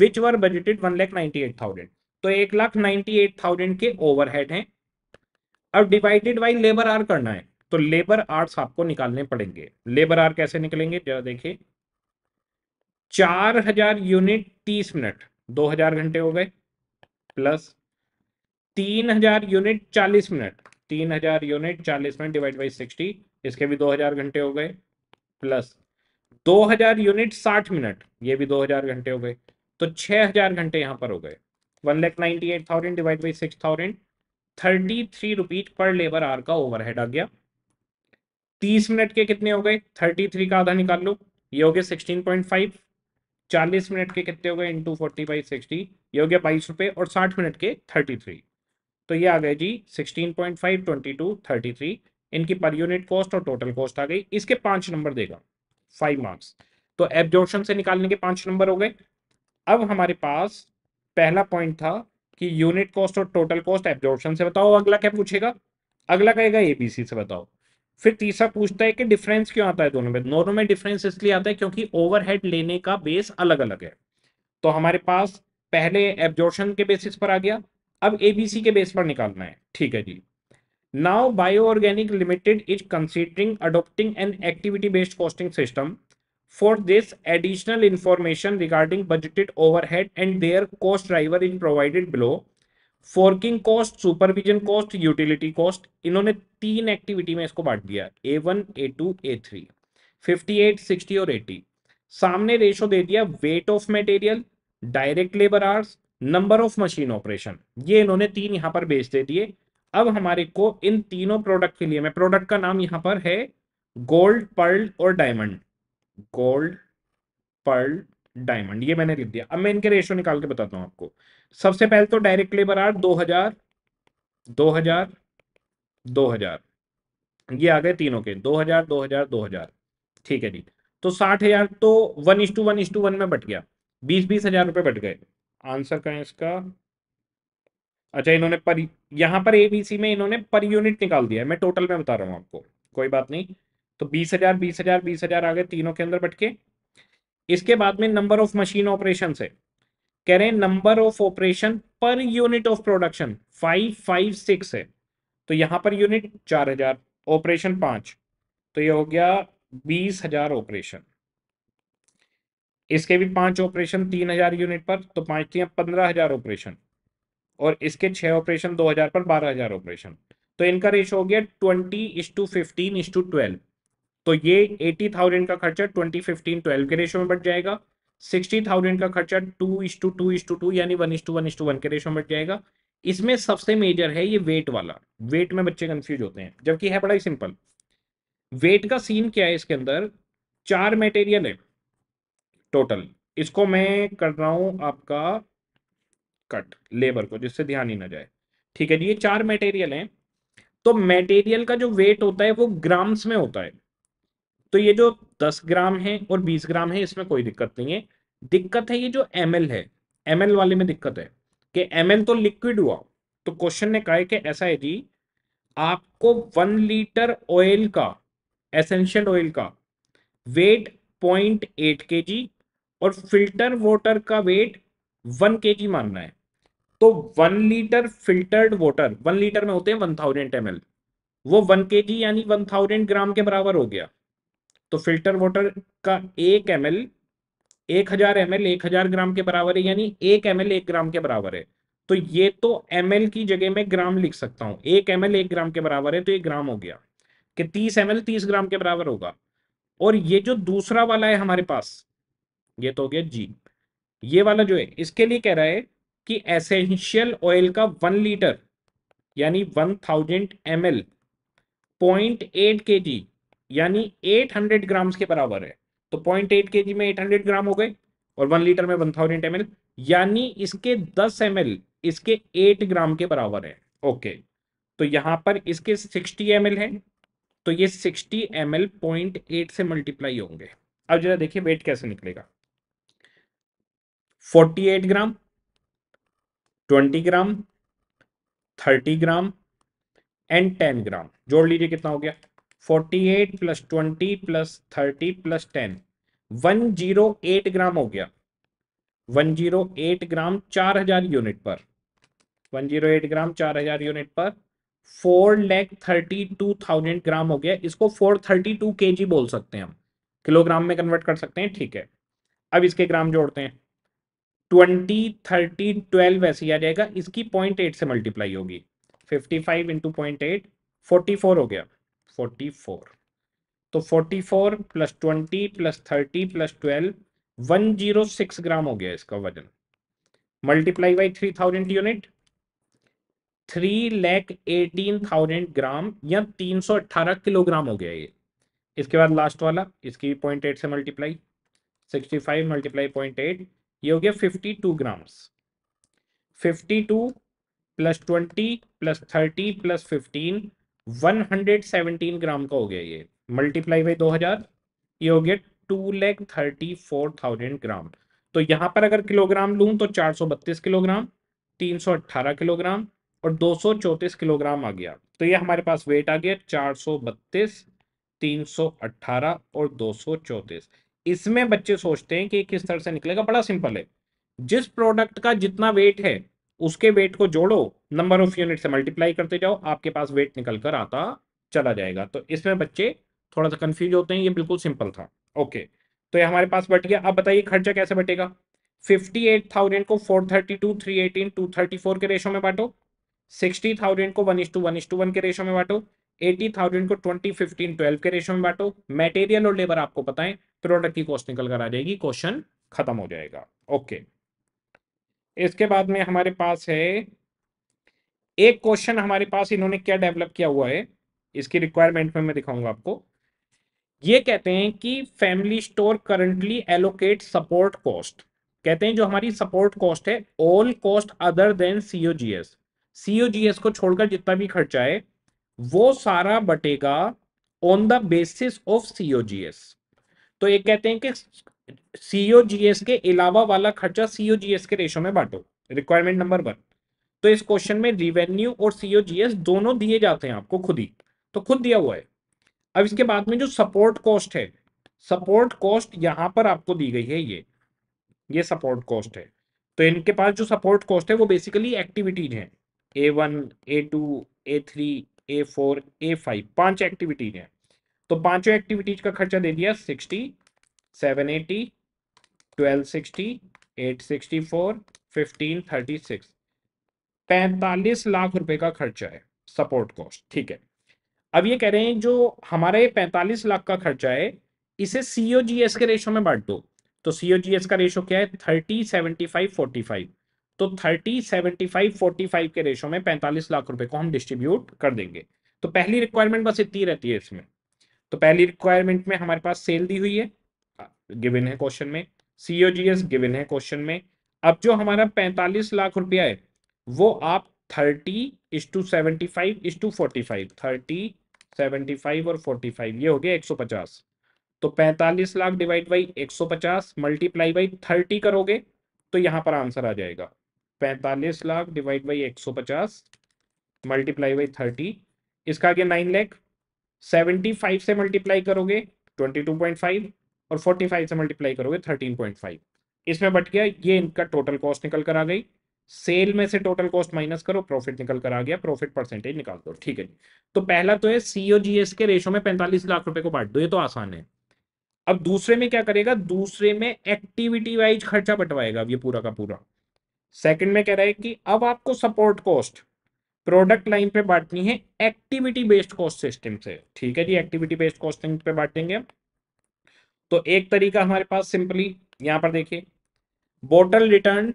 Speaker 2: which were budgeted one lakh ninety eight thousand तो एक लाख नाइन्टी एट थाउजेंड के overhead हैं अब divided by labour are करना है तो labour hours आपको निकालने पड़ेंगे लेबर आर कैसे निकलेंगे जरा देखिए चार हजार यूनिट तीस मिनट दो हजार घंटे हो गए प्लस तीन हजार यूनिट चालीस मिनट तीन हजार यूनिट चालीस मिनट डिवाइड बाई सिक्सटी इसके भी 2000 घंटे हो गए प्लस 2000 यूनिट 60 मिनट ये भी 2000 घंटे हो गए तो 6000 घंटे यहां पर हो गए one lakh ninety eight thousand divide by six thousand thirty three rupees per labour hour का ओवरहेड आ गया तीस मिनट के कितने हो गए थर्टी थ्री का आधा निकाल लो ये हो गया सिक्सटीन पॉइंट फाइव चालीस मिनट के कितने हो गए इंटू फोर्टी बाई सिक्सटी ये हो गया बाईस रुपये और साठ मिनट के थर्टी थ्री तो ये आ गए जी sixteen point five twenty two thirty three इनकी पर यूनिट कॉस्ट और टोटल कॉस्ट आ गई इसके पांच नंबर देगा फाइव मार्क्स तो एब्जॉर्प्शन से निकालने के पांच नंबर हो गए अब हमारे पास पहला पॉइंट था कि यूनिट कॉस्ट और टोटल कॉस्ट एबजॉर्शन से बताओ अगला क्या पूछेगा अगला कहेगा एबीसी से बताओ फिर तीसरा पूछता है कि डिफरेंस क्यों आता है दोनों में दोनों में डिफरेंस इसलिए आता है क्योंकि ओवरहेड लेने का बेस अलग अलग है तो हमारे पास पहले एब्जॉर्शन के बेसिस पर आ गया अब एबीसी के बेस पर निकालना है ठीक है जी Now Bioorganic Limited is considering adopting an activity-based costing system. For this, additional information regarding budgeted overhead and their cost driver is provided below. Working cost supervision cost utility cost इन्होंने तीन activity में इसको बांट दिया A one A two A three fifty eight sixty और eighty सामने ratio दे दिया weight of material direct labour hours number of machine operation ये इन्होंने तीन यहाँ पर बेच दे दिए अब हमारे को इन तीनों प्रोडक्ट के लिए मैं प्रोडक्ट का नाम यहां पर है गोल्ड पर्ल और डायमंड गोल्ड पर्ल डायमंड ये मैंने लिख दिया अब मैं इनके रेशियो निकाल के बताता हूं आपको सबसे पहले तो डायरेक्ट लेबर आर दो हजार दो हजार दो हजार ये आ गए तीनों के दो हजार दो हजार दो हजार ठीक है जी तो साठ हजार तो one is to one is to one में बट गया बीस बीस हजार रुपए बट गए आंसर करें इसका अच्छा इन्होंने पर यहाँ पर एबीसी में इन्होंने पर यूनिट निकाल दिया है मैं टोटल में बता रहा हूँ आपको कोई बात नहीं तो बीस हजार बीस हजार बीस हजार आ गए तीनों के अंदर बटके इसके बाद में नंबर ऑफ मशीन ऑपरेशन है कह रहे हैं number of operation per unit of production five five six है तो यहाँ पर यूनिट चार हजार ऑपरेशन पांच तो ये हो गया बीस हजार ऑपरेशन इसके भी पांच ऑपरेशन तीन हजार यूनिट पर तो पांच पंद्रह हजार ऑपरेशन और इसके छह ऑपरेशन दो हज़ार पर बारह हज़ार ऑपरेशन तो इनका रेशो हो गया twenty is to fifteen is to twelve तो ये एटी थाउजेंड का खर्चा ट्वेंटी फिफ्टीन ट्वेल्व के रेशो में बढ़ जाएगा सिक्सटी थाउजेंड का खर्चा two is to two is to two यानी one is to one is to one के रेशो में बढ़ जाएगा इसमें सबसे मेजर है ये वेट वाला वेट में बच्चे कंफ्यूज होते हैं जबकि है बड़ा ही सिंपल वेट का सीन क्या है इसके अंदर चार मेटेरियल है टोटल इसको मैं कर रहा हूं आपका कट लेबर को जिससे ध्यान ही ना जाए ठीक है जी ये चार मटेरियल हैं तो मटेरियल का जो वेट होता है वो ग्राम्स में होता है तो ये जो 10 ग्राम है और 20 ग्राम है इसमें कोई दिक्कत नहीं है दिक्कत है ये जो एम है एम वाले में दिक्कत है कि एम तो लिक्विड हुआ तो क्वेश्चन ने कहा है कि ऐसा है जी आपको वन लीटर ऑयल का एसेंशियल ऑयल का weight point eight K G और फिल्टर वाटर का वेट वन के जी मानना है तो one litre filtered water one litre में होते हैं वन थाउजेंड एम वो वन के जी यानी वन थाउजेंड ग्राम के बराबर हो गया तो फिल्टर वाटर का एक एम एल एक हजार एम एल एक हजार ग्राम के बराबर है यानी एक एम एल एक ग्राम के बराबर है तो ये तो एम एल की जगह में ग्राम लिख सकता हूं एक एम एल एक ग्राम के बराबर है तो ये ग्राम हो गया कि तीस एम एल तीस ग्राम के बराबर होगा और ये जो दूसरा वाला है हमारे पास ये तो हो गया जी ये वाला जो है इसके लिए कह रहा है कि एसेंशियल ऑयल का वन लीटर यानी one thousand M L point eight K G यानी एट हंड्रेड ग्राम्स के बराबर है तो पॉइंट एट के जी में एट हंड्रेड ग्राम हो गए और वन लीटर में वन थाउजेंड एम एल यानी इसके दस एम एल इसके एट ग्राम के बराबर है ओके तो यहां पर इसके सिक्सटी एम है तो ये sixty M L point eight से मल्टीप्लाई होंगे अब जरा देखिए वेट कैसे निकलेगा forty eight gram twenty gram thirty gram and ten gram जोड़ लीजिए कितना हो गया forty eight plus twenty plus thirty plus ten one zero eight gram हो गया वन जीरो एट ग्राम चार हजार यूनिट पर वन जीरो एट ग्राम चार हजार यूनिट पर four lakh thirty two thousand gram हो गया इसको फोर थर्टी टू के जी बोल सकते हैं हम किलोग्राम में कन्वर्ट कर सकते हैं ठीक है अब इसके ग्राम जोड़ते हैं ट्वेंटी थर्टी ट्वेल्व ऐसे ही आ जाएगा इसकी पॉइंट एट से मल्टीप्लाई होगी fifty five into point eight forty four हो गया फोर्टी फोर तो forty four plus twenty plus thirty plus twelve one zero six gram हो गया इसका वजन multiply by three thousand unit three lakh eighteen thousand gram या तीन सौ अट्ठारह किलोग्राम हो गया ये इसके बाद लास्ट वाला इसकी भी पॉइंट एट से multiply sixty five multiply point eight ये हो गया fifty two grams fifty two plus twenty plus thirty plus fifteen one hundred seventeen gram का हो गया ये मल्टीप्लाई बाई दो हजार ये हो गया two lakh thirty four thousand gram तो यहां पर अगर किलोग्राम लू तो चार सौ बत्तीस किलोग्राम तीन सौ अट्ठारह किलोग्राम और दो सौ चौतीस किलोग्राम आ गया तो ये हमारे पास वेट आ गया चार सौ बत्तीस तीन सौ अट्ठारह और दो सौ चौतीस इसमें बच्चे सोचते हैं कि किस तरह से निकलेगा बड़ा सिंपल है जिस प्रोडक्ट का जितना वेट है उसके वेट को जोड़ो नंबर ऑफ यूनिट से मल्टीप्लाई करते जाओ आपके पास वेट निकल कर आता चला जाएगा तो इसमें बच्चे थोड़ा सा कंफ्यूज होते हैं ये बिल्कुल सिंपल था ओके तो ये हमारे पास बट गया अब बताइए खर्चा कैसे बटेगा 58,000 को 432, 318, 234 के रेशो में बांटो 60,000 को one is to one is to one के रेशो में बांटो एटी थाउजेंड को ट्वेंटी फिफ्टीन ट्वेल्व के रेशो में बांटो मटेरियल और लेबर आपको पता है प्रोडक्ट की कॉस्ट निकल कर आ जाएगी क्वेश्चन खत्म हो जाएगा ओके इसके बाद में हमारे पास है एक क्वेश्चन हमारे पास इन्होंने क्या डेवलप किया हुआ है इसकी रिक्वायरमेंट में मैं दिखाऊंगा आपको ये कहते हैं कि family store currently allocate support cost कहते हैं जो हमारी सपोर्ट कॉस्ट है all cost other than COGS COGS को छोड़कर जितना भी खर्चा है वो सारा बटेगा on the basis of COGS तो ये कहते हैं कि सीओजीएस के अलावा वाला खर्चा सीओजीएस के रेशो में बांटो रिक्वायरमेंट नंबर वन तो इस क्वेश्चन में रिवेन्यू और सीओजीएस दोनों दिए जाते हैं आपको खुद ही तो खुद दिया हुआ है अब इसके बाद में जो सपोर्ट कॉस्ट है सपोर्ट कॉस्ट यहां पर आपको दी गई है ये ये सपोर्ट कॉस्ट है तो इनके पास जो सपोर्ट कॉस्ट है वो बेसिकली एक्टिविटीज हैं A one A two A three A four A five पांच एक्टिविटीज हैं तो पांचों एक्टिविटीज का खर्चा दे दिया sixty seven eighty twelve sixty eight sixty four fifteen thirty six पैंतालीस लाख रुपए का खर्चा है सपोर्ट कॉस्ट ठीक है अब ये कह रहे हैं जो हमारे पैंतालीस लाख का खर्चा है इसे एस के रेशो में बांट दो तो एस का रेशो क्या है thirty seventy five forty five तो thirty seventy five forty five के रेशो में पैंतालीस लाख रुपए को हम डिस्ट्रीब्यूट कर देंगे तो पहली रिक्वायरमेंट बस इतनी रहती है इसमें तो पहली रिक्वायरमेंट में हमारे पास सेल दी हुई है गिवन है क्वेश्चन में सीओजीएस गिवन है क्वेश्चन में अब जो हमारा पैंतालीस लाख रुपया है वो आप thirty is to seventy five is to forty five thirty seventy five और फोर्टी फाइव ये हो गया एक सौ पचास तो पैंतालीस लाख डिवाइड बाई एक सौ पचास मल्टीप्लाई बाई थर्टी करोगे तो यहां पर आंसर आ जाएगा पैंतालीस लाख डिवाइड बाई एक सौ पचास मल्टीप्लाई बाई थर्टी इसका आगे नाइन लैख सेवेंटी फाइव से मल्टीप्लाई करोगे ट्वेंटी टू पॉइंट फाइव और फोर्टी फाइव से मल्टीप्लाई करोगे थर्टीन पॉइंट फाइव इसमें बट गया ये इनका टोटल कॉस्ट निकल कर आ गई सेल में से टोटल कॉस्ट माइनस करो प्रॉफिट निकल कर आ गया प्रॉफिट परसेंटेज निकाल दो ठीक है तो पहला तो है सीओ एस के रेशो में पैंतालीस लाख रुपए को बांट दो ये तो आसान है अब दूसरे में क्या करेगा दूसरे में एक्टिविटी वाइज खर्चा बटवाएगा अब ये पूरा का पूरा सेकंड में कह रहा है कि अब आपको सपोर्ट कॉस्ट प्रोडक्ट लाइन पे बांटनी है एक्टिविटी बेस्ड कॉस्ट सिस्टम से ठीक है जी एक्टिविटी बेस्ड कॉस्टिंग पे बांटेंगे तो एक तरीका हमारे पास सिंपली यहां पर देखिए bottle return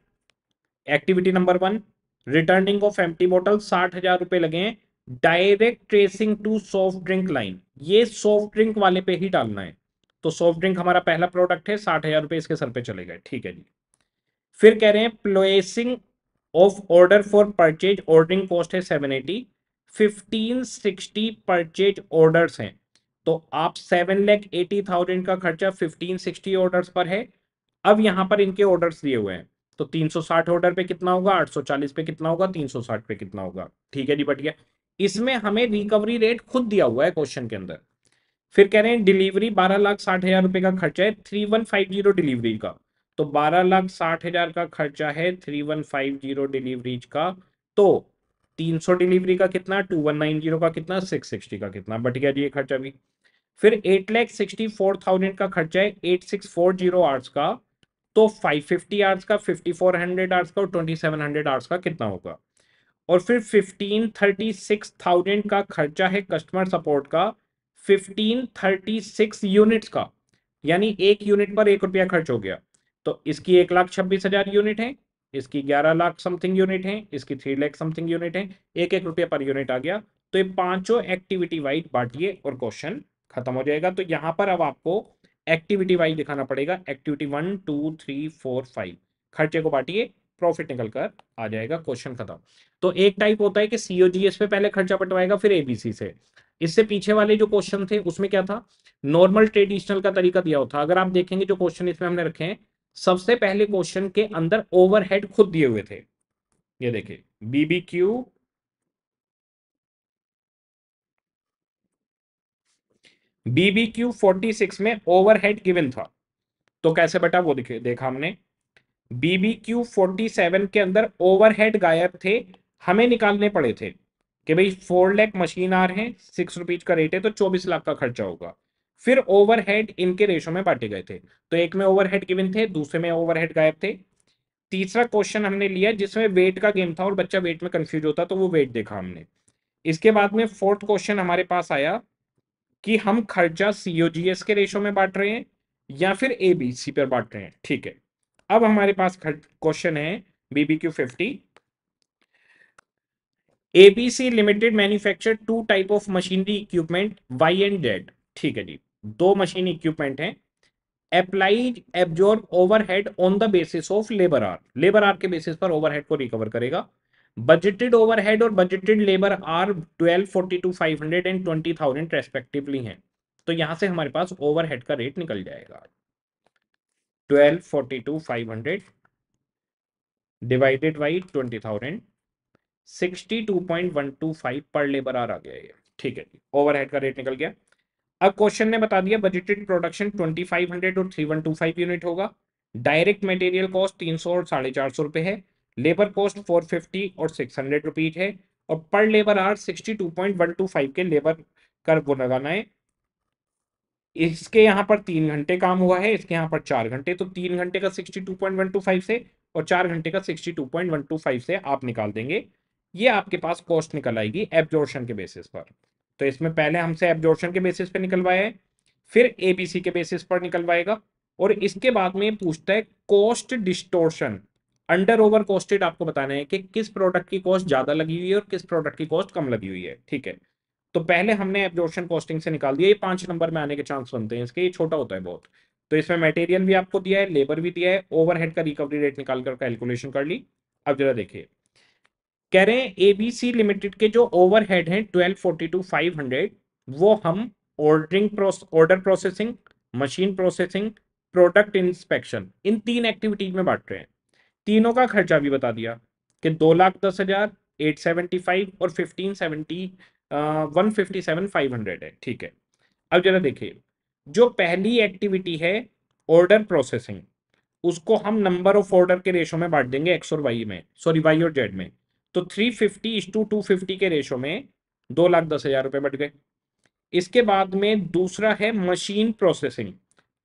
Speaker 2: activity number one returning of empty bottle साठ हजार रुपए लगे हैं direct tracing to soft drink line ये सॉफ्ट ड्रिंक वाले पे ही डालना है तो सॉफ्ट ड्रिंक हमारा पहला प्रोडक्ट है साठ हजार रुपए इसके सर पे चले गए ठीक है जी फिर कह रहे हैं placing of order for purchase ordering cost है seven eighty fifteen sixty purchase order हैं तो आप सेवन लैख एटी थाउजेंड का खर्चा फिफ्टीन सिक्सटी ऑर्डर पर है अब यहां पर इनके ऑर्डर दिए हुए हैं तो 360 ऑर्डर पे कितना होगा 840 पे कितना होगा 360 पे कितना होगा ठीक है जी बढ़िया इसमें हमें रिकवरी रेट खुद दिया हुआ है क्वेश्चन के अंदर फिर कह रहे हैं डिलीवरी बारह लाख साठ हजार रुपए का खर्चा है three one five zero delivery का तो बारह लाख साठ हजार का खर्चा है three one five zero deliveries का तो तीन सौ डिलीवरी का कितना टू वन नाइन जीरो का कितना सिक्स सिक्सटी का कितना बट गया जी खर्चा भी फिर eight lakh sixty four thousand का खर्चा है eight six four zero hours का तो फाइव फिफ्टी आर्ट्स का फिफ्टी फोर हंड्रेड आर्ट्स का और ट्वेंटी सेवन हंड्रेड आर्ट्स का कितना होगा और फिर फिफ्टीन थर्टी सिक्स थाउजेंड का खर्चा है कस्टमर सपोर्ट का फिफ्टीन थर्टी सिक्स यूनिट्स का यानी एक यूनिट पर एक रुपया खर्च हो गया तो इसकी एक लाख छब्बीस हजार यूनिट है इसकी ग्यारह लाख समथिंग यूनिट है इसकी थ्री लाख समथिंग यूनिट है एक एक रुपया पर यूनिट आ गया तो ये पांचों एक्टिविटी वाइज बांटिए और क्वेश्चन खत्म हो जाएगा तो यहाँ पर अब आपको एक्टिविटी वाइज दिखाना पड़ेगा activity one two three four five खर्चे को बांटिए प्रॉफिट निकल कर आ जाएगा क्वेश्चन खत्म तो एक टाइप होता है कि सीओजीएस पे पहले खर्चा पटवाएगा फिर एबीसी से इससे पीछे वाले जो क्वेश्चन थे उसमें क्या था नॉर्मल ट्रेडिशनल का तरीका दिया होता अगर आप देखेंगे जो क्वेश्चन इसमें हमने रखे हैं सबसे पहले क्वेश्चन के अंदर ओवरहेड खुद दिए हुए थे ये देखिए बीबीक्यू बीबीक्यू 46 में ओवरहेड गिवन था तो कैसे बेटा वो दिखे देखा हमने बीबीक्यू 47 के अंदर ओवरहेड गायब थे हमें निकालने पड़े थे कि भाई फोर लैख मशीन आ रहे हैं सिक्स रुपीज का रेट है तो चौबीस लाख का खर्चा होगा फिर ओवरहेड इनके रेशो में बांटे गए थे तो एक में ओवरहेड गिवन थे दूसरे में ओवरहेड गायब थे तीसरा क्वेश्चन हमने लिया जिसमें वेट का गेम था और बच्चा वेट में कंफ्यूज होता तो वो वेट देखा हमने इसके बाद में फोर्थ क्वेश्चन हमारे पास आया कि हम खर्चा सीओजीएस के रेशो में बांट रहे हैं या फिर ए बी सी पर बांट रहे हैं ठीक है अब हमारे पास क्वेश्चन है BB Q fifty ABC limited manufacture two type of machinery equipment Y and Z ठीक है जी दो मशीन इक्विपमेंट हैं applied absorb overhead on the basis of labour hour labour hour के बेसिस पर ओवरहेड को रिकवर करेगा बजटेड ओवरहेड और budgeted labour hour twelve forty two five hundred and twenty thousand respectively हैं तो यहां से हमारे पास ओवरहेड का रेट निकल जाएगा twelve forty two five hundred divided by twenty thousand sixty two point one two five per labour hour आ गया ये ठीक है ओवरहेड का रेट निकल गया अब क्वेश्चन ने बता दिया बजटेड प्रोडक्शन 2500 और 3125 यूनिट होगा डायरेक्ट मटेरियल कॉस्ट 300 और साढ़े चार सौ रुपए है लेबर कॉस्ट 450 और 600 हंड्रेड रुपीज है और पर लेबर आर 62.125 के लेबर कर वो लगाना है इसके यहाँ पर तीन घंटे काम हुआ है इसके यहाँ पर चार घंटे तो तीन घंटे का 62.125 से और चार घंटे का 62.125 से आप निकाल देंगे ये आपके पास कॉस्ट निकल आएगी एब्जॉर्शन के बेसिस पर तो इसमें पहले हमसे एब्जॉर्शन के बेसिस पे निकलवाया है फिर एबीसी के बेसिस पर निकलवाएगा और इसके बाद में पूछता है cost distortion under over costed आपको बताना है कि किस प्रोडक्ट की कॉस्ट ज़्यादा लगी हुई है और किस प्रोडक्ट की कॉस्ट कम लगी हुई है ठीक है तो पहले हमने एब्जॉर्शन कॉस्टिंग से निकाल दिया ये पांच नंबर में आने के चांस बनते हैं इसके ये छोटा होता है बहुत तो इसमें मटेरियल भी आपको दिया है लेबर भी दिया है ओवरहेड का रिकवरी रेट निकाल कर कैलकुलेशन कर ली अब जरा देखिए कह रहे हैं एबीसी लिमिटेड के जो ओवरहेड हैं हंड्रेड वो हम ordering order processing machine processing product inspection इन तीन एक्टिविटीज में बांट रहे हैं तीनों का खर्चा भी बता दिया कि दो लाख दस हजार एट सेवेंटी फाइव और fifteen seventy one fifty seven five hundred है ठीक है अब जरा देखिए जो पहली एक्टिविटी है ऑर्डर प्रोसेसिंग उसको हम नंबर ऑफ ऑर्डर के रेशो में बांट देंगे एक्स और वाई में सॉरी वाई और जेड में तो three fifty is to two fifty के रेशो में दो लाख दस हजार रुपए बट गए इसके बाद में दूसरा है मशीन प्रोसेसिंग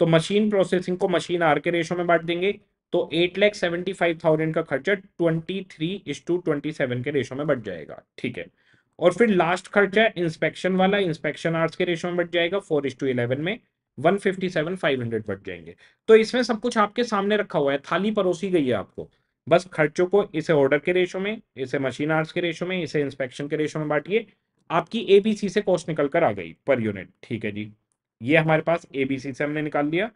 Speaker 2: तो मशीन प्रोसेसिंग को मशीन आर के रेशो में बांट देंगे तो eight lakh seventy five thousand का खर्चा twenty three is to twenty seven के रेशो में बट जाएगा ठीक है और फिर लास्ट खर्चा इंस्पेक्शन वाला इंस्पेक्शन आर्ट्स के रेशो में बट जाएगा फोर इस टू इलेवन में one fifty seven five hundred बट जाएंगे तो इसमें सब कुछ आपके सामने रखा हुआ है थाली परोसी गई है आपको बस खर्चों को इसे ऑर्डर के रेशो में इसे मशीन आर्ट्स के रेशो में इसे इंस्पेक्शन के रेशो में बांटिए आपकी एबीसी से कॉस्ट निकल कर आ गई पर यूनिट ठीक है जी ये हमारे पास एबीसी से हमने निकाल लिया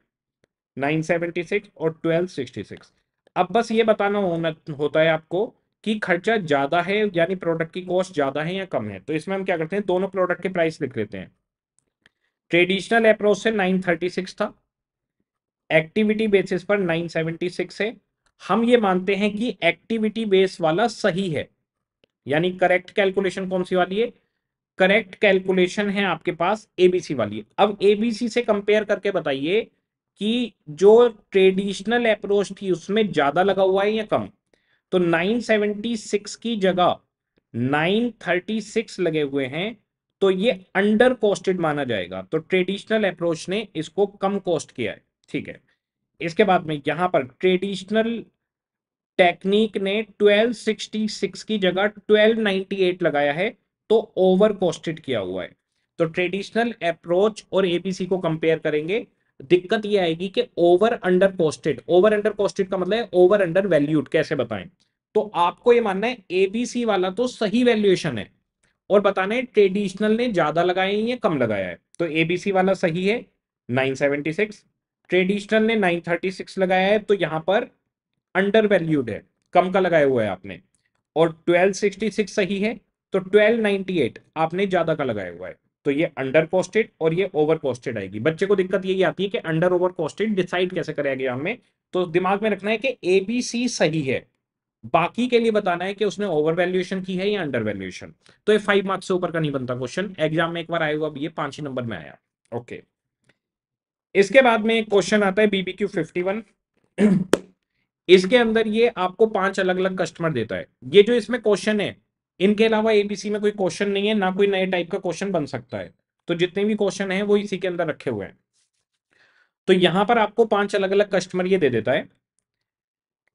Speaker 2: 976 और 1266 अब बस ये बताना होना होता है आपको कि खर्चा ज़्यादा है यानी प्रोडक्ट की कॉस्ट ज़्यादा है या कम है तो इसमें हम क्या करते हैं दोनों प्रोडक्ट के प्राइस लिख लेते हैं ट्रेडिशनल अप्रोच से नाइन था एक्टिविटी बेसिस पर नाइन है हम ये मानते हैं कि एक्टिविटी बेस वाला सही है यानी करेक्ट कैलकुलेशन कौन सी वाली है करेक्ट कैलकुलेशन है आपके पास एबीसी वाली है अब एबीसी से कंपेयर करके बताइए कि जो ट्रेडिशनल अप्रोच थी उसमें ज्यादा लगा हुआ है या कम तो 976 की जगह 936 लगे हुए हैं तो ये अंडर कॉस्टेड माना जाएगा तो ट्रेडिशनल अप्रोच ने इसको कम कॉस्ट किया है ठीक है इसके बाद में यहां पर ट्रेडिशनल टेक्निक ने 1266 की जगह 1298 लगाया है तो ओवर कॉस्टेड किया हुआ है तो ट्रेडिशनल अप्रोच और एबीसी को कंपेयर करेंगे दिक्कत ये आएगी कि over under costed over under costed का मतलब है ओवर अंडर वैल्यूड कैसे बताएं तो आपको ये मानना है एबीसी वाला तो सही वैल्यूएशन है और बताना है ट्रेडिशनल ने ज्यादा लगाया है या कम लगाया है तो एबीसी वाला सही है 976 ट्रेडिशनल ने 936 लगाया है तो यहां पर अंडर वैल्यूड है कम का लगाया हुआ है आपने और 1266 सही है तो 1298 आपने ज़्यादा का लगाया हुआ है तो ये अंडर कॉस्टेड और ये ओवर कॉस्टेड आएगी बच्चे को दिक्कत यही आती है कि अंडर ओवर कॉस्टेड डिसाइड कैसे करेगा एग्जाम में तो दिमाग में रखना है कि ए बी सी सही है बाकी के लिए बताना है कि उसने ओवर वैल्यूएशन की है या अंडर वैल्यूएशन तो ये फाइव मार्क्स से ऊपर का नहीं बनता क्वेश्चन एग्जाम में एक बार आया हुआ अब ये पांच ही नंबर में आया ओके okay. इसके बाद में एक क्वेश्चन आता है बीबीक्यू वन इसके अंदर ये आपको पांच अलग अलग कस्टमर देता है ये जो इसमें क्वेश्चन है इनके अलावा एबीसी में कोई क्वेश्चन नहीं है ना कोई नए टाइप का क्वेश्चन बन सकता है तो जितने भी क्वेश्चन है वो इसी के अंदर रखे हुए हैं तो यहाँ पर आपको पांच अलग अलग कस्टमर ये दे देता है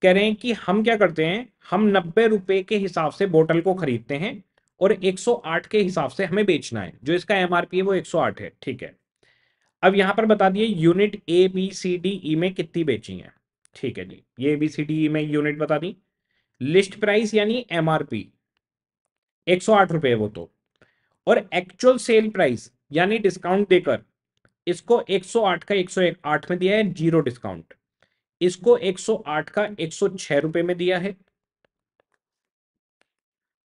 Speaker 2: कह रहे हैं कि हम क्या करते हैं हम नब्बे रुपए के हिसाब से बोतल को खरीदते हैं और 108 के हिसाब से हमें बेचना है जो इसका एमआरपी है वो 108 है ठीक है अब यहां पर बता दिए unit A B C D E में कितनी बेची है ठीक है जी ये बी सी डी ई में यूनिट बता दी लिस्ट प्राइस यानी एम आर पी एक सौ आठ रुपये वो तो और एक्चुअल सेल प्राइस यानी डिस्काउंट देकर इसको 108 का 108 में दिया है जीरो डिस्काउंट इसको 108 का छह रुपए में दिया है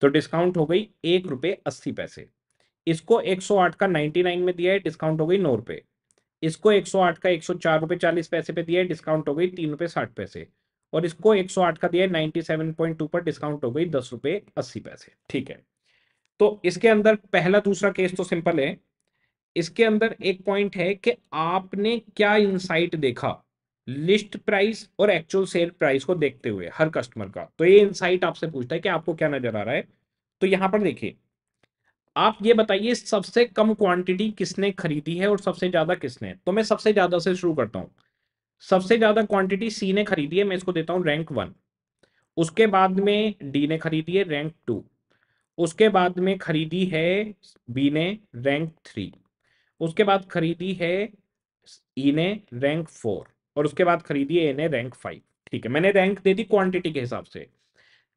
Speaker 2: तो डिस्काउंट हो गई एक रुपए अस्सी पैसे इसको 108 का 99 में दिया है डिस्काउंट हो गई नौ रुपए इसको 108 का एक सौ चार रुपये चालीस पैसे पे दिया डिस्काउंट हो गई तीन रुपये साठ पैसे और इसको 108 का दिया है 97.2 पर डिस्काउंट हो गई दस रुपये अस्सी पैसे ठीक है तो इसके अंदर पहला दूसरा केस तो सिंपल है इसके अंदर एक पॉइंट है कि आपने क्या इंसाइट देखा लिस्ट प्राइस और एक्चुअल सेल प्राइस को देखते हुए हर कस्टमर का तो ये इंसाइट आपसे पूछता है कि आपको क्या नजर आ रहा है तो यहाँ पर देखिए आप ये बताइए सबसे कम क्वांटिटी किसने खरीदी है और सबसे ज़्यादा किसने तो मैं सबसे ज़्यादा से शुरू करता हूँ सबसे ज़्यादा क्वांटिटी सी ने खरीदी है मैं इसको देता हूँ रैंक वन उसके बाद में डी ने खरीदी है रैंक टू उसके बाद में खरीदी है बी ने रैंक थ्री उसके बाद खरीदी है ई e ने रैंक फोर और उसके बाद खरीदी है ए ने रैंक फाइव ठीक है मैंने रैंक दे दी क्वांटिटी के हिसाब से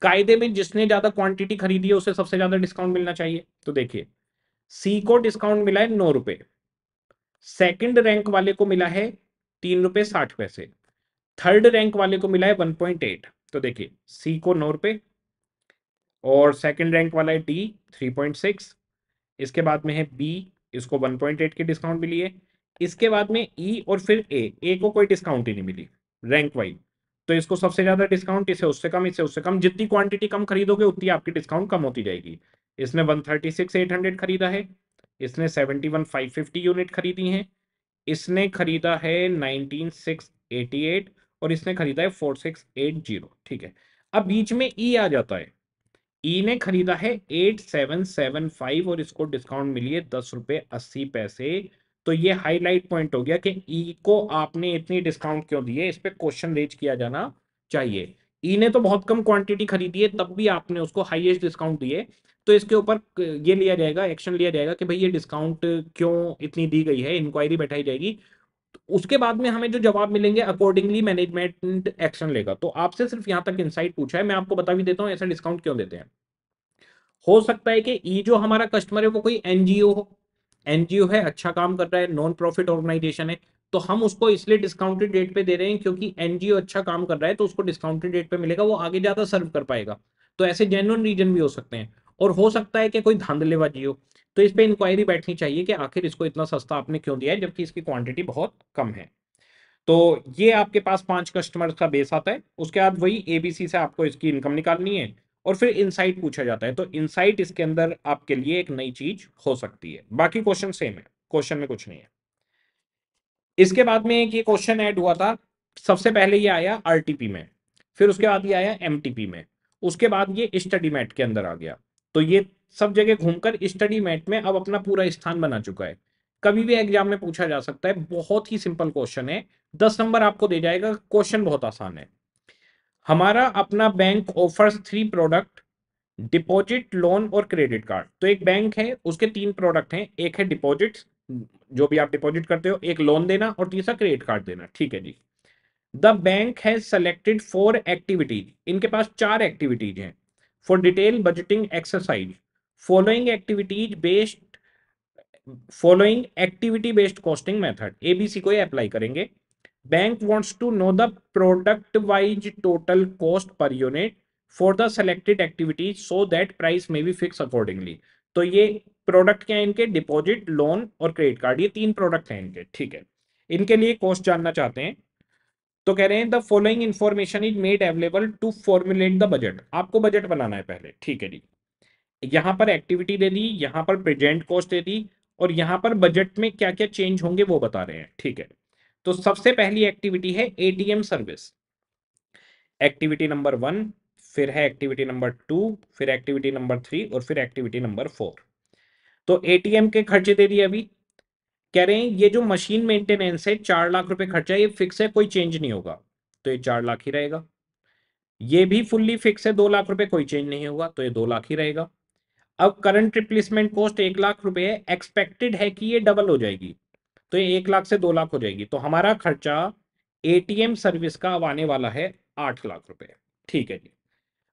Speaker 2: कायदे में जिसने ज्यादा क्वांटिटी खरीदी है उसे सबसे ज्यादा डिस्काउंट मिलना चाहिए तो देखिए सी को डिस्काउंट मिला है नौ रुपए सेकेंड रैंक वाले को मिला है तीन रुपए साठ पैसे थर्ड रैंक वाले को मिला है वन पॉइंट एट तो देखिए सी को नौ रुपए और सेकेंड रैंक वाला है डी थ्री पॉइंट सिक्स इसके बाद में है बी इसको वन पॉइंट एट की डिस्काउंट मिली है इसके बाद में ई e और फिर ए ए को कोई डिस्काउंट ही नहीं मिली रैंक वाइज तो इसको सबसे ज्यादा डिस्काउंट इसे उससे कम इसे उससे कम जितनी क्वांटिटी कम खरीदोगे उतनी आपकी डिस्काउंट कम होती जाएगी इसने one thirty six eight hundred खरीदा है इसने seventy one five fifty unit खरीदी हैं इसने खरीदा है नाइनटीन सिक्स एटी एट और इसने खरीदा है फोर सिक्स एट जीरो ठीक है अब बीच में ई e आ जाता है ई e ने खरीदा है एट सेवन सेवन फाइव और इसको डिस्काउंट मिली है दस रुपये अस्सी पैसे तो ये हाईलाइट पॉइंट हो गया कि ई को आपने इतनी डिस्काउंट क्यों दिए इस पर क्वेश्चन रेज किया जाना चाहिए ई e ने तो बहुत कम क्वांटिटी खरीदी है तब भी आपने उसको हाईएस्ट डिस्काउंट दिए तो इसके ऊपर ये लिया जाएगा एक्शन लिया जाएगा कि भाई ये डिस्काउंट क्यों इतनी दी गई है इंक्वायरी बैठाई जाएगी तो उसके बाद में हमें जो जवाब मिलेंगे अकॉर्डिंगली मैनेजमेंट एक्शन लेगा तो आपसे सिर्फ यहां तक इनसाइट पूछा है मैं आपको बता भी देता हूँ ऐसा डिस्काउंट क्यों देते हैं हो सकता है कि ई e जो हमारा कस्टमर है वो कोई एनजीओ हो एनजीओ है अच्छा काम कर रहा है नॉन प्रॉफिट ऑर्गेनाइजेशन है तो हम उसको इसलिए डिस्काउंटेड रेट पे दे रहे हैं क्योंकि एनजीओ अच्छा काम कर रहा है तो उसको डिस्काउंटेड रेट पे मिलेगा वो आगे ज्यादा सर्व कर पाएगा तो ऐसे जेनुअन रीजन भी हो सकते हैं और हो सकता है कि कोई धांधलेबाजी हो तो इस पर इंक्वायरी बैठनी चाहिए कि आखिर इसको इतना सस्ता आपने क्यों दिया है जबकि इसकी क्वांटिटी बहुत कम है तो ये आपके पास पांच कस्टमर का बेस आता है उसके बाद वही एबीसी से आपको इसकी इनकम निकालनी है और फिर इनसाइट पूछा जाता है तो इनसाइट इसके अंदर आपके लिए एक नई चीज हो सकती है बाकी क्वेश्चन सेम है क्वेश्चन में कुछ नहीं है इसके बाद में एक ये क्वेश्चन ऐड हुआ था सबसे पहले ये आया आरटीपी में फिर उसके बाद ये आया एमटीपी में उसके बाद ये स्टडी मैट के अंदर आ गया तो ये सब जगह घूमकर स्टडी मैट में अब अपना पूरा स्थान बना चुका है कभी भी एग्जाम में पूछा जा सकता है बहुत ही सिंपल क्वेश्चन है दस नंबर आपको दे जाएगा क्वेश्चन बहुत आसान है हमारा अपना bank offers three product deposit loan और क्रेडिट कार्ड तो एक बैंक है उसके तीन प्रोडक्ट हैं एक है डिपॉजिट जो भी आप डिपॉजिट करते हो एक लोन देना और तीसरा क्रेडिट कार्ड देना ठीक है जी the bank has selected four activities इनके पास चार एक्टिविटीज हैं for detail budgeting exercise following activities based following activity based costing method ABC को ये अप्लाई करेंगे bank wants to know the product wise total cost per unit for the selected activity so that price may be fixed accordingly तो ये product क्या है इनके deposit loan और credit card ये तीन प्रोडक्ट हैं इनके ठीक है इनके लिए कॉस्ट जानना चाहते हैं तो कह रहे हैं the following information is made available to formulate the budget आपको बजट बनाना है पहले ठीक है जी यहाँ पर एक्टिविटी दे दी यहाँ पर प्रेजेंट कॉस्ट दे दी और यहाँ पर बजट में क्या क्या चेंज होंगे वो बता रहे हैं ठीक है तो सबसे पहली एक्टिविटी है ATM service activity number one फिर है एक्टिविटी नंबर टू फिर एक्टिविटी नंबर थ्री और फिर एक्टिविटी नंबर फोर तो एटीएम के खर्चे दे दिए अभी कह रहे हैं ये जो मशीन मेंटेनेंस है चार लाख रुपए खर्चा ये फिक्स है कोई चेंज नहीं होगा तो ये चार लाख ही रहेगा ये भी फुल्ली फिक्स है दो लाख रुपए कोई चेंज नहीं होगा तो ये दो लाख ही रहेगा अब करंट रिप्लेसमेंट कॉस्ट एक लाख रुपए है एक्सपेक्टेड है कि ये डबल हो जाएगी तो ये एक लाख से दो लाख हो जाएगी तो हमारा खर्चा एटीएम सर्विस का अब आने वाला है आठ लाख रुपए ठीक है जी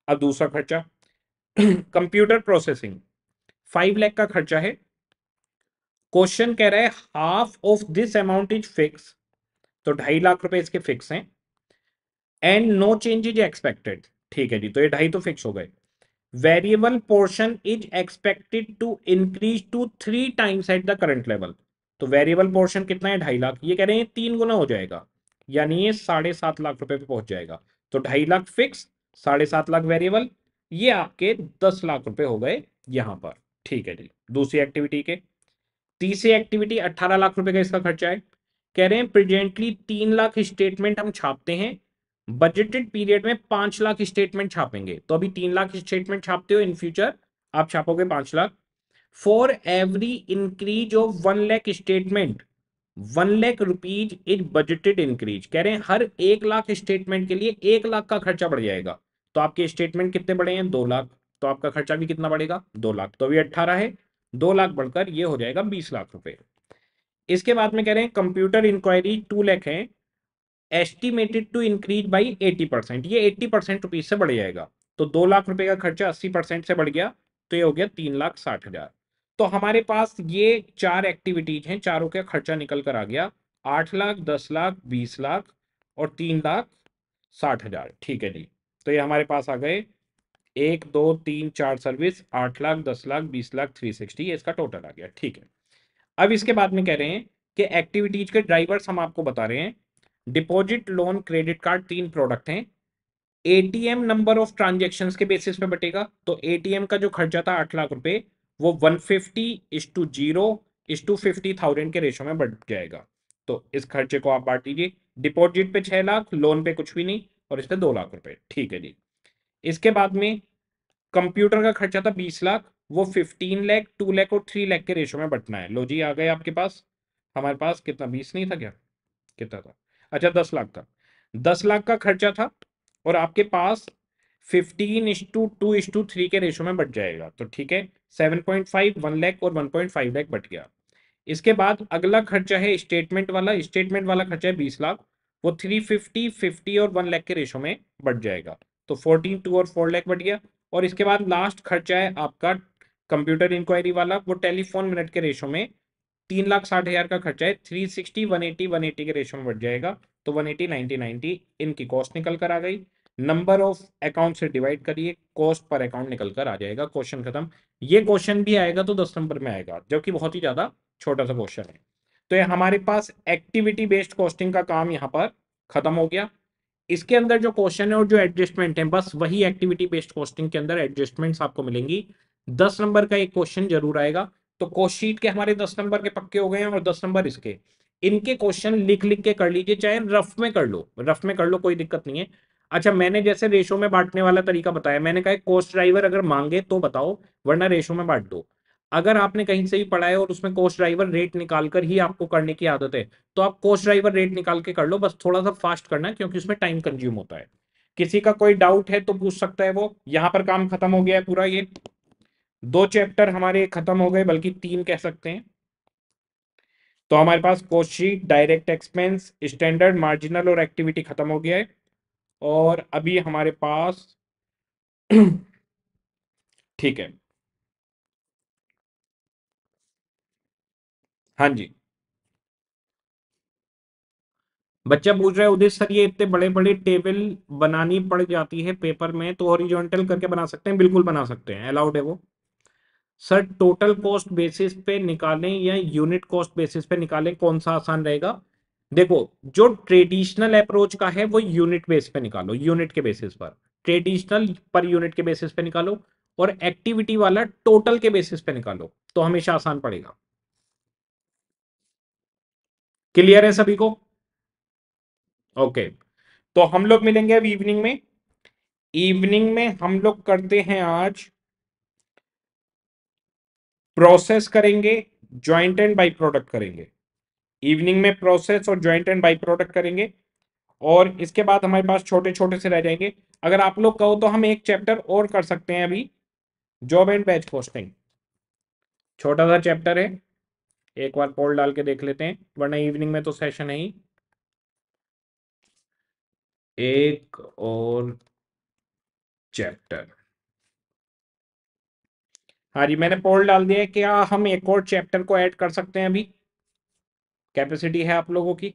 Speaker 2: अब दूसरा खर्चा कंप्यूटर प्रोसेसिंग फाइव लैख का खर्चा है क्वेश्चन कह रहा है half of this amount is fix तो ढाई लाख रुपए इसके फिक्स हैं and no change is expected ठीक है जी तो ये ढाई तो फिक्स हो गए variable portion is expected to increase to three times at the current level तो वेरिएबल पोर्शन कितना है ढाई लाख ये कह रहे हैं तीन गुना हो जाएगा यानी ये साढ़े सात लाख रुपए पे पहुंच जाएगा तो ढाई लाख फिक्स साढ़े सात लाख वेरिएबल ये आपके दस लाख रुपए हो गए यहां पर ठीक है जी दूसरी एक्टिविटी के तीसरी एक्टिविटी अट्ठारह लाख रुपए का इसका खर्चा है कह रहे हैं प्रेजेंटली तीन लाख स्टेटमेंट हम छापते हैं बजटेड पीरियड में पांच लाख स्टेटमेंट छापेंगे तो अभी तीन लाख स्टेटमेंट छापते हो इन फ्यूचर आप छापोगे पांच lakh for every increase of one lakh statement one lakh rupees is budgeted increase कह रहे हैं हर एक लाख स्टेटमेंट के लिए एक लाख का खर्चा बढ़ जाएगा तो आपके स्टेटमेंट कितने बढ़े हैं दो लाख तो आपका खर्चा भी कितना बढ़ेगा दो लाख तो अभी अट्ठारह है दो लाख बढ़कर ये हो जाएगा बीस लाख रुपए इसके बाद में कह रहे हैं कंप्यूटर इंक्वायरी टू लैख है estimated to increase by eighty percent ये एट्टी परसेंट रुपीज से बढ़ जाएगा तो दो लाख रुपए का खर्चा अस्सी परसेंट से बढ़ गया तो ये हो गया तीन लाख साठ हजार तो हमारे पास ये चार एक्टिविटीज हैं चारों का खर्चा निकल कर आ गया आठ लाख दस लाख बीस लाख और तीन लाख साठ हजार ठीक है जी तो ये हमारे पास आ गए एक दो तीन चार सर्विस आठ लाख दस लाख बीस लाख थ्री सिक्सटी ये इसका टोटल आ गया ठीक है अब इसके बाद में कह रहे हैं कि एक्टिविटीज के ड्राइवर्स हम आपको बता रहे हैं डिपॉजिट लोन क्रेडिट कार्ड तीन प्रोडक्ट हैं एटीएम नंबर ऑफ ट्रांजेक्शन के बेसिस पे बटेगा तो एटीएम का जो खर्चा था आठ लाख रुपए वो one fifty is to zero is to fifty thousand के रेशो में बढ़ जाएगा तो इस खर्चे को आप बांट दीजिए डिपॉजिट पे छह लाख लोन पे कुछ भी नहीं और इस पर दो लाख रुपए ठीक है जी इसके बाद में कंप्यूटर का खर्चा था बीस लाख वो फिफ्टीन लैख टू लैख और थ्री लैख के रेशो में बटना है लो जी आ गए आपके पास हमारे पास कितना बीस नहीं था क्या कितना था अच्छा दस लाख था दस लाख का खर्चा था और आपके पास fifteen is to two to three के रेशो में बट जाएगा तो ठीक है seven point five one lakh और वन पॉइंट फाइव लैख बट गया इसके बाद अगला खर्चा है स्टेटमेंट वाला स्टेटमेंट वाला खर्चा है बीस लाख वो थ्री फिफ्टी फिफ्टी और वन लैख के रेशो में बट जाएगा तो फोर्टीन टू और फोर लैख बट गया और इसके बाद लास्ट खर्चा है आपका कंप्यूटर इंक्वायरी वाला वो टेलीफोन मिनट के रेशो में तीन लाख साठ हज़ार का खर्चा है three sixty one eighty one eighty के रेशो में बढ़ जाएगा तो वन एटी नाइनटी नाइनटी इनकी कॉस्ट निकल कर आ गई नंबर ऑफ अकाउंट से डिवाइड करिए कॉस्ट पर अकाउंट निकल कर आ जाएगा क्वेश्चन खत्म ये क्वेश्चन भी आएगा तो दस नंबर में आएगा जबकि बहुत ही ज़्यादा छोटा सा क्वेश्चन है तो ये हमारे पास एक्टिविटी बेस्ड कॉस्टिंग का काम यहाँ पर खत्म हो गया इसके अंदर जो क्वेश्चन है और जो एडजस्टमेंट है बस वही एक्टिविटी बेस्ड कॉस्टिंग के अंदर एडजस्टमेंट आपको मिलेंगी दस नंबर का एक क्वेश्चन जरूर आएगा तो कोशीट के हमारे दस नंबर के पक्के हो गए हैं और दस नंबर इसके इनके क्वेश्चन लिख लिख के कर लीजिए चाहे रफ में कर लो रफ में कर लो कोई दिक्कत नहीं है अच्छा मैंने जैसे रेशो में बांटने वाला तरीका बताया मैंने कहा कोस्ट ड्राइवर अगर मांगे तो बताओ वरना रेशो में बांट दो अगर आपने कहीं से भी पढ़ा है और उसमें कोस्ट ड्राइवर रेट निकाल कर ही आपको करने की आदत है तो आप कोस्ट ड्राइवर रेट निकाल के कर लो बस थोड़ा सा फास्ट करना क्योंकि उसमें टाइम कंज्यूम होता है किसी का कोई डाउट है तो पूछ सकता है वो यहाँ पर काम खत्म हो गया है पूरा ये दो चैप्टर हमारे खत्म हो गए बल्कि तीन कह सकते हैं तो हमारे पास cost direct expense standard marginal और एक्टिविटी खत्म हो गया है और अभी हमारे पास ठीक है हाँ जी बच्चा पूछ रहा है सर ये इतने बड़े बड़े टेबल बनानी पड़ जाती है पेपर में तो ओरिजेंटल करके बना सकते हैं बिल्कुल बना सकते हैं अलाउड है वो सर टोटल कॉस्ट बेसिस पे निकालें या यूनिट कॉस्ट बेसिस पे निकालें कौन सा आसान रहेगा देखो जो ट्रेडिशनल अप्रोच का है वो यूनिट बेस पे निकालो यूनिट के बेसिस पर ट्रेडिशनल पर यूनिट के बेसिस पे निकालो और एक्टिविटी वाला टोटल के बेसिस पे निकालो तो हमेशा आसान पड़ेगा क्लियर है सभी को ओके तो हम लोग मिलेंगे अब इवनिंग में इवनिंग में हम लोग करते हैं आज प्रोसेस करेंगे ज्वाइंट एंड बाई प्रोडक्ट करेंगे इवनिंग में प्रोसेस और ज्वाइंट एंड बाई प्रोडक्ट करेंगे और इसके बाद हमारे पास छोटे छोटे से रह जाएंगे अगर आप लोग कहो तो हम एक चैप्टर और कर सकते हैं अभी जॉब एंड बैच पोस्टिंग छोटा सा चैप्टर है एक बार पोल डाल के देख लेते हैं वरना इवनिंग में तो सेशन है ही
Speaker 1: एक और चैप्टर
Speaker 2: हाँ जी मैंने पोल डाल दिया क्या हाँ, हम एक और चैप्टर को ऐड कर सकते हैं अभी कैपेसिटी है आप लोगों की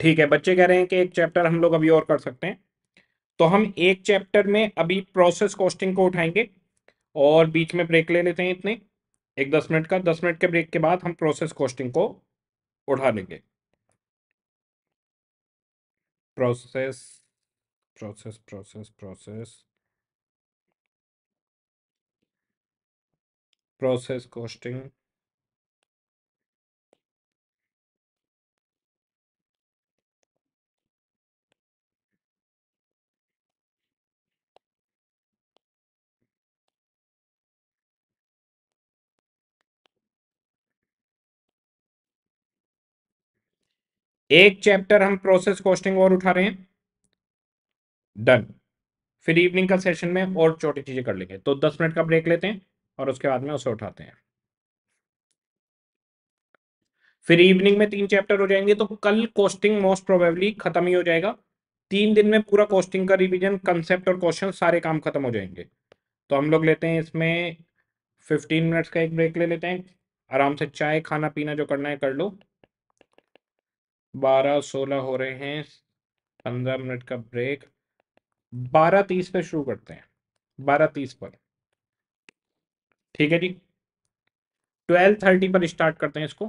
Speaker 2: ठीक है बच्चे कह रहे हैं कि एक चैप्टर हम लोग अभी और कर सकते हैं तो हम एक चैप्टर में अभी प्रोसेस कॉस्टिंग को उठाएंगे और बीच में ब्रेक ले लेते हैं इतने एक दस मिनट का दस मिनट के ब्रेक के बाद हम प्रोसेस कॉस्टिंग को उठा लेंगे
Speaker 1: process process process process process costing
Speaker 2: एक चैप्टर हम प्रोसेस कॉस्टिंग और उठा रहे हैं डन फिर इवनिंग का सेशन में और छोटी चीजें कर लेंगे तो दस मिनट का ब्रेक लेते हैं और उसके बाद में उसे उठाते हैं फिर इवनिंग में तीन चैप्टर हो जाएंगे तो कल कॉस्टिंग मोस्ट प्रोबेबली खत्म ही हो जाएगा तीन दिन में पूरा कॉस्टिंग का रिवीजन कंसेप्ट और क्वेश्चन सारे काम खत्म हो जाएंगे तो हम लोग लेते हैं इसमें फिफ्टीन मिनट्स का एक ब्रेक ले लेते हैं आराम से चाय खाना पीना जो करना है कर लो बारह सोलह हो रहे हैं पंद्रह मिनट का ब्रेक बारह तीस पे शुरू करते हैं बारह तीस पर ठीक है जी ट्वेल्व थर्टी पर स्टार्ट करते हैं इसको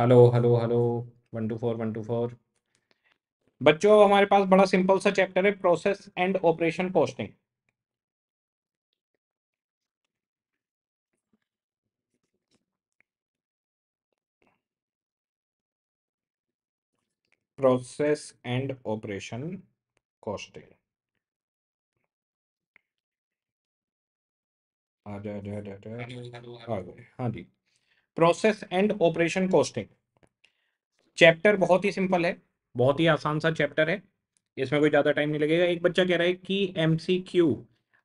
Speaker 1: hello hello hello one two four one
Speaker 2: two four बच्चों हमारे पास बड़ा सिंपल सा चैप्टर है process and operation costing
Speaker 1: process and operation costing आ जाए हाँ जी
Speaker 2: process and operation costing chapter बहुत ही सिंपल है बहुत ही आसान सा चैप्टर है इसमें कोई ज़्यादा टाइम नहीं लगेगा एक बच्चा कह रहा है कि एम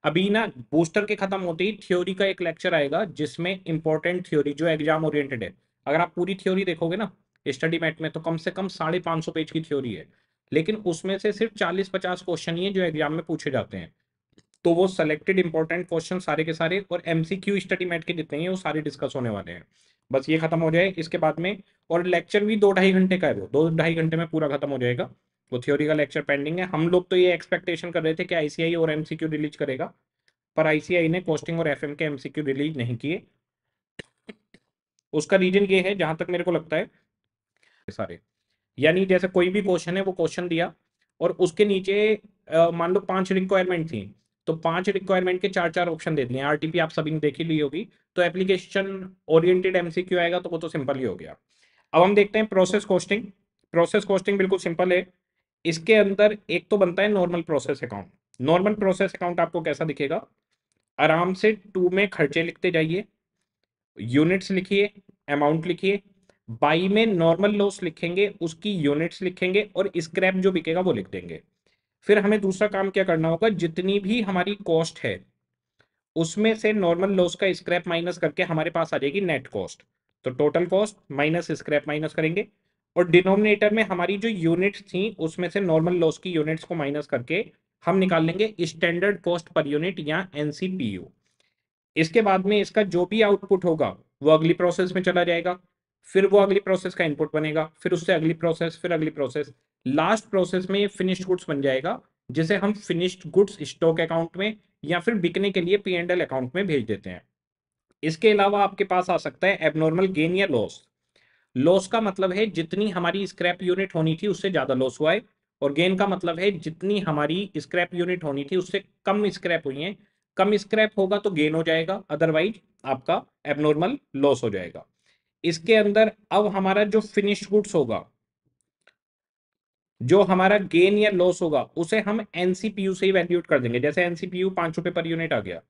Speaker 2: अभी ना बूस्टर के खत्म होते ही थ्योरी का एक लेक्चर आएगा जिसमें इंपॉर्टेंट थ्योरी जो एग्जाम ओरिएंटेड है अगर आप पूरी थ्योरी देखोगे ना स्टडी मैट में तो कम से कम साढ़े पांच सौ पेज की थ्योरी है लेकिन उसमें से सिर्फ चालीस पचास क्वेश्चन ही है जो एग्जाम में पूछे जाते हैं तो वो सेलेक्टेड इंपॉर्टेंट क्वेश्चन सारे के सारे और एमसीक्यू स्टडी मैट के जितने वो सारे डिस्कस होने वाले हैं बस ये खत्म हो जाए इसके बाद में और लेक्चर भी दो ढाई घंटे का है वो दो ढाई घंटे में पूरा खत्म हो जाएगा वो थ्योरी का लेक्चर पेंडिंग है हम लोग तो ये एक्सपेक्टेशन कर रहे थे कि आईसीआई और एमसीक्यू रिलीज करेगा पर आईसीआई ने कोस्टिंग और एफएम के एमसीक्यू रिलीज नहीं किए उसका रीजन ये है जहां तक मेरे को लगता है सारे यानी जैसे कोई भी क्वेश्चन है वो क्वेश्चन दिया और उसके नीचे मान लो पांच रिक्वायरमेंट थी तो पांच रिक्वायरमेंट के चार चार ऑप्शन दे दिए आरटीपी आप सभी ने देखी ली होगी तो एप्लीकेशन ओरिएंटेड एमसीक्यू आएगा तो वो तो सिंपल ही हो गया अब हम देखते हैं प्रोसेस कॉस्टिंग प्रोसेस कॉस्टिंग बिल्कुल सिंपल है इसके अंदर एक तो बनता है normal process account normal process account आपको कैसा दिखेगा आराम से टू में खर्चे लिखते जाइए यूनिट्स लिखिए अमाउंट लिखिए बाई में नॉर्मल लॉस लिखेंगे उसकी यूनिट्स लिखेंगे और स्क्रैप जो बिकेगा वो लिख देंगे फिर हमें दूसरा काम क्या करना होगा जितनी भी हमारी कॉस्ट है उसमें से नॉर्मल लॉस का स्क्रैप माइनस करके हमारे पास आ जाएगी नेट कॉस्ट तो total cost minus scrap minus करेंगे और डिनोमिनेटर में हमारी जो यूनिट्स थी उसमें से नॉर्मल लॉस की यूनिट्स को माइनस करके हम निकाल लेंगे स्टैंडर्ड कॉस्ट पर यूनिट या एनसीपीयू इसके बाद में इसका जो भी आउटपुट होगा वो अगली प्रोसेस में चला जाएगा फिर वो अगली प्रोसेस का इनपुट बनेगा फिर उससे अगली प्रोसेस फिर अगली प्रोसेस लास्ट प्रोसेस में ये फिनिश्ड गुड्स बन जाएगा जिसे हम फिनिश्ड गुड्स स्टॉक अकाउंट में या फिर बिकने के लिए पी एंड एल अकाउंट में भेज देते हैं इसके अलावा आपके पास आ सकता है एबनॉर्मल गेन या लॉस लॉस का मतलब है जितनी हमारी स्क्रैप यूनिट होनी थी उससे ज़्यादा लॉस हुआ है और गेन का मतलब है जितनी हमारी स्क्रैप यूनिट होनी थी उससे कम स्क्रैप हुई है कम स्क्रैप होगा तो गेन हो जाएगा अदरवाइज आपका एबनॉर्मल लॉस हो जाएगा इसके अंदर अब हमारा जो फिनिश गुड्स होगा जो हमारा गेन या लॉस होगा उसे हम एनसीपीयू से वैल्यूट कर देंगे जैसे एनसीपीयू पांच रुपए पर यूनिट आ गया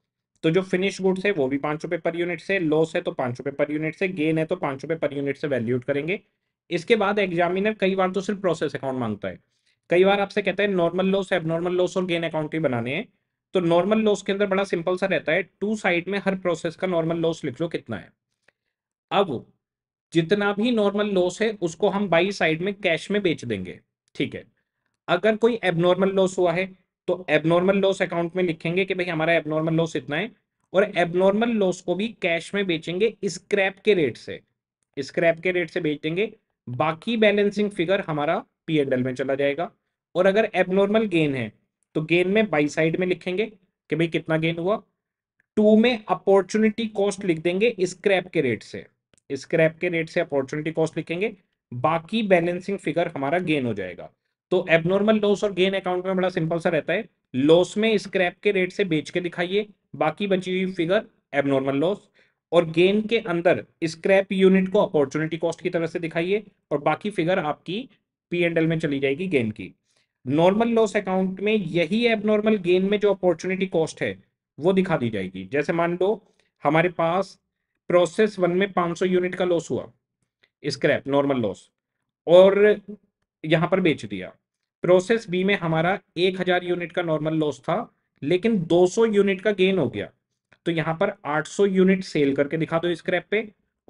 Speaker 2: तो जो फिनिश गुड्स है वो भी पांच रुपए पर यूनिट से लॉस है तो पांच रुपए पर यूनिट से गेन है तो पांच रुपए पर यूनिट से वैल्यूट करेंगे इसके बाद एग्जामिनर कई बार तो सिर्फ प्रोसेस अकाउंट मांगता है कई बार आपसे कहते हैं नॉर्मल लॉस एबनॉर्मल लॉस और गेन अकाउंट ही बनाने हैं तो नॉर्मल लॉस के अंदर बड़ा सिंपल सा रहता है टू साइड में हर प्रोसेस का नॉर्मल लॉस लिख लो कितना है अब जितना भी नॉर्मल लॉस है उसको हम बाई साइड में कैश में बेच देंगे ठीक है अगर कोई एबनॉर्मल लॉस हुआ है तो एबनॉर्मल लॉस अकाउंट में लिखेंगे कि भाई हमारा एबनॉर्मल लॉस इतना है और एबनॉर्मल लॉस को भी कैश में बेचेंगे स्क्रैप के रेट से स्क्रैप के रेट से बेच देंगे बाकी बैलेंसिंग फिगर हमारा पी एल में चला जाएगा और अगर एबनॉर्मल गेन है तो गेन में बाई साइड में लिखेंगे कि भाई कितना गेन हुआ टू में अपॉर्चुनिटी कॉस्ट लिख देंगे स्क्रैप के रेट से स्क्रैप के रेट से अपॉर्चुनिटी कॉस्ट लिखेंगे बाकी बैलेंसिंग फिगर हमारा गेन हो जाएगा तो एबनॉर्मल लॉस और गेन अकाउंट में बड़ा सिंपल सा रहता है लॉस में स्क्रैप के रेट से बेच के दिखाइए बाकी बची हुई फिगर एबनॉर्मल लॉस और गेन के अंदर स्क्रैप यूनिट को अपॉर्चुनिटी कॉस्ट की तरह से दिखाइए और बाकी फिगर आपकी पी एंड एल में चली जाएगी गेन की नॉर्मल लॉस अकाउंट में यही एबनॉर्मल गेन में जो अपॉर्चुनिटी कॉस्ट है वो दिखा दी जाएगी जैसे मान लो हमारे पास प्रोसेस वन में 500 यूनिट का लॉस हुआ स्क्रैप नॉर्मल लॉस और यहां पर बेच दिया प्रोसेस बी में हमारा 1000 यूनिट का नॉर्मल लॉस था लेकिन 200 यूनिट का गेन हो गया तो यहां पर 800 यूनिट सेल करके दिखा दो स्क्रैप पे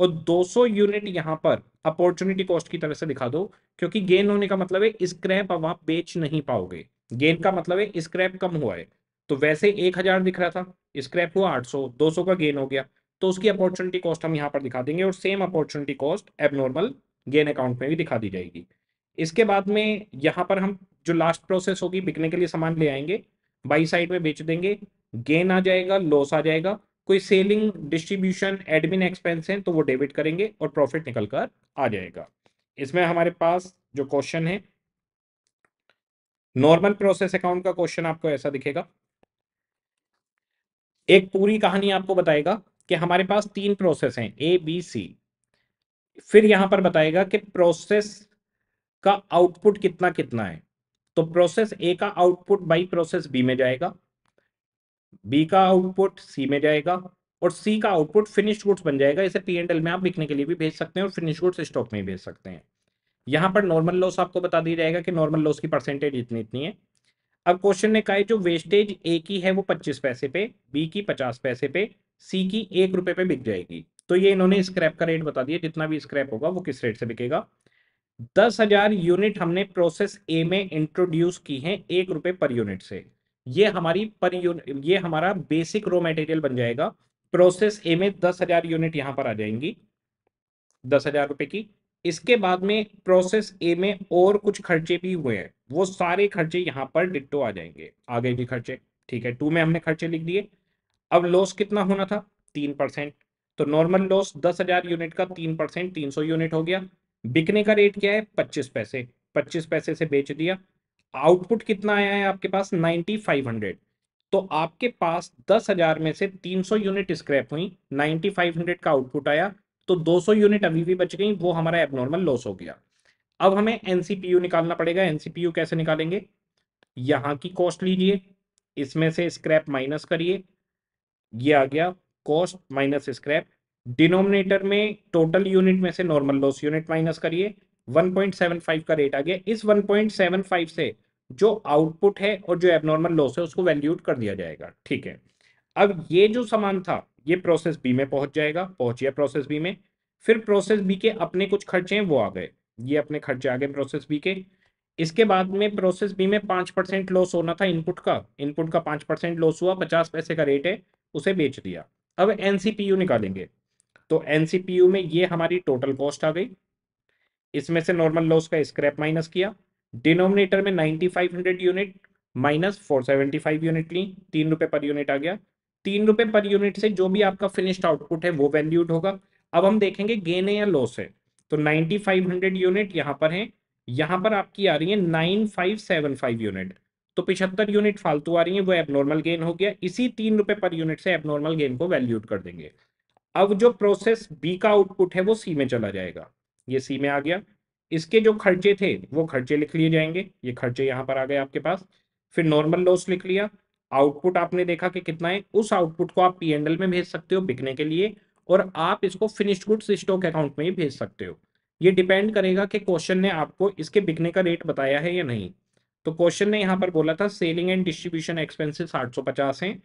Speaker 2: और 200 यूनिट यहां पर अपॉर्चुनिटी कॉस्ट की तरह से दिखा दो क्योंकि गेन होने का मतलब है स्क्रैप अब आप बेच नहीं पाओगे गेन का मतलब है स्क्रैप कम हुआ है तो वैसे 1000 दिख रहा था स्क्रैप हुआ 800 200 का गेन हो गया तो उसकी अपॉर्चुनिटी कॉस्ट हम यहाँ पर दिखा देंगे और same opportunity cost abnormal gain account में भी दिखा दी जाएगी इसके बाद में यहाँ पर हम जो लास्ट प्रोसेस होगी बिकने के लिए सामान ले आएंगे बाई साइड में बेच देंगे गेन आ जाएगा लॉस आ जाएगा कोई सेलिंग डिस्ट्रीब्यूशन एडमिन एक्सपेंस है तो वो डेबिट करेंगे और प्रॉफिट निकल कर आ जाएगा इसमें हमारे पास जो क्वेश्चन है नॉर्मल प्रोसेस अकाउंट का क्वेश्चन आपको ऐसा दिखेगा एक पूरी कहानी आपको बताएगा कि हमारे पास तीन प्रोसेस हैं ए बी सी फिर यहां पर बताएगा कि प्रोसेस का आउटपुट कितना कितना है तो प्रोसेस ए का आउटपुट बाई प्रोसेस बी में जाएगा बी का आउटपुट सी में जाएगा और सी का आउटपुट फिनिश गुड्स बन जाएगा इसे पी एंड एल में आप बिकने के लिए भी भेज सकते हैं और फिनिश गुड्स स्टॉक में भी भेज सकते हैं यहां पर नॉर्मल लॉस आपको बता दिया जाएगा कि नॉर्मल लॉस की परसेंटेज इतनी इतनी है अब क्वेश्चन ने कहा है जो वेस्टेज ए की है वो पच्चीस पैसे पे बी की पचास पैसे पे सी की एक रुपए पे बिक जाएगी तो ये इन्होंने स्क्रैप हाँ। का रेट बता दिया जितना भी स्क्रैप होगा वो किस रेट से बिकेगा दस हजार यूनिट हमने प्रोसेस ए में इंट्रोड्यूस की है एक रुपए पर यूनिट से ये हमारी पर यूनिट ये हमारा बेसिक रॉ मटेरियल बन जाएगा प्रोसेस ए में दस हजार यूनिट यहां पर आ जाएंगी दस हजार रुपए की इसके बाद में प्रोसेस ए में और कुछ खर्चे भी हुए हैं वो सारे खर्चे यहां पर डिट्टो आ जाएंगे आगे भी खर्चे ठीक है टू में हमने खर्चे लिख दिए अब लॉस कितना होना था तीन परसेंट तो नॉर्मल लॉस दस हजार यूनिट का तीन परसेंट तीन सौ यूनिट हो गया बिकने का रेट क्या है पच्चीस पैसे पच्चीस पैसे से बेच दिया आउटपुट कितना आया है आपके पास नाइन्टी फाइव हंड्रेड तो आपके पास दस हजार में से तीन सौ यूनिट स्क्रैप हुई नाइन्टी फाइव हंड्रेड का आउटपुट आया तो दो सौ यूनिट अभी भी बच गई वो हमारा एबनॉर्मल लॉस हो गया अब हमें एनसीपीयू निकालना पड़ेगा एनसीपीयू कैसे निकालेंगे यहाँ की कॉस्ट लीजिए इसमें से स्क्रैप माइनस करिए ये आ गया कॉस्ट माइनस स्क्रैप डिनोमिनेटर में टोटल यूनिट में से नॉर्मल लॉस यूनिट माइनस करिए 1.75 का रेट आ गया इस 1.75 से जो आउटपुट है और जो एबनॉर्मल लॉस है उसको वैल्यूट कर दिया जाएगा ठीक है अब ये जो सामान था ये प्रोसेस बी में पहुंच जाएगा पहुंच गया प्रोसेस बी में फिर प्रोसेस बी के अपने कुछ खर्चे हैं वो आ गए ये अपने खर्चे आ गए प्रोसेस बी के इसके बाद में प्रोसेस बी में पांच परसेंट लॉस होना था इनपुट का इनपुट का पांच परसेंट लॉस हुआ पचास पैसे का रेट है उसे बेच दिया अब एनसीपीयू निकालेंगे तो एनसीपीयू में ये हमारी टोटल कॉस्ट आ गई इसमें से नॉर्मल लॉस का स्क्रैप माइनस किया डिनोमिनेटर में 9500 यूनिट माइनस 475 यूनिट ली तीन रुपये पर यूनिट आ गया तीन रुपये पर यूनिट से जो भी आपका फिनिश्ड आउटपुट है वो वैल्यूड होगा अब हम देखेंगे गेन है या लॉस है तो 9500 यूनिट यहाँ पर है यहां पर आपकी आ रही है 9575 यूनिट तो पिछहत्तर यूनिट फालतू आ रही है वो एबनॉर्मल गेन हो गया इसी तीन रुपए पर यूनिट से एबनॉर्मल गेन को वैल्यूट कर देंगे अब जो प्रोसेस बी का आउटपुट है वो सी में चला जाएगा ये सी में आ गया इसके जो खर्चे थे वो खर्चे लिख लिए जाएंगे ये खर्चे यहाँ पर आ गए आपके पास फिर नॉर्मल लॉस लिख लिया आउटपुट आपने देखा कि कितना है उस आउटपुट को आप पी एंडल में भेज सकते हो बिकने के लिए और आप इसको फिनिश्ड गुड्स स्टॉक अकाउंट में ही भेज सकते हो ये डिपेंड करेगा कि क्वेश्चन ने आपको इसके बिकने का रेट बताया है या नहीं तो क्वेश्चन ने यहाँ पर बोला था सेलिंग एंड डिस्ट्रीब्यूशन एक्सपेंसिस आठ सौ पचास है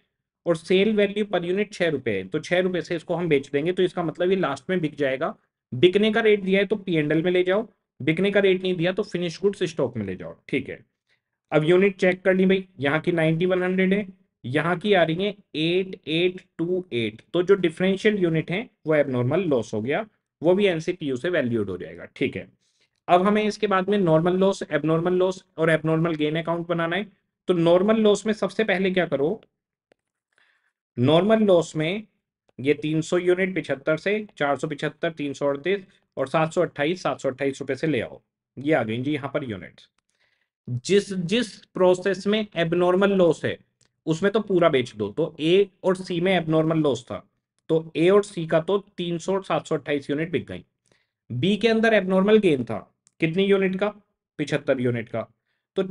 Speaker 2: और सेल वैल्यू पर यूनिट छह रुपए है तो छह रुपए से इसको हम बेच देंगे तो इसका मतलब ये लास्ट में बिक जाएगा बिकने का रेट दिया है तो पी एंडल में ले जाओ बिकने का रेट नहीं दिया तो फिनिश गुड्स स्टॉक में ले जाओ ठीक है अब यूनिट चेक कर ली भाई यहाँ की नाइनटी वन हंड्रेड है यहाँ की आ रही है एट एट टू एट तो जो डिफरेंशियल यूनिट है वो एबनॉर्मल लॉस हो गया वो भी एनसीपीयू से वैल्यूड हो जाएगा ठीक है अब हमें इसके बाद में नॉर्मल लॉस एबनॉर्मल लॉस और एबनॉर्मल गेन अकाउंट बनाना है तो नॉर्मल लॉस में सबसे पहले क्या करो नॉर्मल लॉस में ये 300 यूनिट पिछहत्तर से चार सौ पिछहत्तर तीन सौ अड़तीस और सात सौ अट्ठाईस सात सौ अट्ठाईस रुपए से ले आओ ये आ गई जी यहाँ पर यूनिट जिस जिस प्रोसेस में एबनॉर्मल लॉस है उसमें तो पूरा बेच दो तो ए और सी में एबनॉर्मल लॉस था तो ए और सी का तो तीन सौ सात सौ अट्ठाईस यूनिट बिक गई बी के अंदर एबनॉर्मल गेन था कितनी यूनिट का पिछहत्तर यूनिट का तो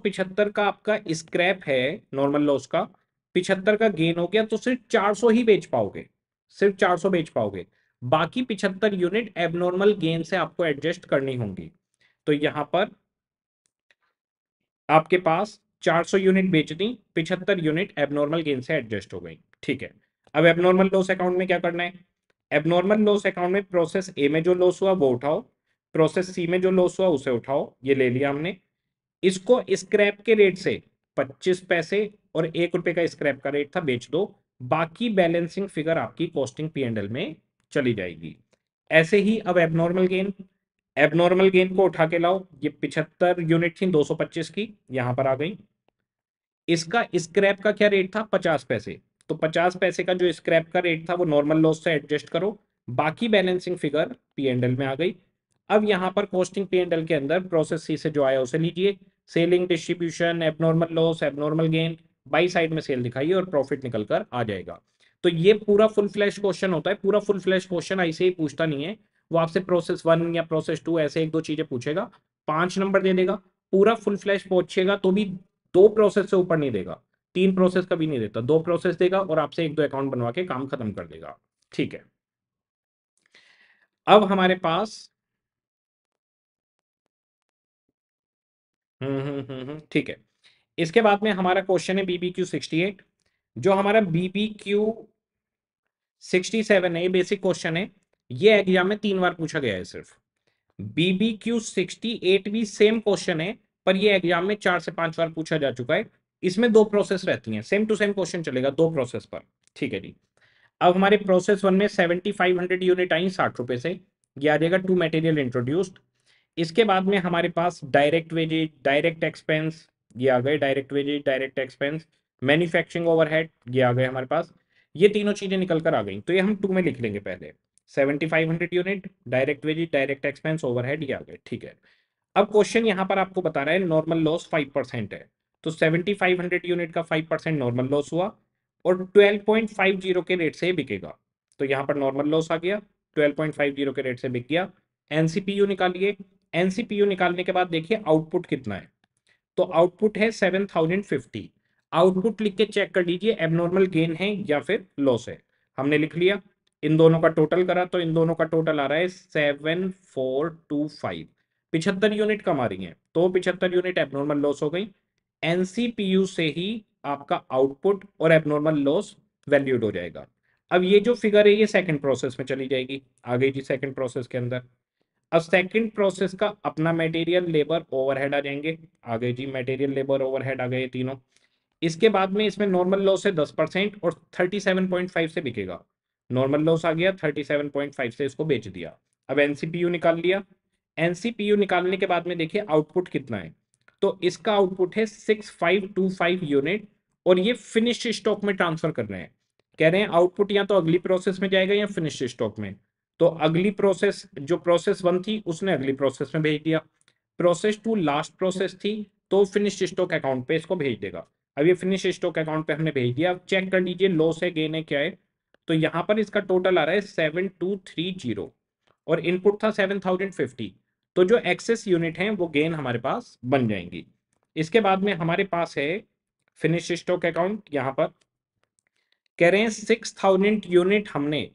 Speaker 2: पिछहत्तर का आपका स्क्रैप है नॉर्मल लॉस का पिछहत्तर का गेन हो गया तो सिर्फ 400 ही बेच पाओगे सिर्फ 400 बेच पाओगे बाकी पिछहत्तर यूनिट एबनॉर्मल गेन से आपको एडजस्ट करनी होंगी तो यहां पर आपके पास 400 यूनिट बेच दी पिछहत्तर यूनिट एबनॉर्मल गेन से एडजस्ट हो गई ठीक है अब एबनॉर्मल लॉस अकाउंट में क्या करना है एबनॉर्मल लॉस अकाउंट में प्रोसेस ए में जो लॉस हुआ वो उठाओ प्रोसेस सी में जो लॉस हुआ उसे उठाओ ये ले लिया हमने इसको स्क्रैप के रेट से पच्चीस पैसे और एक रुपए का स्क्रैप का रेट था बेच दो बाकी बैलेंसिंग फिगर आपकी कॉस्टिंग पी एंड एल में चली जाएगी ऐसे ही अब एबनॉर्मल गेन एबनॉर्मल गेन को उठा के लाओ ये पिछहत्तर यूनिट थी 225 की यहां पर आ गई इसका स्क्रैप का क्या रेट था पचास पैसे तो पचास पैसे का जो स्क्रैप का रेट था वो नॉर्मल लॉस से एडजस्ट करो बाकी balancing figure P and L में आ गई अब यहाँ पर कॉस्टिंग पी एंड एल के अंदर प्रोसेस सी से जो आया उसे लीजिए selling distribution abnormal loss abnormal gain by side में सेल दिखाइए और प्रॉफिट निकल कर आ जाएगा तो ये पूरा फुल फ्लैश क्वेश्चन होता है पूरा फुल फ्लैश क्वेश्चन ऐसे ही पूछता नहीं है वो आपसे प्रोसेस वन या प्रोसेस टू ऐसे एक दो चीजें पूछेगा पांच नंबर दे देगा पूरा फुल फ्लैश पहुंचेगा तो भी दो प्रोसेस से ऊपर नहीं देगा तीन प्रोसेस कभी नहीं देता दो प्रोसेस देगा और आपसे एक दो अकाउंट बनवा के काम खत्म कर देगा ठीक है अब हमारे पास हम्म, हम्म, हम्म, ठीक है इसके बाद में हमारा क्वेश्चन है बीबी क्यू सिक्सटी एट जो हमारा बीबी क्यू सिक्सटी सेवन है ये बेसिक क्वेश्चन है ये एग्जाम में तीन बार पूछा गया है सिर्फ बीबी क्यू सिक्सटी एट भी सेम क्वेश्चन है पर ये एग्जाम में चार से पांच बार पूछा जा चुका है इसमें दो प्रोसेस रहती हैं सेम टू सेम क्वेश्चन चलेगा दो प्रोसेस पर ठीक है जी अब हमारे प्रोसेस वन में सेवेंटी फाइव हंड्रेड यूनिट आई साठ रुपए से यह आ जाएगा टू मेटेरियल इंट्रोड्यूस्ड इसके बाद में हमारे पास डायरेक्ट वेजेज डायरेक्ट एक्सपेंस ये आ गए direct wages direct expense manufacturing overhead ये आ गए हमारे पास ये तीनों चीज़ें निकल कर आ गई तो ये हम टू में लिख लेंगे पहले seventy five hundred unit direct wages direct expense overhead ये आ गए ठीक है अब क्वेश्चन यहाँ पर आपको बता रहा है नॉर्मल लॉस फाइव परसेंट है तो सेवेंटी फाइव हंड्रेड यूनिट का फाइव परसेंट नॉर्मल लॉस हुआ और ट्वेल्व पॉइंट फाइव जीरो के रेट से बिकेगा तो यहाँ पर नॉर्मल लॉस आ गया ट्वेल्व पॉइंट फाइव जीरो के रेट से बिक गया एनसीपीयू निकालिए एनसीपीयू निकालने के बाद देखिए आउटपुट कितना है तो आउटपुट है सेवन थाउजेंड फिफ्टी आउटपुट लिख के चेक कर लीजिए एबनॉर्मल गेन है या फिर लॉस है हमने लिख लिया इन दोनों का टोटल करा तो इन दोनों का टोटल आ रहा है सेवन फोर टू फाइव पिछहत्तर यूनिट कम आ रही है तो पिछहत्तर यूनिट एबनॉर्मल लॉस हो गई एनसीपीयू से ही आपका आउटपुट और एबनॉर्मल लॉस वैल्यूड हो जाएगा अब ये जो फिगर है ये सेकंड प्रोसेस में चली जाएगी आ गई जी सेकंड प्रोसेस के अंदर अब सेकंड प्रोसेस का अपना मटेरियल लेबर ओवरहेड आ जाएंगे आ गए जी मटेरियल लेबर ओवरहेड आ गए तीनों इसके बाद में इसमें नॉर्मल लॉस है दस परसेंट और थर्टी सेवन पॉइंट फाइव से बिकेगा नॉर्मल लॉस आ गया थर्टी सेवन पॉइंट फाइव से इसको बेच दिया अब एनसीपीयू निकाल लिया एनसीपीयू निकालने के बाद में देखिए आउटपुट कितना है तो इसका आउटपुट है सिक्स यूनिट और ये फिनिश स्टॉक में ट्रांसफर कर रहे हैं कह रहे हैं आउटपुट या तो अगली प्रोसेस में जाएगा या फिनिश स्टॉक में तो अगली प्रोसेस जो प्रोसेस वन थी उसने अगली प्रोसेस में भेज दिया प्रोसेस टू लास्ट प्रोसेस थी तो फिनिश स्टॉक अकाउंट पे इसको भेज देगा अब ये फिनिश स्टॉक अकाउंट पे हमने भेज दिया अब चेक कर लीजिए लॉस है गेन है क्या है तो यहाँ पर इसका टोटल आ रहा है सेवन टू थ्री जीरो और इनपुट था सेवन थाउजेंड फिफ्टी तो जो एक्सेस यूनिट हैं वो गेन हमारे पास बन जाएंगी इसके बाद में हमारे पास है फिनिश स्टॉक अकाउंट यहाँ पर कह रहे हैं सिक्स थाउजेंड यूनिट हमने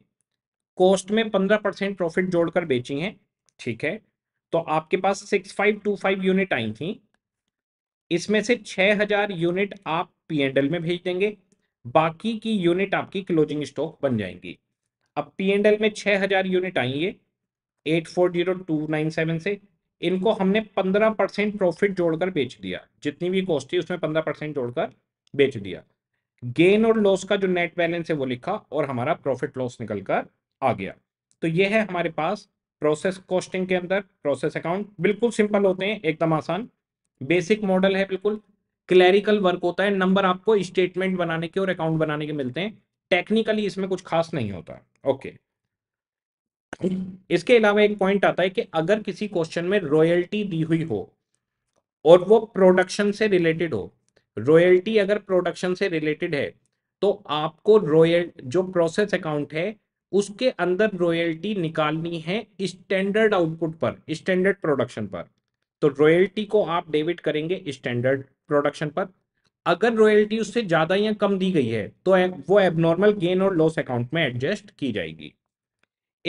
Speaker 2: कॉस्ट में पंद्रह परसेंट प्रॉफिट जोड़कर बेची हैं ठीक है तो आपके पास six five two five unit आई थी इसमें से छह हजार यूनिट आप पी एंड एल में भेज देंगे बाकी की यूनिट आपकी क्लोजिंग स्टॉक बन जाएंगी अब पी एंड एल में छह हजार यूनिट आई है eight four zero two nine seven से इनको हमने पंद्रह परसेंट प्रॉफिट जोड़कर बेच दिया जितनी भी कॉस्ट थी उसमें पंद्रह परसेंट जोड़कर बेच दिया गेन और लॉस का जो नेट बैलेंस है वो लिखा और हमारा प्रॉफिट लॉस निकलकर आ गया तो ये है हमारे पास प्रोसेस कॉस्टिंग के अंदर प्रोसेस अकाउंट बिल्कुल सिंपल होते हैं एकदम आसान बेसिक मॉडल है बिल्कुल क्लैरिकल वर्क होता है नंबर आपको स्टेटमेंट बनाने के और अकाउंट बनाने के मिलते हैं टेक्निकली इसमें कुछ खास नहीं होता ओके इसके अलावा एक पॉइंट आता है कि अगर किसी क्वेश्चन में रॉयल्टी दी हुई हो और वो प्रोडक्शन से रिलेटेड हो रॉयल्टी अगर प्रोडक्शन से रिलेटेड है तो आपको रॉयल जो प्रोसेस अकाउंट है उसके अंदर रॉयल्टी निकालनी है स्टैंडर्ड आउटपुट पर स्टैंडर्ड प्रोडक्शन पर तो रॉयल्टी को आप डेबिट करेंगे स्टैंडर्ड प्रोडक्शन पर अगर रॉयल्टी उससे ज्यादा या कम दी गई है तो वो एबनॉर्मल गेन और लॉस अकाउंट में एडजस्ट की जाएगी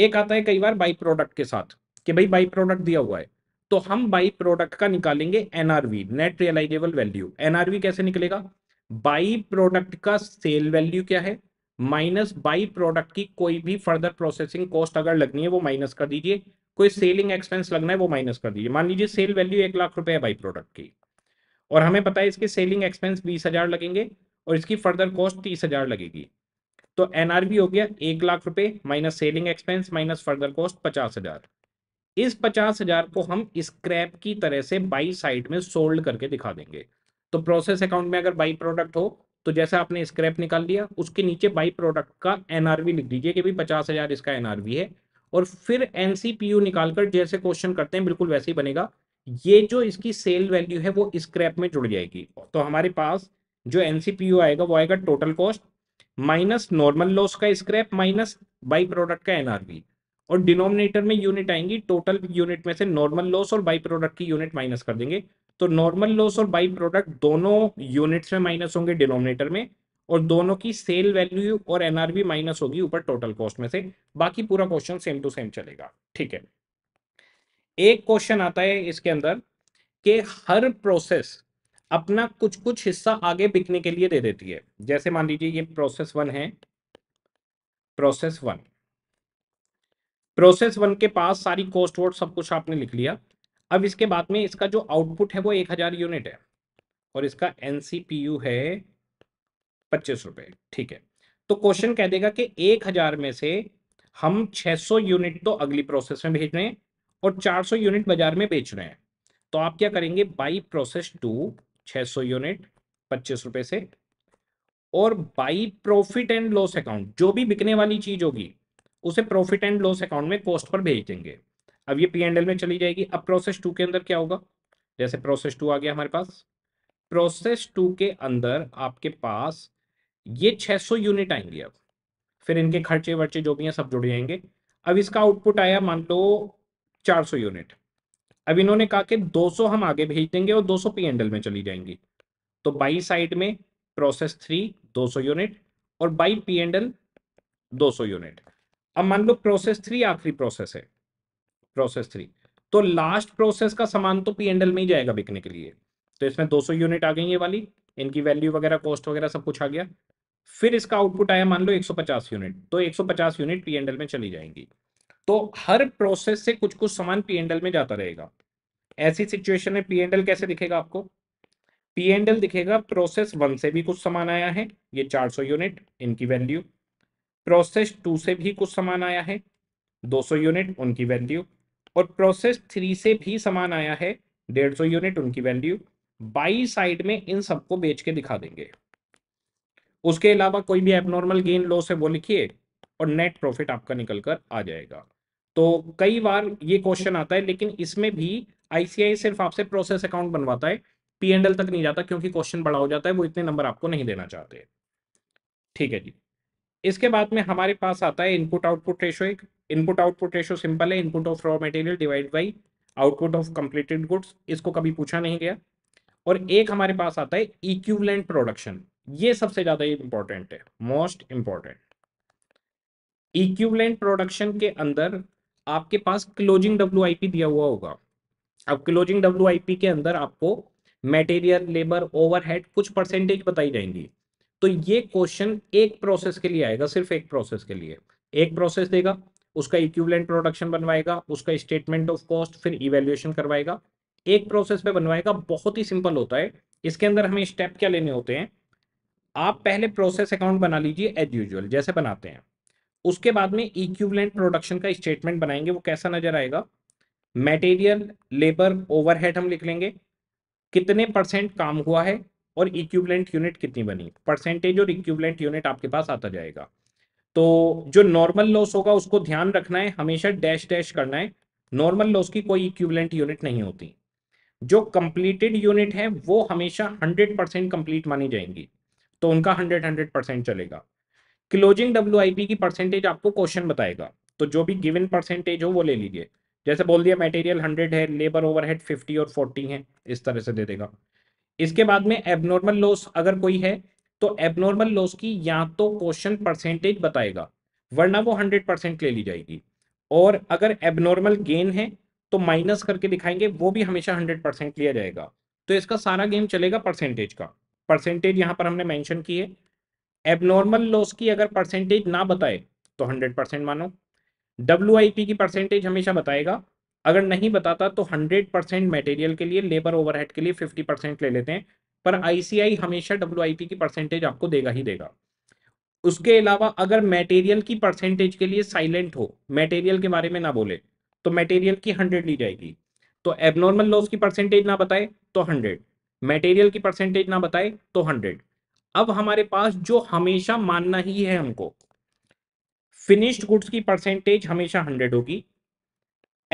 Speaker 2: एक आता है कई बार बाई प्रोडक्ट के साथ कि भाई बाई प्रोडक्ट दिया हुआ है तो हम बाई प्रोडक्ट का निकालेंगे NRV net realisable value NRV कैसे निकलेगा बाई प्रोडक्ट का सेल वैल्यू क्या है माइनस बाई प्रोडक्ट की कोई भी फर्दर प्रोसेसिंग कॉस्ट अगर लगनी है वो माइनस कर दीजिए कोई सेलिंग एक्सपेंस लगना है वो माइनस कर दीजिए मान लीजिए सेल वैल्यू एक लाख रुपए है बाई प्रोडक्ट की और हमें पता है इसके सेलिंग एक्सपेंस बीस हजार लगेंगे और इसकी फर्दर कॉस्ट तीस हजार लगेगी तो एनआरबी हो गया एक लाख रुपए minus selling expense minus further cost पचास हजार इस पचास हजार को हम स्क्रैप की तरह से बाई साइड में सोल्ड करके दिखा देंगे तो प्रोसेस अकाउंट में अगर बाई प्रोडक्ट हो तो जैसे आपने स्क्रैप निकाल लिया उसके नीचे बाई प्रोडक्ट का एनआरवी लिख दीजिए कि भाई पचास हजार इसका एनआरवी है और फिर एनसीपीयू निकालकर जैसे क्वेश्चन करते हैं बिल्कुल वैसे ही बनेगा ये जो इसकी सेल वैल्यू है वो स्क्रैप में जुड़ जाएगी तो हमारे पास जो एनसीपीयू आएगा वो आएगा total cost minus normal loss का स्क्रैप माइनस बाई प्रोडक्ट का एनआरवी और डिनोमिनेटर में यूनिट आएंगी टोटल यूनिट में से नॉर्मल लॉस और बाई प्रोडक्ट की यूनिट माइनस कर देंगे तो नॉर्मल लॉस और बाई प्रोडक्ट दोनों यूनिट्स में माइनस होंगे डिनोमिनेटर में और दोनों की सेल वैल्यू और एनआरबी माइनस होगी ऊपर टोटल कॉस्ट में से बाकी पूरा क्वेश्चन सेम टू सेम चलेगा ठीक है एक क्वेश्चन आता है इसके अंदर कि हर प्रोसेस अपना कुछ कुछ हिस्सा आगे बिकने के लिए दे देती है जैसे मान लीजिए ये प्रोसेस वन है प्रोसेस वन प्रोसेस वन के पास सारी कॉस्ट वोट सब कुछ आपने लिख लिया अब इसके बाद में इसका जो आउटपुट है वो एक हजार यूनिट है और इसका एनसीपीयू है पच्चीस रुपए ठीक है तो क्वेश्चन कह देगा कि एक हजार में से हम 600 यूनिट तो अगली प्रोसेस में भेज रहे हैं और 400 यूनिट बाजार में बेच रहे हैं तो आप क्या करेंगे बाई प्रोसेस टू 600 यूनिट पच्चीस रुपए से और by profit and loss account जो भी बिकने वाली चीज होगी उसे प्रॉफिट एंड लॉस अकाउंट में कॉस्ट पर भेज देंगे अब ये पी एंड एल में चली जाएगी अब प्रोसेस टू के अंदर क्या होगा जैसे प्रोसेस टू आ गया हमारे पास प्रोसेस टू के अंदर आपके पास ये 600 यूनिट आएंगे अब फिर इनके खर्चे वर्चे जो भी हैं सब जुड़ जाएंगे अब इसका आउटपुट आया मान लो 400 यूनिट अब इन्होंने कहा कि 200 हम आगे भेज देंगे और 200 पी एंडल में चली जाएंगी तो बाई साइड में प्रोसेस थ्री 200 यूनिट और बाई पी एंडल 200 यूनिट अब मान लो प्रोसेस थ्री आखिरी प्रोसेस है प्रोसेस थ्री तो लास्ट प्रोसेस का सामान तो पी एंडल में ही जाएगा बिकने के लिए तो इसमें 200 यूनिट आ गई ये वाली इनकी वैल्यू वगैरह कॉस्ट वगैरह सब कुछ आ गया फिर इसका आउटपुट आया मान लो 150 यूनिट तो 150 यूनिट पी एंडल में चली जाएंगी तो हर प्रोसेस से कुछ कुछ सामान पी एंडल में जाता रहेगा ऐसी सिचुएशन में पी एंडल कैसे दिखेगा आपको पी एंडल दिखेगा प्रोसेस वन से भी कुछ सामान आया है ये 400 यूनिट इनकी वैल्यू प्रोसेस टू से भी कुछ सामान आया है 200 यूनिट उनकी वैल्यू और प्रोसेस थ्री से भी सामान आया है डेढ़ सौ यूनिट उनकी वैल्यू बाई साइड में इन सबको बेच के दिखा देंगे उसके अलावा कोई भी एबनॉर्मल गेन लॉस है वो लिखिए और नेट प्रॉफिट आपका निकल कर आ जाएगा तो कई बार ये क्वेश्चन आता है लेकिन इसमें भी आईसीआई सिर्फ आपसे प्रोसेस अकाउंट बनवाता है पी एंड एल तक नहीं जाता क्योंकि क्वेश्चन बड़ा हो जाता है वो इतने नंबर आपको नहीं देना चाहते ठीक है जी इसके बाद में हमारे पास आता है इनपुट आउटपुट रेशो एक इनपुट आउटपुट रेशो सिंपल है input of raw material divide by output of completed goods इसको कभी पूछा नहीं गया और एक हमारे पास आता है इक्विवेलेंट प्रोडक्शन ये सबसे ज़्यादा इंपॉर्टेंट है मोस्ट इम्पॉर्टेंट इक्वलेंट प्रोडक्शन के अंदर आपके पास क्लोजिंग डब्ल्यू दिया हुआ होगा अब क्लोजिंग डब्ल्यू के अंदर आपको मेटेरियल लेबर ओवरहेड कुछ परसेंटेज बताई जाएंगी तो ये क्वेश्चन एक प्रोसेस के लिए आएगा सिर्फ एक प्रोसेस के लिए एक प्रोसेस देगा उसका इक्विवेलेंट प्रोडक्शन बनवाएगा उसका स्टेटमेंट ऑफ कॉस्ट फिर इवेल्युएशन करवाएगा एक प्रोसेस पे बनवाएगा बहुत ही सिंपल होता है इसके अंदर हमें स्टेप क्या लेने होते हैं आप पहले प्रोसेस अकाउंट बना लीजिए एज यूजल जैसे बनाते हैं उसके बाद में इक्विवेलेंट प्रोडक्शन का स्टेटमेंट बनाएंगे वो कैसा नजर आएगा मटेरियल लेबर ओवरहेड हम लिख लेंगे कितने परसेंट काम हुआ है और इक्विवेलेंट यूनिट कितनी बनी परसेंटेज और इक्विवेलेंट यूनिट आपके पास आता जाएगा तो जो नॉर्मल लॉस होगा उसको ध्यान रखना है हमेशा डैश डैश करना है नॉर्मल लॉस की कोई इक्विवेलेंट यूनिट नहीं होती जो कंप्लीटेड यूनिट है वो हमेशा 100 परसेंट कंप्लीट मानी जाएंगी तो उनका 100 100 परसेंट चलेगा क्लोजिंग डब्ल्यू की परसेंटेज आपको क्वेश्चन बताएगा तो जो भी गिवन परसेंटेज हो वो ले लीजिए जैसे बोल दिया मटेरियल 100 है लेबर ओवरहेड 50 और 40 है इस तरह से दे देगा इसके बाद में एबनॉर्मल लॉस अगर कोई है तो एबनॉर्मल लॉस की या तो क्वेश्चन परसेंटेज बताएगा वरना वो हंड्रेड परसेंट ले ली जाएगी और अगर एबनॉर्मल गेन है तो माइनस करके दिखाएंगे वो भी हमेशा हंड्रेड परसेंट लिया जाएगा तो इसका सारा गेम चलेगा परसेंटेज का परसेंटेज यहां पर हमने मैंशन की है एबनॉर्मल लॉस की अगर परसेंटेज ना बताए तो हंड्रेड मानो डब्ल्यू की परसेंटेज हमेशा बताएगा अगर नहीं बताता तो हंड्रेड परसेंट मटेरियल के लिए लेबर ओवरहेड के लिए फिफ्टी परसेंट ले लेते हैं पर आईसीआई हमेशा डब्ल्यू की परसेंटेज आपको देगा ही देगा उसके अलावा अगर मटेरियल की परसेंटेज के लिए साइलेंट हो मटेरियल के बारे में ना बोले तो मटेरियल की हंड्रेड ली जाएगी तो एबनॉर्मल लॉस की परसेंटेज ना बताए तो हंड्रेड मेटेरियल की परसेंटेज ना बताए तो हंड्रेड अब हमारे पास जो हमेशा मानना ही है हमको फिनिश्ड गुड्स की परसेंटेज हमेशा हंड्रेड होगी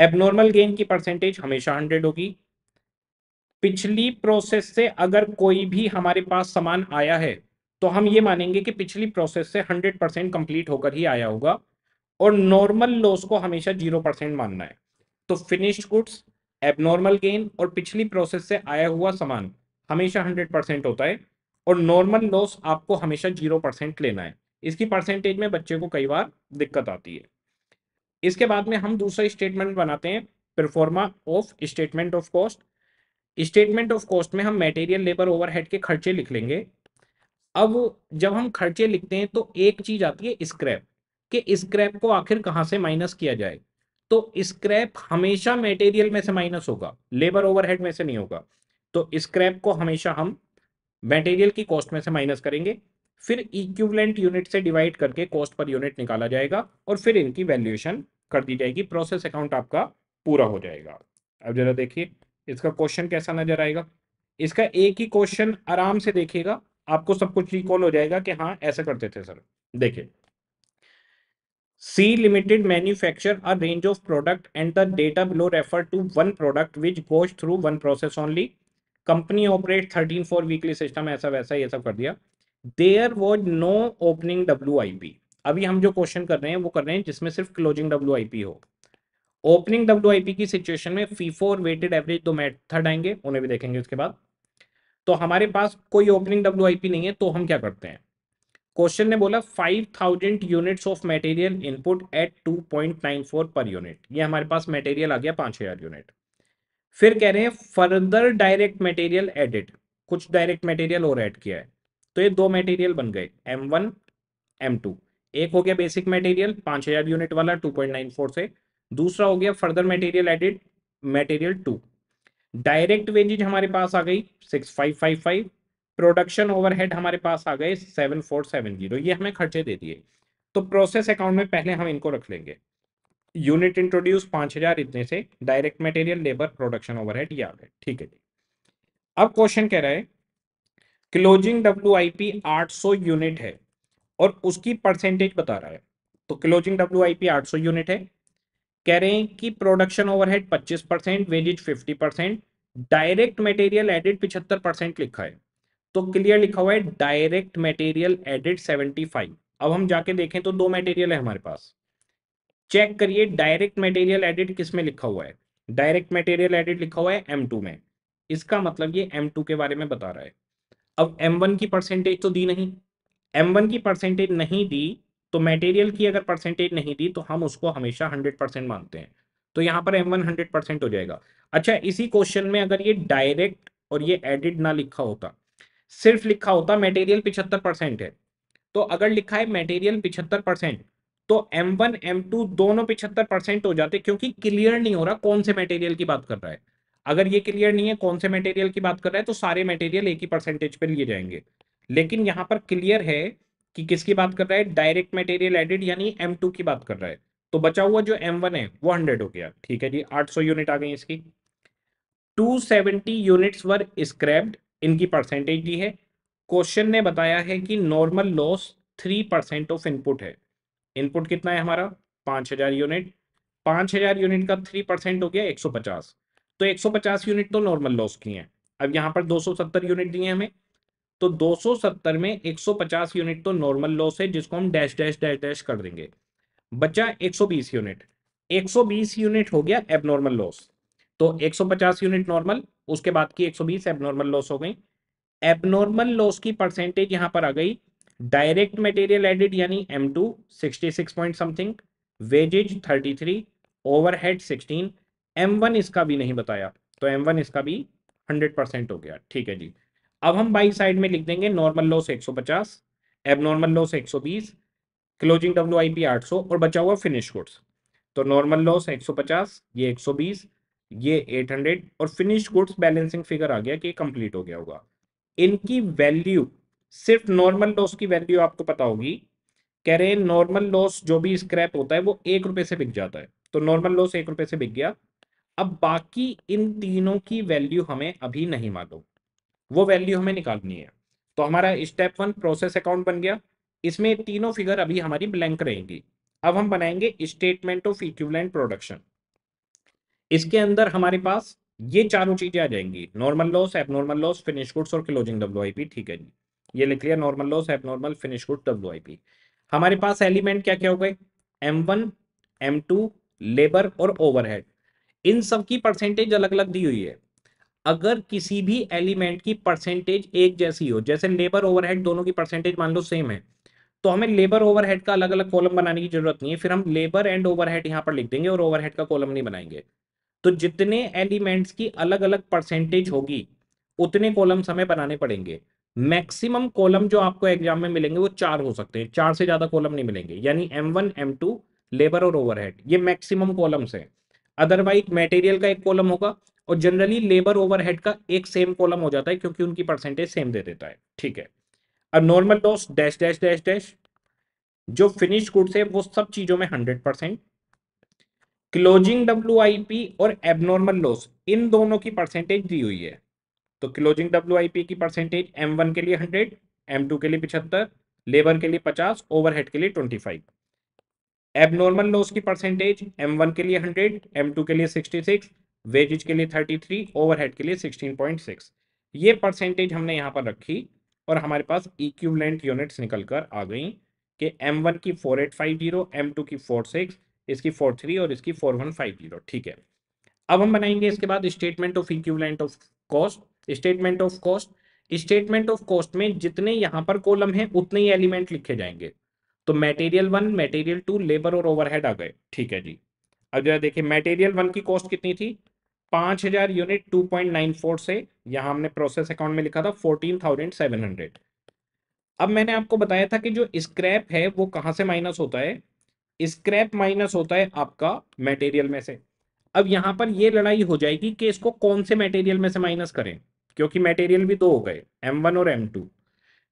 Speaker 2: एबनॉर्मल गेन की परसेंटेज हमेशा हंड्रेड होगी पिछली प्रोसेस से अगर कोई भी हमारे पास सामान आया है तो हम ये मानेंगे कि पिछली प्रोसेस से हंड्रेड परसेंट कंप्लीट होकर ही आया होगा और नॉर्मल लॉस को हमेशा जीरो परसेंट मानना है तो फिनिश्ड गुड्स एबनॉर्मल गेन और पिछली प्रोसेस से आया हुआ सामान हमेशा हंड्रेड परसेंट होता है और नॉर्मल लॉस आपको हमेशा जीरो परसेंट लेना है इसकी परसेंटेज में बच्चे को कई बार दिक्कत आती है इसके बाद में हम दूसरा स्टेटमेंट बनाते हैं proforma of statement of cost statement of cost में हम मेटेरियल लेबर ओवरहेड के खर्चे लिख लेंगे अब जब हम खर्चे लिखते हैं तो एक चीज आती है स्क्रैप कि स्क्रैप को आखिर कहां से माइनस किया जाए तो स्क्रैप हमेशा मेटेरियल में से माइनस होगा लेबर ओवरहेड में से नहीं होगा तो स्क्रैप को हमेशा हम मेटेरियल की कॉस्ट में से माइनस करेंगे फिर इक्विवेलेंट यूनिट से डिवाइड करके कॉस्ट पर यूनिट निकाला जाएगा और फिर इनकी वैल्यूएशन कर दी जाएगी प्रोसेस अकाउंट आपका पूरा हो जाएगा अब जरा देखिए इसका क्वेश्चन कैसा नजर आएगा इसका एक ही क्वेश्चन आराम से देखिएगा आपको सब कुछ रिकॉल हो जाएगा कि हाँ ऐसा करते थे सर देखिए C limited manufacture a range of product and the data below refer to one product which goes through one process only company operate thirteen four weekly system ऐसा वैसा ये सब कर दिया there was no opening W I P अभी हम जो question कर रहे हैं वो कर रहे हैं जिसमें सिर्फ क्लोजिंग डब्ल्यू आई पी हो ओपनिंग डब्ल्यू आई पी की सिचुएशन में फीफो और वेटेड एवरेज दो मेथड आएंगे उन्हें भी देखेंगे उसके बाद तो हमारे पास कोई ओपनिंग डब्ल्यू आई पी नहीं है तो हम क्या करते हैं क्वेश्चन ने बोला 5000 units of material input at 2.94 per unit ये हमारे पास मटेरियल आ गया 5000 यूनिट फिर कह रहे हैं फर्दर डायरेक्ट मटेरियल एडिट कुछ डायरेक्ट मटेरियल और ऐड किया है तो ये दो मटेरियल बन गए एम वन एम टू एक हो गया बेसिक मटेरियल पांच हजार यूनिट वाला टू पॉइंट नाइन फोर से दूसरा हो गया further material added material two direct wages हमारे पास आ गई six five five five production overhead हमारे पास आ गए सेवन फोर सेवन जीरो ये हमें खर्चे दे दिए तो प्रोसेस अकाउंट में पहले हम इनको रख लेंगे यूनिट इंट्रोड्यूस पांच हजार इतने से direct material labour production overhead ये आ गए ठीक है अब क्वेश्चन कह रहा है क्लोजिंग डब्ल्यू आई पी आठ सौ यूनिट है और उसकी परसेंटेज बता रहा है तो क्लोजिंग डब्ल्यू आई पी आठ सौ यूनिट है कह रहे हैं कि production overhead 25 percent wages fifty percent direct material added पिछहत्तर परसेंट लिखा है तो क्लियर लिखा हुआ है डायरेक्ट मटेरियल एडिड 75 अब हम जाके देखें तो दो मटेरियल है हमारे पास चेक करिए डायरेक्ट मटेरियल एडिड किस में लिखा हुआ है डायरेक्ट मटेरियल एडिड लिखा हुआ है एम में इसका मतलब ये एम के बारे में बता रहा है अब M1 की परसेंटेज तो दी नहीं M1 की परसेंटेज नहीं दी तो मटेरियल की अगर परसेंटेज नहीं दी तो हम उसको हमेशा हंड्रेड परसेंट मानते हैं तो यहाँ पर एम वन हंड्रेड परसेंट हो जाएगा अच्छा इसी क्वेश्चन में अगर ये डायरेक्ट और ये एडिड ना लिखा होता सिर्फ लिखा होता मेटेरियल पिछहत्तर परसेंट है तो अगर लिखा है मेटेरियल पिछहत्तर परसेंट तो एम वन एम टू दोनों पिछहत्तर परसेंट हो जाते क्योंकि क्लियर नहीं हो रहा कौन से मटेरियल की बात कर रहा है अगर ये क्लियर नहीं है कौन से मटेरियल की बात कर रहा है तो सारे मटेरियल एक ही परसेंटेज पर लिए जाएंगे लेकिन यहाँ पर क्लियर है कि किसकी बात कर रहा है डायरेक्ट मटेरियल एडेड यानी एम की बात कर रहा है तो बचा हुआ जो एम है वो हंड्रेड हो गया ठीक है जी आठ यूनिट आ गई इसकी 270 यूनिट्स वर स्क्रैप्ड इनकी परसेंटेज दी है क्वेश्चन ने बताया है कि normal loss three percent of input है इनपुट कितना है हमारा पांच हजार यूनिट पांच हजार यूनिट का थ्री परसेंट हो गया एक सौ पचास तो 150 यूनिट तो नॉर्मल लॉस की हैं अब यहाँ पर 270 यूनिट दिए हमें तो 270 में 150 यूनिट तो नॉर्मल लॉस है जिसको हम डैश डैश डैश डैश कर देंगे बच्चा 120 यूनिट 120 यूनिट हो गया एबनॉर्मल लॉस तो 150 यूनिट नॉर्मल उसके बाद की 120 सौ एबनॉर्मल लॉस हो गई एबनॉर्मल लॉस की परसेंटेज यहाँ पर आ गई डायरेक्ट मटेरियल एडिड यानी M two something wages thirty three overhead sixteen M one इसका भी नहीं बताया तो एम वन इसका भी हंड्रेड परसेंट हो गया ठीक है जी अब हम बाई साइड में लिख देंगे नॉर्मल लॉस एक सौ पचास एबनॉर्मल लॉस एक सौ बीस क्लोजिंग डब्ल्यू आई पी आठ सौ और बचा हुआ फिनिश गुड्स तो नॉर्मल लॉस एक सौ पचास ये एक सौ बीस ये एट हंड्रेड और फिनिश गुड्स बैलेंसिंग फिगर आ गया कि कंप्लीट हो गया होगा इनकी वैल्यू सिर्फ नॉर्मल लॉस की वैल्यू आपको पता होगी कह रहे हैं नॉर्मल लॉस जो भी स्क्रैप होता है वो एक रुपये से बिक जाता है तो नॉर्मल लॉस एक रुपये से बिक गया अब बाकी इन तीनों की वैल्यू हमें अभी नहीं मालूम वो वैल्यू हमें निकालनी है तो हमारा स्टेप वन प्रोसेस अकाउंट बन गया इसमें तीनों फिगर अभी हमारी ब्लैंक रहेंगी अब हम बनाएंगे स्टेटमेंट ऑफ इक्विवेलेंट प्रोडक्शन इसके अंदर हमारे पास ये चारों चीजें आ जाएंगी normal loss abnormal loss finish goods और क्लोजिंग डब्ल्यू ठीक है जी ये लिख लिया normal loss abnormal finish goods W हमारे पास एलिमेंट क्या क्या हो गए M one M two labour और ओवरहेड इन सब की परसेंटेज अलग अलग दी हुई है अगर किसी भी एलिमेंट की परसेंटेज एक जैसी हो जैसे लेबर ओवरहेड दोनों की परसेंटेज मान लो सेम है तो हमें लेबर ओवरहेड का अलग अलग कॉलम बनाने की जरूरत नहीं है फिर हम लेबर एंड ओवरहेड यहाँ पर लिख देंगे और ओवरहेड का कॉलम नहीं बनाएंगे तो जितने एलिमेंट्स की अलग अलग परसेंटेज होगी उतने कॉलम हमें बनाने पड़ेंगे मैक्सिमम कॉलम जो आपको एग्जाम में मिलेंगे वो चार हो सकते हैं चार से ज्यादा कॉलम नहीं मिलेंगे यानी एम वन लेबर और ओवरहेड ये मैक्सिमम कॉलम्स हैं अदरवाइज मेटेरियल का एक कॉलम होगा और जनरली लेबर ओवरहेड का एक सेम कॉलम हो जाता है क्योंकि उनकी परसेंटेज सेम दे देता है ठीक है अब normal loss dash dash dash dash जो फिनिश गुड्स है वो सब चीजों में hundred percent closing W I P और एबनॉर्मल लॉस इन दोनों की परसेंटेज दी हुई है तो क्लोजिंग डब्ल्यू आई पी की परसेंटेज एम वन के लिए हंड्रेड एम टू के लिए पिछहत्तर लेबर के लिए पचास ओवरहेड के लिए ट्वेंटी फाइव एबनॉर्मल लॉस की परसेंटेज एम वन के लिए हंड्रेड एम टू के लिए सिक्सटी सिक्स वेजेज के लिए थर्टी थ्री ओवरहेड के लिए सिक्सटीन पॉइंट सिक्स ये परसेंटेज हमने यहाँ पर रखी और हमारे पास इक्विवेलेंट यूनिट्स निकल कर आ गई कि एम वन की four eight five zero M two की फोर सिक्स इसकी फोर थ्री और इसकी फोर वन फाइव जीरो ठीक है अब हम बनाएंगे इसके बाद statement of equivalent of cost statement of cost statement of cost में जितने यहाँ पर कॉलम हैं उतने ही एलिमेंट लिखे जाएंगे तो material one material two labour और ओवरहेड आ गए ठीक है जी अब जरा देखिए मेटेरियल वन की कॉस्ट कितनी थी पांच हज़ार unit two point nine four से यहां हमने प्रोसेस अकाउंट में लिखा था फोर्टीन थाउजेंड सेवन हंड्रेड अब मैंने आपको बताया था कि जो स्क्रैप है वो कहां से माइनस होता है स्क्रैप माइनस होता है आपका मेटेरियल में से अब यहां पर ये लड़ाई हो जाएगी कि इसको कौन से मेटेरियल में से माइनस करें क्योंकि मेटेरियल भी दो हो गए एम वन और एम टू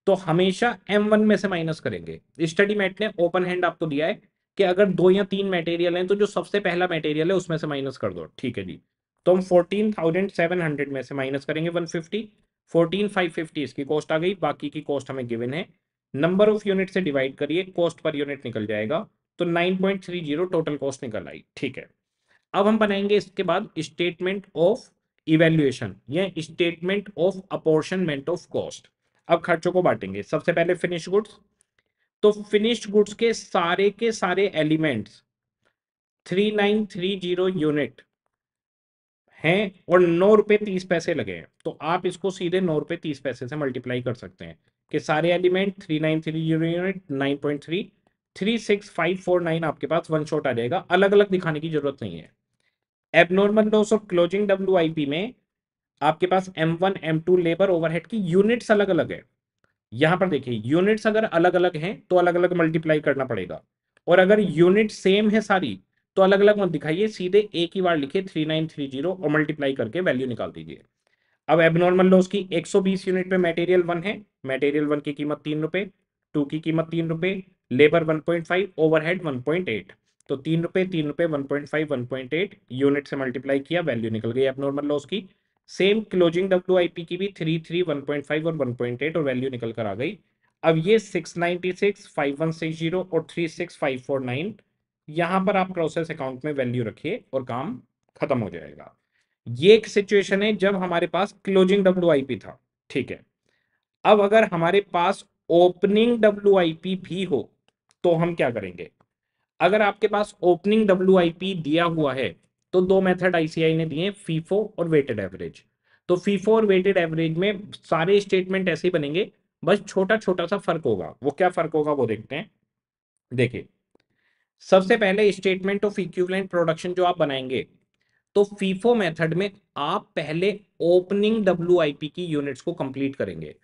Speaker 2: तो हमेशा एम वन में से माइनस करेंगे स्टडी मैट ने ओपन हैंड आपको दिया है कि अगर दो या तीन मटेरियल हैं तो जो सबसे पहला मटेरियल है उसमें से माइनस कर दो ठीक है जी तो हम फोर्टीन थाउजेंड सेवन हंड्रेड में से माइनस करेंगे one fifty fourteen five fifty इसकी कॉस्ट आ गई बाकी की कॉस्ट हमें गिवन है नंबर ऑफ यूनिट से डिवाइड करिए कॉस्ट पर यूनिट निकल जाएगा तो nine point three zero total cost निकल आई ठीक है अब हम बनाएंगे इसके बाद स्टेटमेंट ऑफ इवेल्युएशन या statement of apportionment of cost अब खर्चों को बांटेंगे सबसे पहले फिनिश गुड्स तो फिनिश गुड्स के सारे के सारे एलिमेंट्स 3930 यूनिट हैं और नौ रुपये तीस पैसे लगे हैं तो आप इसको सीधे नौ रुपये तीस पैसे से मल्टीप्लाई कर सकते हैं कि सारे element three nine three zero unit nine point three three six five four nine आपके पास वन शॉट आ जाएगा अलग अलग दिखाने की जरूरत नहीं है abnormal loss of closing W में आपके पास M one M two labour overhead की यूनिट्स अलग अलग है यहां पर देखिए यूनिट्स अगर अलग अलग हैं तो अलग अलग मल्टीप्लाई करना पड़ेगा और अगर यूनिट सेम है सारी तो अलग अलग मत दिखाइए सीधे एक ही बार लिखिए थ्री नाइन थ्री जीरो और मल्टीप्लाई करके वैल्यू निकाल दीजिए अब एबनॉर्मल लॉस की 120 यूनिट में मटेरियल वन है मटेरियल वन की कीमत तीन रुपए टू की कीमत तीन रुपए लेबर 1.5 ओवरहेड एट तो तीन रुपए तीन रुपए 1.5 1.8 यूनिट से मल्टीप्लाई किया वैल्यू निकल गई एबनॉर्मल लॉस की same closing W I P की भी three three one point five और वन पॉइंट एट और वैल्यू निकल कर आ गई अब ये six ninety six five one six zero और three six five four nine यहां पर आप प्रोसेस अकाउंट में वैल्यू रखिए और काम खत्म हो जाएगा ये एक सिचुएशन है जब हमारे पास क्लोजिंग डब्ल्यू था ठीक है अब अगर हमारे पास ओपनिंग डब्ल्यू भी हो तो हम क्या करेंगे अगर आपके पास ओपनिंग डब्ल्यू दिया हुआ है तो दो मेथड आईसीआई ने दिए फीफो और वेटेड एवरेज तो फीफो और वेटेड एवरेज में सारे स्टेटमेंट ऐसे ही बनेंगे बस छोटा छोटा सा फर्क होगा वो क्या फर्क होगा वो देखते हैं देखिए सबसे पहले स्टेटमेंट ऑफ इक्विवेलेंट प्रोडक्शन जो आप बनाएंगे तो फीफो मेथड में आप पहले ओपनिंग डब्ल्यू की यूनिट्स को कंप्लीट करेंगे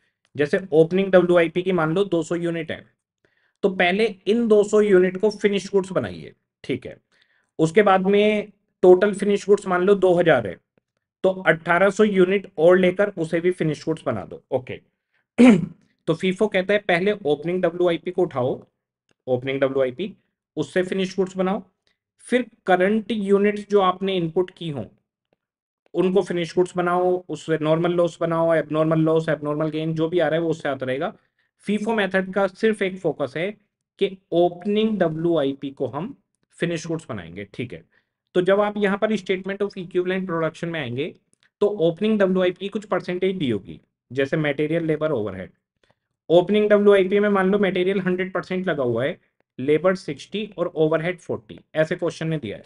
Speaker 2: जैसे ओपनिंग डब्ल्यू की मान लो 200 यूनिट है तो पहले इन 200 यूनिट को फिनिश गुड्स बनाइए ठीक है उसके बाद में टोटल फिनिश गुड्स मान लो दो हजार है तो 1800 यूनिट और लेकर उसे भी फिनिश गुड्स बना दो ओके तो फीफो कहता है पहले ओपनिंग डब्ल्यू को उठाओ ओपनिंग डब्ल्यू उससे फिनिश गुड्स बनाओ फिर करंट यूनिट जो आपने इनपुट की हो उनको फिनिश गुड्स बनाओ उससे नॉर्मल लॉस बनाओ एबनॉर्मल लॉस एबनॉर्मल गेन जो भी आ रहा है वो उससे आता रहेगा फीफो मेथड का सिर्फ एक फोकस है कि ओपनिंग डब्ल्यू को हम फिनिश गुड्स बनाएंगे ठीक है तो जब आप यहाँ पर स्टेटमेंट ऑफ इक्विवेलेंट प्रोडक्शन में आएंगे तो ओपनिंग डब्ल्यू पी कुछ परसेंटेज दी होगी जैसे material labour overhead opening W में मान लो मटेरियल हंड्रेड परसेंट लगा हुआ है लेबर सिक्सटी और ओवरहेड फोर्टी ऐसे क्वेश्चन ने दिया है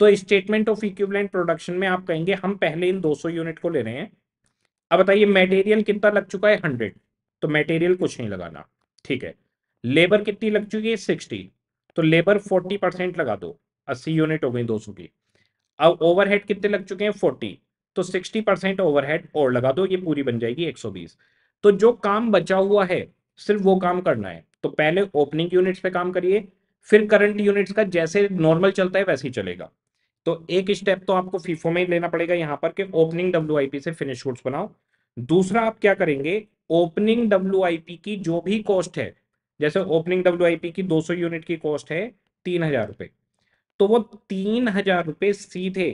Speaker 2: तो स्टेटमेंट ऑफ इक्विवेलेंट प्रोडक्शन में आप कहेंगे हम पहले इन 200 यूनिट को ले रहे हैं अब बताइए मटेरियल कितना लग चुका है हंड्रेड तो मेटेरियल कुछ नहीं लगाना ठीक है लेबर कितनी लग चुकी है सिक्सटी तो लेबर फोर्टी परसेंट लगा दो अस्सी यूनिट हो गई दो सौ की अब ओवरहेड कितने लग चुके हैं फोर्टी तो सिक्सटी परसेंट ओवरहेड और लगा दो ये पूरी बन जाएगी एक सौ बीस तो जो काम बचा हुआ है सिर्फ वो काम करना है तो पहले ओपनिंग यूनिट्स पे काम करिए फिर करंट यूनिट्स का जैसे नॉर्मल चलता है वैसे ही चलेगा तो एक स्टेप तो आपको फीफो में ही लेना पड़ेगा यहां पर कि ओपनिंग डब्ल्यू से फिनिश गुड्स बनाओ दूसरा आप क्या करेंगे ओपनिंग डब्ल्यू की जो भी कॉस्ट है जैसे ओपनिंग डब्ल्यू की 200 यूनिट की कॉस्ट है तीन हजार रुपए तो वो तीन हजार रुपए सीधे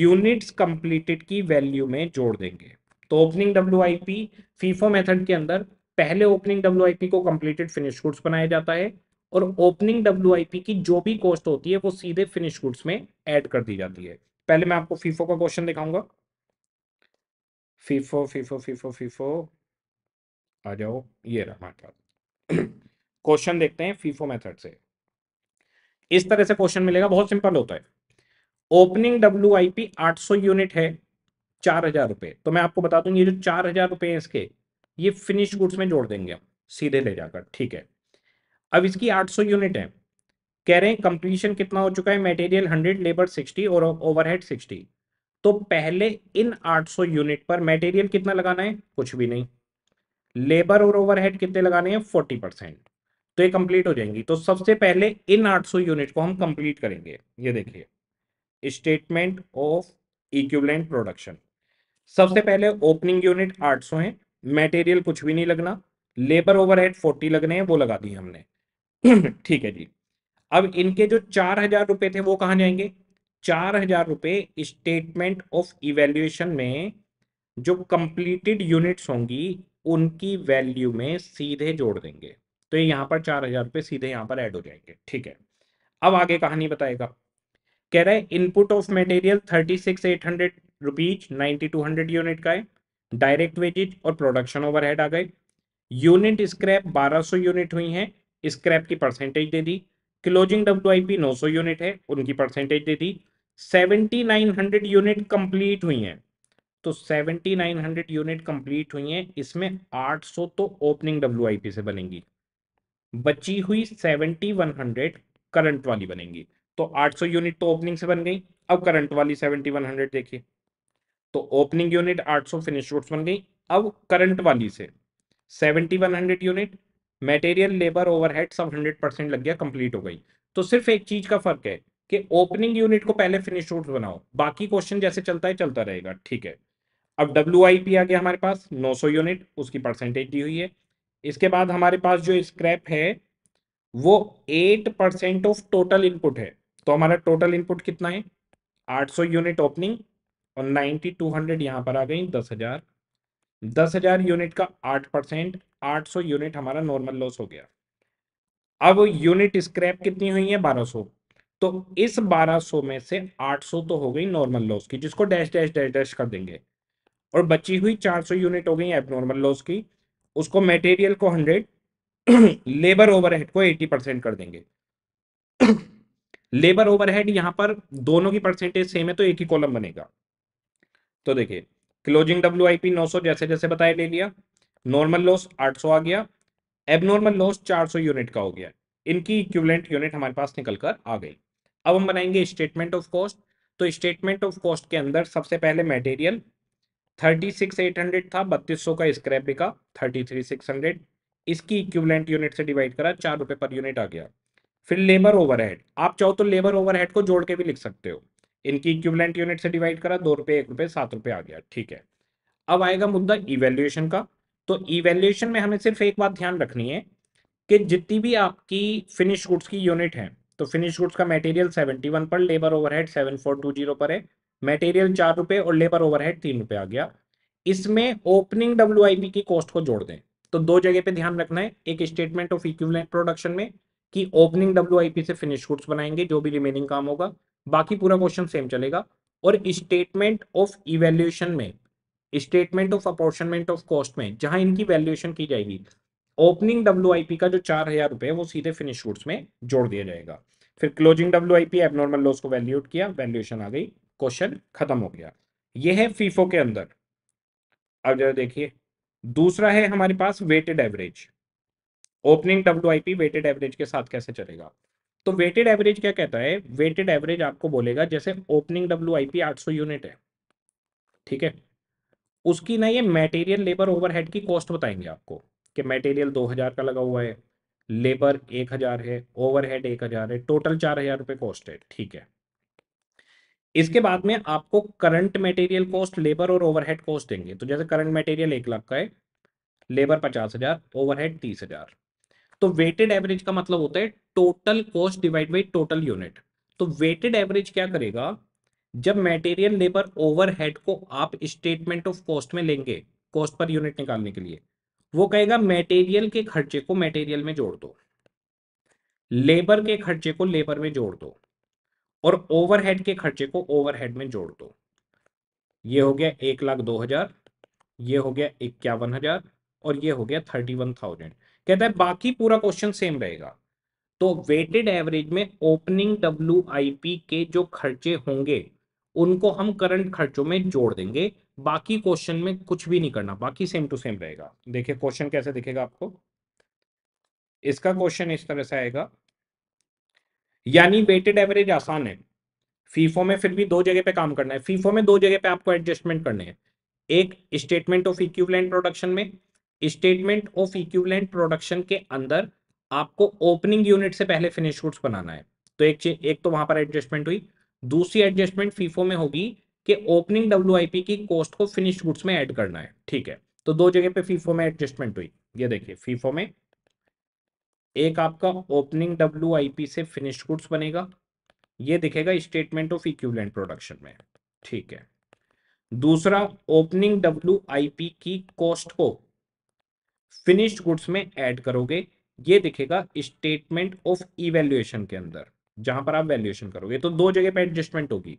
Speaker 2: यूनिट्स कंप्लीटेड की वैल्यू में जोड़ देंगे तो opening W I P FIFO method के अंदर पहले ओपनिंग डब्ल्यू आई पी को कंप्लीटेड फिनिश गुड्स बनाया जाता है और ओपनिंग डब्ल्यू आई पी की जो भी कॉस्ट होती है वो सीधे फिनिश गुड्स में एड कर दी जाती है पहले मैं आपको फीफो का क्वेश्चन दिखाऊंगा फीफो फीफो फीफो फीफो आ जाओ ये रहा क्वेश्चन देखते हैं फीफो मेथड से इस तरह से क्वेश्चन मिलेगा बहुत सिंपल होता है ओपनिंग डब्ल्यू आई पी आठ सौ यूनिट है चार हजार रुपए तो मैं आपको बता दूं ये जो चार हजार रुपए हैं इसके ये फिनिश गुड्स में जोड़ देंगे हम सीधे ले जाकर ठीक है अब इसकी 800 यूनिट है कह रहे हैं कंप्लीशन कितना हो चुका है मटेरियल 100 लेबर 60 और ओवरहेड 60 तो पहले इन 800 यूनिट पर मटेरियल कितना लगाना है कुछ भी नहीं लेबर और ओवरहेड कितने लगाने हैं 40 परसेंट तो ये कंप्लीट हो जाएंगी तो सबसे पहले इन 800 यूनिट को हम कंप्लीट करेंगे ये देखिए स्टेटमेंट ऑफ इक्विवेलेंट प्रोडक्शन सबसे पहले ओपनिंग यूनिट 800 है मेटेरियल कुछ भी नहीं लगना लेबर ओवरहेड 40 लगने हैं वो लगा दिए हमने ठीक है जी अब इनके जो चार हजार रुपए थे वो कहाँ जाएंगे चार हजार रुपए स्टेटमेंट ऑफ इवेल्युएशन में जो कंप्लीटेड यूनिट्स होंगी उनकी वैल्यू में सीधे जोड़ देंगे तो ये यहाँ पर चार हजार रुपये सीधे यहाँ पर ऐड हो जाएंगे ठीक है अब आगे कहानी बताएगा कह रहा है input of material thirty six eight hundred rupees ninety two hundred unit का है डायरेक्ट वेजेज और प्रोडक्शन हेड आ गए यूनिट स्क्रैप बारह सौ यूनिट हुई हैं स्क्रैप की परसेंटेज दे दी क्लोजिंग डब्ल्यू आई पी नौ सौ यूनिट है उनकी परसेंटेज दे दी seventy nine hundred unit complete हुई हैं तो seventy nine hundred unit complete हुई हैं इसमें आठ सौ तो ओपनिंग डब्ल्यू आई पी से बनेंगी बची हुई सेवेंटी वन हंड्रेड करंट वाली बनेंगी तो आठ सौ यूनिट तो ओपनिंग से बन गई अब करंट वाली सेवेंटी वन हंड्रेड देखिए तो ओपनिंग यूनिट आठ सौ फिनिश रूट बन गई अब करंट वाली से seventy one hundred unit material labour overhead सब हंड्रेड परसेंट लग गया कंप्लीट हो गई तो सिर्फ एक चीज का फर्क है कि ओपनिंग यूनिट को पहले फिनिश रूट बनाओ बाकी क्वेश्चन जैसे चलता है चलता रहेगा ठीक है अब डब्ल्यू आ गया हमारे पास 900 यूनिट उसकी परसेंटेज दी हुई है इसके बाद हमारे पास जो स्क्रैप है वो eight percent of total input है तो हमारा टोटल इनपुट कितना है 800 यूनिट ओपनिंग और टू हंड्रेड यहाँ पर आ गई दस हजार दस हजार यूनिट का 8 परसेंट आठ यूनिट हमारा नॉर्मल लॉस हो गया अब यूनिट स्क्रैप कितनी हुई है 1200 तो इस 1200 में से 800 तो हो गई नॉर्मल लॉस की जिसको डैश डैश डैश डैश कर देंगे और बची हुई 400 यूनिट हो गई एब नॉर्मल लॉस की उसको मटेरियल को हंड्रेड लेबर ओवरहेड को एटी परसेंट कर देंगे लेबर ओवरहेड यहां पर दोनों की परसेंटेज सेम है तो एक ही कॉलम बनेगा तो देखिए क्लोजिंग डब्ल्यू आई पी नौ सौ जैसे जैसे बताया ले लिया नॉर्मल लॉस आठ सौ आ गया एबनॉर्मल लॉस चार सौ यूनिट का हो गया इनकी इक्विवेलेंट यूनिट हमारे पास निकल कर आ गई अब हम बनाएंगे स्टेटमेंट ऑफ कॉस्ट तो स्टेटमेंट ऑफ कॉस्ट के अंदर सबसे पहले material thirty six eight hundred था बत्तीस सौ का स्क्रैप बिका थर्टी थ्री सिक्स हंड्रेड इसकी इक्विवेलेंट यूनिट से डिवाइड करा चार रुपए पर यूनिट आ गया फिर लेबर ओवरहेड आप चाहो तो लेबर ओवरहेड को जोड़ के भी लिख सकते हो इनकी इक्विवेलेंट यूनिट से डिवाइड करा दो रुपए एक रुपए सात रुपए आ गया ठीक है अब आएगा मुद्दा इवेल्युएशन का तो इवेल्युएशन में हमें सिर्फ एक बात ध्यान रखनी है कि जितनी भी आपकी फिनिश गुड्स की यूनिट है तो फिनिश गुड्स का मटेरियल 71 पर लेबर ओवरहेड 7420 पर है मटेरियल चार रुपए और लेबर ओवरहेड तीन रुपए आ गया इसमें ओपनिंग डब्ल्यू की कॉस्ट को जोड़ दें तो दो जगह पे ध्यान रखना है एक स्टेटमेंट ऑफ इक्विवेलेंट प्रोडक्शन में कि ओपनिंग डब्ल्यू से फिनिश गुड्स बनाएंगे जो भी रिमेनिंग काम होगा बाकी पूरा क्वेश्चन सेम चलेगा और स्टेटमेंट ऑफ इवेल्यूएशन में statement of apportionment of cost में जहां इनकी वैल्यूएशन की जाएगी ओपनिंग डब्ल्यू का जो चार हजार रुपये वो सीधे फिनिश गुड्स में जोड़ दिया जाएगा फिर closing W I P abnormal loss को वैल्यूएट किया वैल्यूएशन आ गई क्वेश्चन खत्म हो गया यह है फीफो के अंदर अब जरा देखिए दूसरा है हमारे पास weighted average opening W weighted average के साथ कैसे चलेगा तो वेटेड एवरेज क्या कहता है वेटेड एवरेज आपको बोलेगा जैसे ओपनिंग डब्ल्यू आई पी आठ सौ यूनिट है ठीक है उसकी ना ये मटेरियल लेबर ओवरहेड की कॉस्ट बताएंगे आपको कि मटेरियल दो हज़ार का लगा हुआ है लेबर एक हज़ार है ओवरहेड एक हज़ार है टोटल चार हज़ार रुपये कॉस्ट है ठीक है इसके बाद में आपको करंट मटेरियल कॉस्ट लेबर और ओवरहेड कॉस्ट देंगे तो जैसे करंट मटेरियल एक लाख का है लेबर पचास हजार ओवरहेड तीस हजार तो वेटेड एवरेज का मतलब होता है total cost divide by total unit तो वेटेड एवरेज क्या करेगा जब मटेरियल लेबर ओवरहेड को आप स्टेटमेंट ऑफ कॉस्ट में लेंगे कॉस्ट पर यूनिट निकालने के लिए वो कहेगा मटेरियल के खर्चे को मटेरियल में जोड़ दो लेबर के खर्चे को लेबर में जोड़ दो और ओवरहेड के खर्चे को ओवरहेड में जोड़ दो ये हो गया एक लाख दो हजार ये हो गया इक्यावन हजार और ये हो गया थर्टी वन थाउजेंड कहता है बाकी पूरा क्वेश्चन सेम रहेगा तो वेटेड एवरेज में ओपनिंग डब्ल्यू के जो खर्चे होंगे उनको हम करंट खर्चों में जोड़ देंगे बाकी क्वेश्चन में कुछ भी नहीं करना बाकी सेम टू सेम रहेगा देखिए क्वेश्चन कैसे दिखेगा आपको इसका क्वेश्चन इस तरह से आएगा यानी वेटेड एवरेज आसान है फीफो में फिर भी दो जगह पे काम करना है फीफो में दो जगह पे आपको एडजस्टमेंट करने हैं एक स्टेटमेंट ऑफ इक्विवेलेंट प्रोडक्शन में स्टेटमेंट ऑफ इक्विवेलेंट प्रोडक्शन के अंदर आपको ओपनिंग यूनिट से पहले फिनिश गुड्स बनाना है तो एक चीज एक तो वहां पर एडजस्टमेंट हुई दूसरी एडजस्टमेंट फीफो में होगी कि ओपनिंग डब्ल्यू की कॉस्ट को फिनिश गुड्स में एड करना है ठीक है तो दो जगह पे फीफो में एडजस्टमेंट हुई ये देखिए फीफो में एक आपका ओपनिंग डब्ल्यू से फिनिश गुड्स बनेगा ये दिखेगा स्टेटमेंट ऑफ इक्विवेलेंट प्रोडक्शन में ठीक है दूसरा ओपनिंग डब्ल्यू की कॉस्ट को फिनिश्ड गुड्स में ऐड करोगे ये दिखेगा स्टेटमेंट ऑफ इवेल्युएशन के अंदर जहां पर आप वैल्यूएशन करोगे तो दो जगह पे एडजस्टमेंट होगी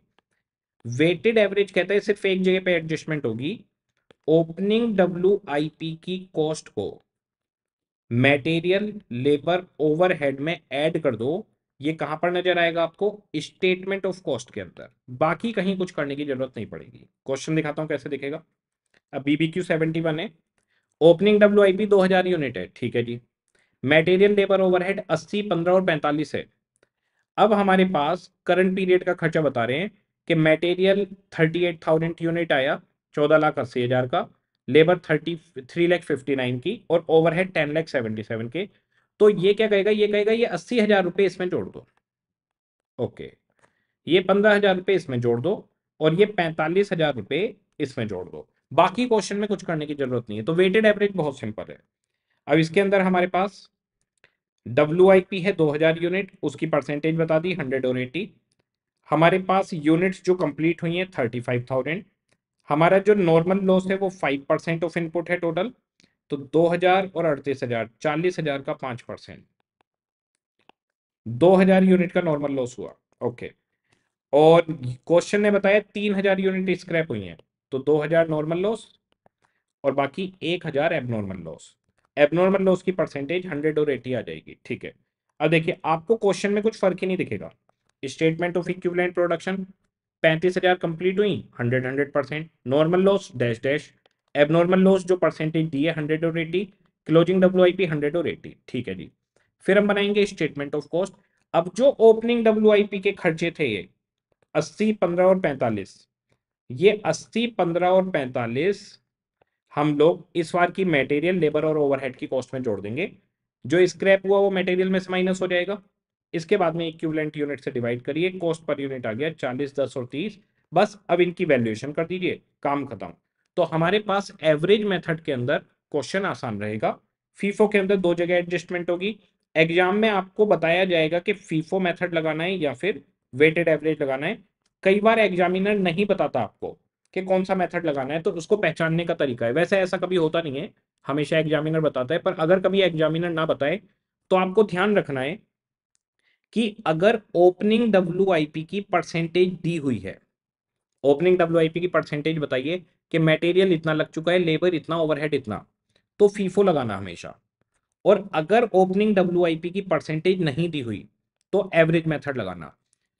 Speaker 2: वेटेड एवरेज कहता है सिर्फ एक जगह पे एडजस्टमेंट होगी ओपनिंग डब्ल्यू की कॉस्ट को मेटेरियल लेबर ओवरहेड में ऐड कर दो ये कहां पर नजर आएगा आपको स्टेटमेंट ऑफ कॉस्ट के अंदर बाकी कहीं कुछ करने की जरूरत नहीं पड़ेगी क्वेश्चन दिखाता हूँ कैसे दिखेगा अब बीबीक्यू सेवेंटी वन है ओपनिंग डब्ल्यू आई पी दो हजार यूनिट है ठीक है जी मेटेरियल लेबर ओवरहेड अस्सी पंद्रह और पैंतालीस है अब हमारे पास करंट पीरियड का खर्चा बता रहे हैं कि material thirty eight thousand unit आया चौदह लाख अस्सी हज़ार का labour thirty three lakh fifty nine की और overhead ten lakh seventy seven के तो ये क्या कहेगा ये कहेगा ये अस्सी हजार रुपये इसमें जोड़ दो ओके ये पंद्रह हजार रुपये इसमें जोड़ दो और ये पैंतालीस हजार रुपये इसमें जोड़ दो बाकी क्वेश्चन में कुछ करने की जरूरत नहीं है तो वेटेड एवरेज बहुत सिंपल है अब इसके अंदर हमारे पास डब्ल्यू आई पी है दो हजार यूनिट उसकी परसेंटेज बता दी हंड्रेड और एटी हमारे पास यूनिट्स जो कंप्लीट हुई हैं थर्टी फाइव थाउजेंड हमारा जो नॉर्मल लॉस है वो फाइव परसेंट ऑफ इनपुट है टोटल तो दो हजार और अड़तीस हजार चालीस हजार का पांच परसेंट दो हजार यूनिट का नॉर्मल लॉस हुआ ओके और क्वेश्चन ने बताया तीन हजार यूनिट स्क्रैप हुई हैं तो दो हजार नॉर्मल लॉस और बाकी एक हजार एबनॉर्मल लॉस एबनॉर्मल लॉस की परसेंटेज हंड्रेड और एटी आ जाएगी ठीक है अब देखिए आपको क्वेश्चन में कुछ फर्क ही नहीं दिखेगा स्टेटमेंट ऑफ इक्विवेलेंट प्रोडक्शन पैंतीस हजार कंप्लीट हुई hundred hundred percent normal loss dash dash abnormal loss जो परसेंटेज दी है हंड्रेड और eighty closing W I P hundred और एटी ठीक है जी फिर हम बनाएंगे स्टेटमेंट ऑफ कॉस्ट अब जो ओपनिंग डब्ल्यू आई पी के खर्चे थे ये अस्सी पंद्रह और पैंतालीस ये अस्सी पंद्रह और पैंतालीस हम लोग इस बार की मटेरियल लेबर और ओवरहेड की कॉस्ट में जोड़ देंगे जो स्क्रैप हुआ वो मटेरियल में से माइनस हो जाएगा इसके बाद में इक्विवेलेंट यूनिट से डिवाइड करिए कॉस्ट पर यूनिट आ गया चालीस दस और तीस बस अब इनकी वैल्यूएशन कर दीजिए काम खत्म तो हमारे पास एवरेज मेथड के अंदर क्वेश्चन आसान रहेगा फीफो के अंदर दो जगह एडजस्टमेंट होगी एग्जाम में आपको बताया जाएगा कि फीफो मेथड लगाना है या फिर वेटेड एवरेज लगाना है कई बार एग्जामिनर नहीं बताता आपको कि कौन सा मेथड लगाना है तो उसको पहचानने का तरीका है वैसे ऐसा कभी होता नहीं है हमेशा एग्जामिनर बताता है पर अगर कभी एग्जामिनर ना बताए तो आपको ध्यान रखना है कि अगर ओपनिंग डब्ल्यू की परसेंटेज दी हुई है ओपनिंग डब्ल्यू की परसेंटेज बताइए कि मटेरियल इतना लग चुका है लेबर इतना ओवरहेड इतना तो फीफो लगाना हमेशा और अगर ओपनिंग डब्ल्यू की परसेंटेज नहीं दी हुई तो एवरेज मेथड लगाना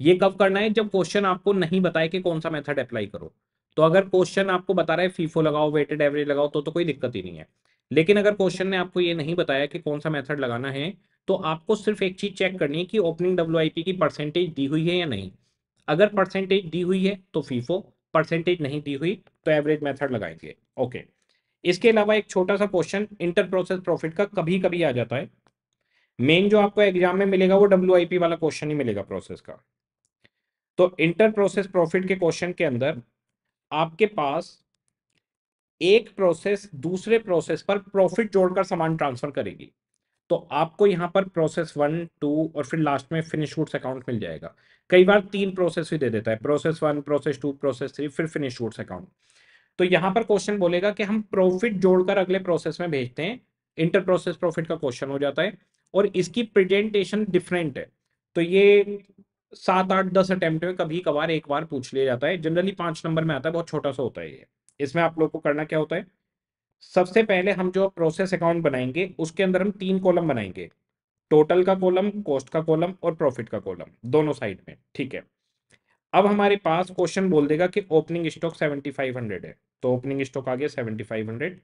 Speaker 2: ये कब करना है जब क्वेश्चन आपको नहीं बताए कि कौन सा मेथड अप्लाई करो तो अगर क्वेश्चन आपको बता रहा है फीफो लगाओ वेटेड एवरेज लगाओ तो तो कोई दिक्कत ही नहीं है लेकिन अगर क्वेश्चन ने आपको ये नहीं बताया कि कौन सा मेथड लगाना है तो आपको सिर्फ एक चीज़ चेक करनी है कि ओपनिंग डब्ल्यू की परसेंटेज दी हुई है या नहीं अगर परसेंटेज दी हुई है तो फीफो परसेंटेज नहीं दी हुई तो एवरेज मेथड लगाएंगे ओके इसके अलावा एक छोटा सा क्वेश्चन इंटर प्रोसेस प्रॉफिट का कभी कभी आ जाता है मेन जो आपको एग्जाम में मिलेगा वो डब्ल्यू वाला क्वेश्चन ही मिलेगा प्रोसेस का तो इंटर प्रोसेस प्रॉफिट के क्वेश्चन के अंदर आपके पास एक प्रोसेस दूसरे प्रोसेस पर प्रॉफिट जोड़कर सामान ट्रांसफर करेगी तो आपको यहाँ पर प्रोसेस वन टू और फिर लास्ट में फिनिश गुड्स अकाउंट मिल जाएगा कई बार तीन प्रोसेस भी दे देता है process one process two process three फिर फिनिश गुड्स अकाउंट तो यहाँ पर क्वेश्चन बोलेगा कि हम प्रॉफिट जोड़कर अगले प्रोसेस में भेजते हैं इंटर प्रोसेस प्रॉफिट का क्वेश्चन हो जाता है और इसकी प्रेजेंटेशन डिफरेंट है तो ये सात आठ दस अटेम्प्ट में कभी कभार एक बार पूछ लिया जाता है जनरली पांच नंबर में आता है बहुत छोटा सा होता है ये इसमें आप लोग को करना क्या होता है सबसे पहले हम जो प्रोसेस अकाउंट बनाएंगे उसके अंदर हम तीन कॉलम बनाएंगे टोटल का कॉलम कॉस्ट का कॉलम और प्रॉफिट का कॉलम दोनों साइड में ठीक है अब हमारे पास क्वेश्चन बोल देगा कि opening stock seventy five hundred है तो ओपनिंग स्टॉक आ गया seventy five hundred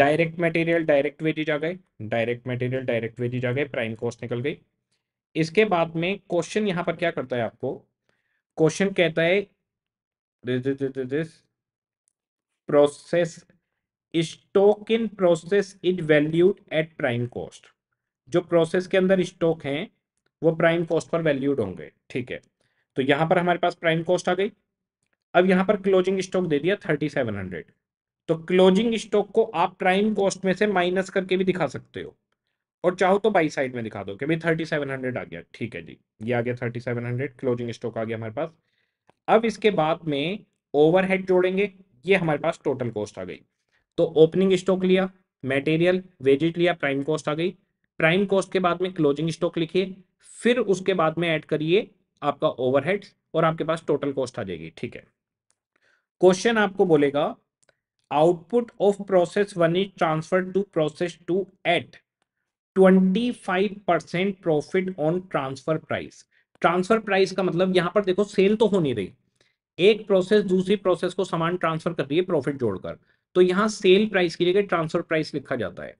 Speaker 2: direct material direct wages आ गए डायरेक्ट मटेरियल डायरेक्ट वेजी आ गए प्राइम कॉस्ट निकल गई इसके बाद में क्वेश्चन यहाँ पर क्या करता है आपको क्वेश्चन कहता है this process stock in process is valued at prime cost जो प्रोसेस के अंदर स्टॉक हैं वो प्राइम कॉस्ट पर वैल्यूड होंगे ठीक है तो यहां पर हमारे पास प्राइम कॉस्ट आ गई अब यहां पर क्लोजिंग स्टॉक दे दिया थर्टी सेवन हंड्रेड तो क्लोजिंग स्टॉक को आप प्राइम कॉस्ट में से माइनस करके भी दिखा सकते हो और चाहो तो बाई साइड में दिखा दो कि भाई थर्टी सेवन हंड्रेड आ गया ठीक है जी ये आ गया thirty seven hundred closing stock आ गया हमारे पास अब इसके बाद में ओवरहेड जोड़ेंगे ये हमारे पास टोटल कॉस्ट आ गई तो ओपनिंग स्टॉक लिया मेटेरियल वेजिट लिया प्राइम कॉस्ट आ गई प्राइम कॉस्ट के बाद में क्लोजिंग स्टॉक लिखिए फिर उसके बाद में ऐड करिए आपका ओवरहेड और आपके पास टोटल कॉस्ट आ जाएगी ठीक है क्वेश्चन आपको बोलेगा output of process one is transfer to process two at 25% profit on transfer price transfer price का मतलब यहां पर देखो सेल तो हो नहीं रही एक प्रोसेस दूसरी प्रोसेस को सामान ट्रांसफर कर रही है प्रॉफिट जोड़कर तो यहाँ सेल प्राइस की जगह ट्रांसफर प्राइस लिखा जाता है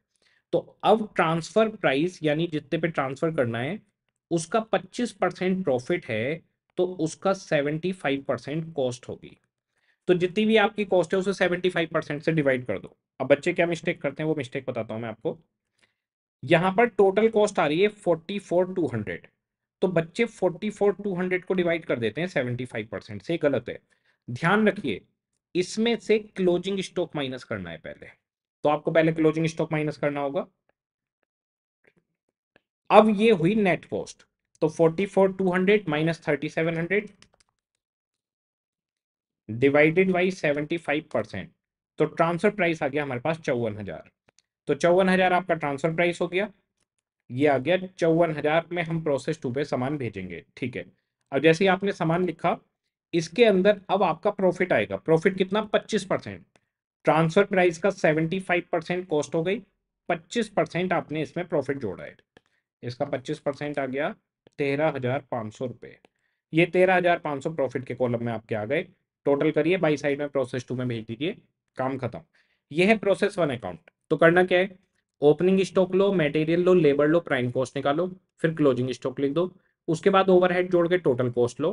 Speaker 2: तो अब ट्रांसफर प्राइस यानी जितने पे ट्रांसफर करना है उसका 25 परसेंट प्रॉफिट है तो उसका 75 परसेंट कॉस्ट होगी तो जितनी भी आपकी कॉस्ट है उसे 75 परसेंट से डिवाइड कर दो अब बच्चे क्या मिस्टेक करते हैं वो मिस्टेक बताता हूँ मैं आपको यहाँ पर टोटल कॉस्ट आ रही है फोर्टी फोर टू हंड्रेड तो बच्चे 44 200 को डिवाइड कर देते हैं 75 परसेंट से गलत है ध्यान रखिए इसमें से क्लोजिंग स्टॉक माइनस करना है पहले तो आपको पहले क्लोजिंग स्टॉक माइनस करना होगा अब ये हुई नेट कॉस्ट तो 44 200 माइनस 3700 डिवाइडेड बाई 75 परसेंट तो ट्रांसफर प्राइस आ गया हमारे पास चौवन हजार तो चौवन हजार आपका ट्रांसफर प्राइस हो गया ये आ गया चौवन हजार में हम प्रोसेस टू पे सामान भेजेंगे ठीक है अब जैसे ही आपने सामान लिखा इसके अंदर अब आपका प्रॉफिट आएगा प्रॉफिट कितना पच्चीस परसेंट ट्रांसफर प्राइस का सेवेंटी फाइव परसेंट कॉस्ट हो गई पच्चीस परसेंट आपने इसमें प्रॉफिट जोड़ा है इसका पच्चीस परसेंट आ गया तेरह हजार पाँच सौ रुपये ये तेरह हजार पाँच सौ प्रॉफिट के कॉलम में आपके आ गए टोटल करिए बाई साइड में प्रोसेस टू में भेज दीजिए काम खत्म यह है प्रोसेस वन अकाउंट तो करना क्या है ओपनिंग स्टॉक लो मटेरियल लो लेबर लो प्राइम कॉस्ट निकालो फिर क्लोजिंग स्टॉक लिख दो उसके बाद ओवरहेड जोड़ के टोटल कॉस्ट लो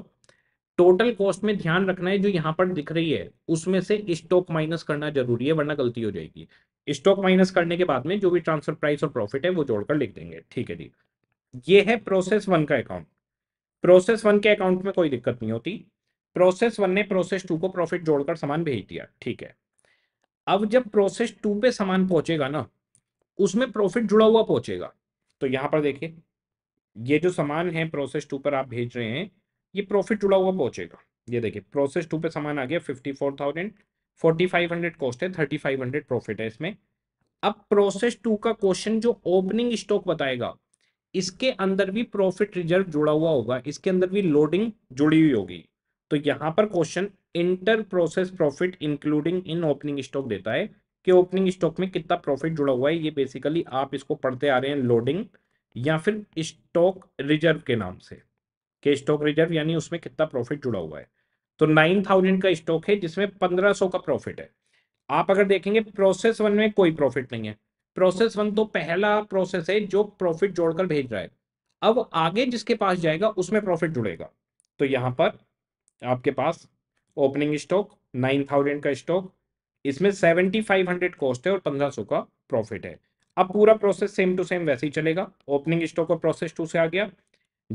Speaker 2: टोटल कॉस्ट में ध्यान रखना है जो यहाँ पर दिख रही है उसमें से स्टॉक माइनस करना जरूरी है वरना गलती हो जाएगी स्टॉक माइनस करने के बाद में जो भी ट्रांसफर प्राइस और प्रॉफिट है वो जोड़कर लिख देंगे ठीक है जी ये है प्रोसेस वन का अकाउंट प्रोसेस वन के अकाउंट में कोई दिक्कत नहीं होती प्रोसेस वन ने प्रोसेस टू को प्रॉफिट जोड़कर सामान भेज दिया ठीक है अब जब प्रोसेस टू पे सामान पहुंचेगा ना उसमें प्रॉफिट जुड़ा हुआ पहुंचेगा तो यहां पर देखिए ये जो सामान है प्रोसेस टू पर आप भेज रहे हैं ये प्रॉफिट जुड़ा हुआ पहुंचेगा ये देखिए प्रोसेस टू पे सामान आ गया fifty four thousand forty five hundred cost है थर्टी फाइव हंड्रेड प्रॉफिट है इसमें अब प्रोसेस टू का क्वेश्चन जो ओपनिंग स्टॉक बताएगा इसके अंदर भी प्रॉफिट रिजर्व जुड़ा हुआ होगा इसके अंदर भी लोडिंग जुड़ी हुई होगी तो यहां पर question inter process profit including in opening stock देता है कि ओपनिंग स्टॉक में कितना प्रॉफिट जुड़ा हुआ है ये बेसिकली आप इसको पढ़ते आ रहे हैं लोडिंग या फिर स्टॉक रिजर्व के नाम से कि स्टॉक रिजर्व यानी उसमें कितना प्रॉफिट जुड़ा हुआ है तो नाइन थाउजेंड का स्टॉक है जिसमें पंद्रह सौ का प्रॉफिट है आप अगर देखेंगे प्रोसेस वन में कोई प्रॉफिट नहीं है प्रोसेस वन तो पहला प्रोसेस है जो प्रॉफिट जोड़कर भेज रहा है अब आगे जिसके पास जाएगा उसमें प्रॉफिट जुड़ेगा तो यहाँ पर आपके पास ओपनिंग स्टॉक नाइन थाउजेंड का स्टॉक इसमें सेवेंटी फाइव हंड्रेड कॉस्ट है और पंद्रह सौ का प्रॉफिट है अब पूरा प्रोसेस सेम टू सेम वैसे ही चलेगा ओपनिंग स्टॉक और प्रोसेस टू से आ गया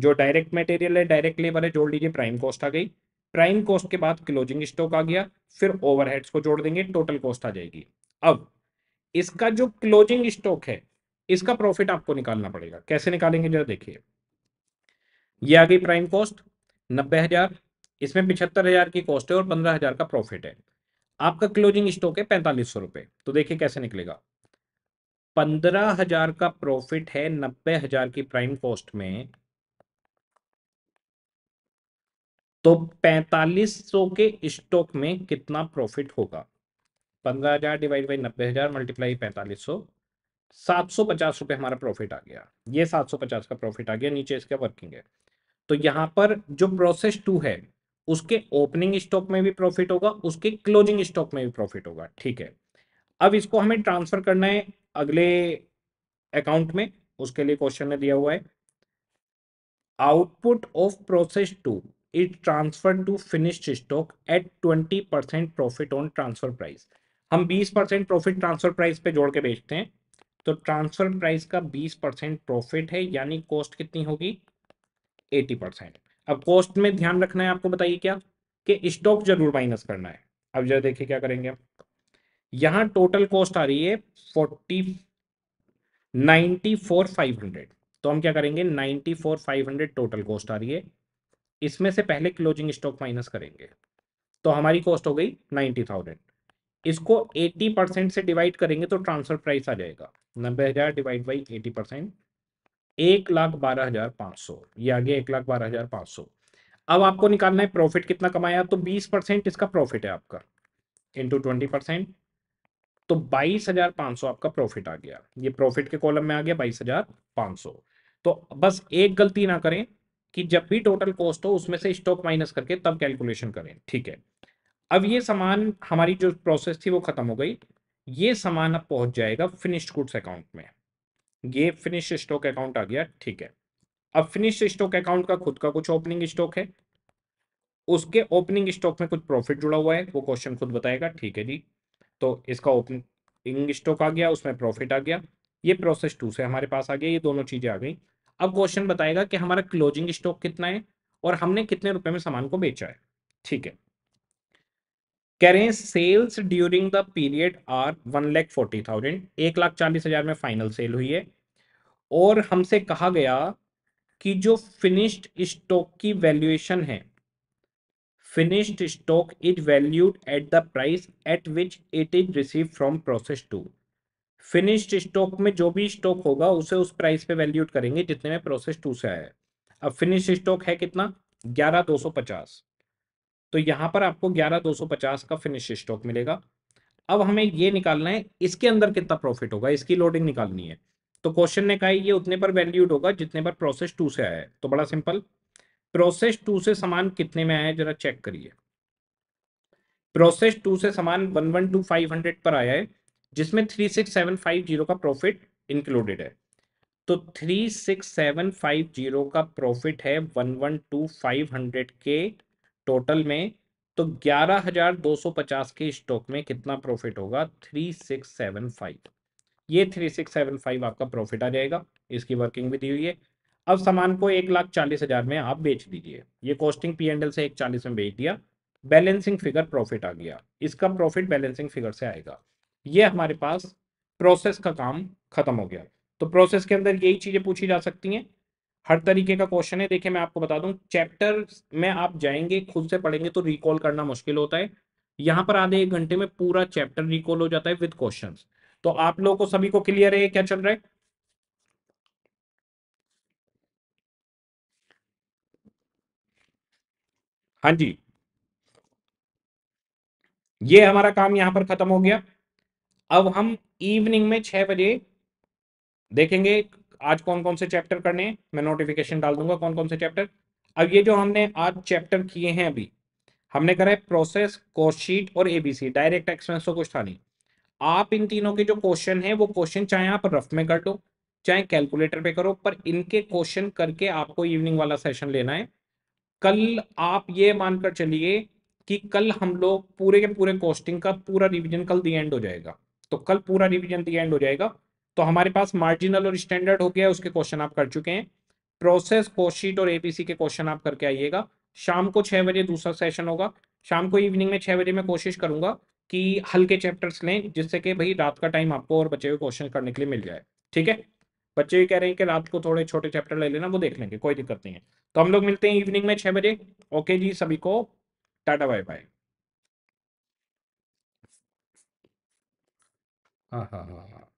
Speaker 2: जो डायरेक्ट मटेरियल है डायरेक्ट लेबर है जोड़ लीजिए प्राइम कॉस्ट आ गई प्राइम कॉस्ट के बाद क्लोजिंग स्टॉक आ गया फिर ओवरहेड्स को जोड़ देंगे टोटल कॉस्ट आ जाएगी अब इसका जो क्लोजिंग स्टॉक है इसका प्रॉफिट आपको निकालना पड़ेगा कैसे निकालेंगे जरा देखिए ये आ गई प्राइम कॉस्ट नब्बे हजार इसमें पिछहत्तर हजार की कॉस्ट है और पंद्रह हजार का प्रॉफिट है आपका क्लोजिंग स्टॉक है पैंतालीस सौ रुपए तो देखिए कैसे निकलेगा पंद्रह हजार का प्रॉफिट है नब्बे हजार की प्राइम कॉस्ट में तो पैंतालीस सौ के स्टॉक में कितना प्रॉफिट होगा पंद्रह हजार डिवाइड बाई नब्बे हजार मल्टीप्लाई पैंतालीस सौ सात सौ पचास रुपए हमारा प्रॉफिट आ गया ये सात सौ पचास का प्रॉफिट आ गया नीचे इसका वर्किंग है तो यहां पर जो प्रोसेस टू है उसके ओपनिंग स्टॉक में भी प्रॉफिट होगा उसके क्लोजिंग स्टॉक में भी प्रॉफिट होगा ठीक है अब इसको हमें ट्रांसफर करना है अगले अकाउंट में उसके लिए क्वेश्चन ने दिया हुआ है output of process two is transfer to finished stock at twenty percent profit on transfer price हम बीस परसेंट प्रॉफिट ट्रांसफर प्राइस पे जोड़ के बेचते हैं तो ट्रांसफर प्राइस का बीस परसेंट प्रॉफिट है यानी कॉस्ट कितनी होगी एटी परसेंट अब कॉस्ट में ध्यान रखना है आपको बताइए क्या कि स्टॉक जरूर माइनस करना है अब जरा देखिए क्या करेंगे हम यहां टोटल कॉस्ट आ रही है forty ninety four five hundred तो हम क्या करेंगे ninety four five hundred total cost आ रही है इसमें से पहले क्लोजिंग स्टॉक माइनस करेंगे तो हमारी कॉस्ट हो गई नाइन्टी थाउजेंड इसको एटी परसेंट से डिवाइड करेंगे तो ट्रांसफर प्राइस आ जाएगा नब्बे हज़ार डिवाइड बाई एटी परसेंट एक लाख बारह हजार पांच सौ ये आ गया एक लाख बारह हजार पांच सौ अब आपको निकालना है प्रॉफिट कितना कमाया तो बीस परसेंट इसका प्रॉफिट है आपका इंटू ट्वेंटी परसेंट तो बाईस हजार पांच सौ आपका प्रॉफिट आ गया ये प्रॉफिट के कॉलम में आ गया बाईस हजार पांच सौ तो बस एक गलती ना करें कि जब भी टोटल कॉस्ट हो उसमें से स्टॉक माइनस करके तब कैलकुलेशन करें ठीक है अब ये सामान हमारी जो प्रोसेस थी वो खत्म हो गई ये सामान अब पहुंच जाएगा फिनिश्ड गुड्स अकाउंट में ये फिनिश स्टॉक अकाउंट आ गया ठीक है अब फिनिश स्टॉक अकाउंट का खुद का कुछ ओपनिंग स्टॉक है उसके ओपनिंग स्टॉक में कुछ प्रॉफिट जुड़ा हुआ है वो क्वेश्चन खुद बताएगा ठीक है जी तो इसका ओपनिंग स्टॉक आ गया उसमें प्रॉफिट आ गया ये प्रोसेस टू से हमारे पास आ गया ये दोनों चीज़ें आ गई अब क्वेश्चन बताएगा कि हमारा क्लोजिंग स्टॉक कितना है और हमने कितने रुपए में सामान को बेचा है ठीक है कह रहे हैं sales during the period are one lakh forty thousand एक लाख चालीस हजार में फाइनल सेल हुई है और हमसे कहा गया कि जो फिनिश्ड स्टॉक की वैल्यूएशन है finished stock is valued at the price at which it is receive from process two finished stock में जो भी स्टॉक होगा उसे उस प्राइस पे वैल्यूट करेंगे जितने में प्रोसेस टू से आया है अब फिनिश्ड स्टॉक है कितना ग्यारह दो सौ पचास तो यहां पर आपको ग्यारह दो सौ पचास का फिनिश स्टॉक मिलेगा अब हमें ये निकालना है इसके अंदर कितना प्रॉफिट होगा इसकी लोडिंग निकालनी है तो क्वेश्चन ने कहा ये उतने पर वैल्यूड होगा जितने पर प्रोसेस टू से आया है तो बड़ा सिंपल प्रोसेस टू से सामान कितने में आया है जरा चेक करिए प्रोसेस टू से सामान one one two five hundred पर आया है जिसमें three six seven five zero का प्रॉफिट इंक्लूडेड है तो three six seven five zero का प्रॉफिट है one one two five hundred के टोटल में तो 11,250 के स्टॉक में कितना प्रॉफिट होगा 3675 ये 3675 आपका प्रॉफिट आ जाएगा इसकी वर्किंग भी दी हुई है अब सामान को एक लाख चालीस हजार में आप बेच दीजिए ये कॉस्टिंग पी एंडल से एक चालीस में बेच दिया बैलेंसिंग फिगर प्रॉफिट आ गया इसका प्रॉफिट बैलेंसिंग फिगर से आएगा ये हमारे पास प्रोसेस का काम खत्म हो गया तो प्रोसेस के अंदर यही चीज़ें पूछी जा सकती हैं हर तरीके का क्वेश्चन है देखिए मैं आपको बता दूं चैप्टर में आप जाएंगे खुद से पढ़ेंगे तो रिकॉल करना मुश्किल होता है यहाँ पर आधे एक घंटे में पूरा चैप्टर रिकॉल हो जाता है विद क्वेश्चन तो आप लोगों को सभी को क्लियर है क्या चल रहा है हाँ जी ये हमारा काम यहां पर खत्म हो गया अब हम इवनिंग में छह बजे देखेंगे आज कौन कौन से चैप्टर करने हैं मैं नोटिफिकेशन डाल दूंगा कौन कौन से चैप्टर अब ये जो हमने आज चैप्टर किए हैं अभी हमने करा है प्रोसेस कोर्सशीट और एबीसी डायरेक्ट एक्सपेंस तो कुछ था नहीं आप इन तीनों के जो क्वेश्चन है वो क्वेश्चन चाहे आप रफ में कर दो चाहे कैलकुलेटर पे करो पर इनके क्वेश्चन करके आपको इवनिंग वाला सेशन लेना है कल आप ये मानकर चलिए कि कल हम लोग पूरे के पूरे कोस्टिंग का पूरा रिविजन कल दी एंड हो जाएगा तो कल पूरा रिविजन दी एंड हो जाएगा तो हमारे पास मार्जिनल और स्टैंडर्ड हो गया उसके क्वेश्चन आप कर चुके हैं प्रोसेस कोशीट और एबीसी के क्वेश्चन आप करके आइएगा शाम को छह बजे दूसरा सेशन होगा शाम को इवनिंग में छह बजे मैं कोशिश करूंगा कि हल्के चैप्टर्स लें जिससे कि भाई रात का टाइम आपको और बच्चे को क्वेश्चन करने के लिए मिल जाए ठीक है बच्चे भी कह रहे हैं कि रात को थोड़े छोटे चैप्टर ले लेना वो देख लेंगे कोई दिक्कत नहीं है तो हम लोग मिलते हैं इवनिंग में छह बजे ओके जी सभी को टाटा बाय बाय
Speaker 1: हाँ हाँ हाँ हाँ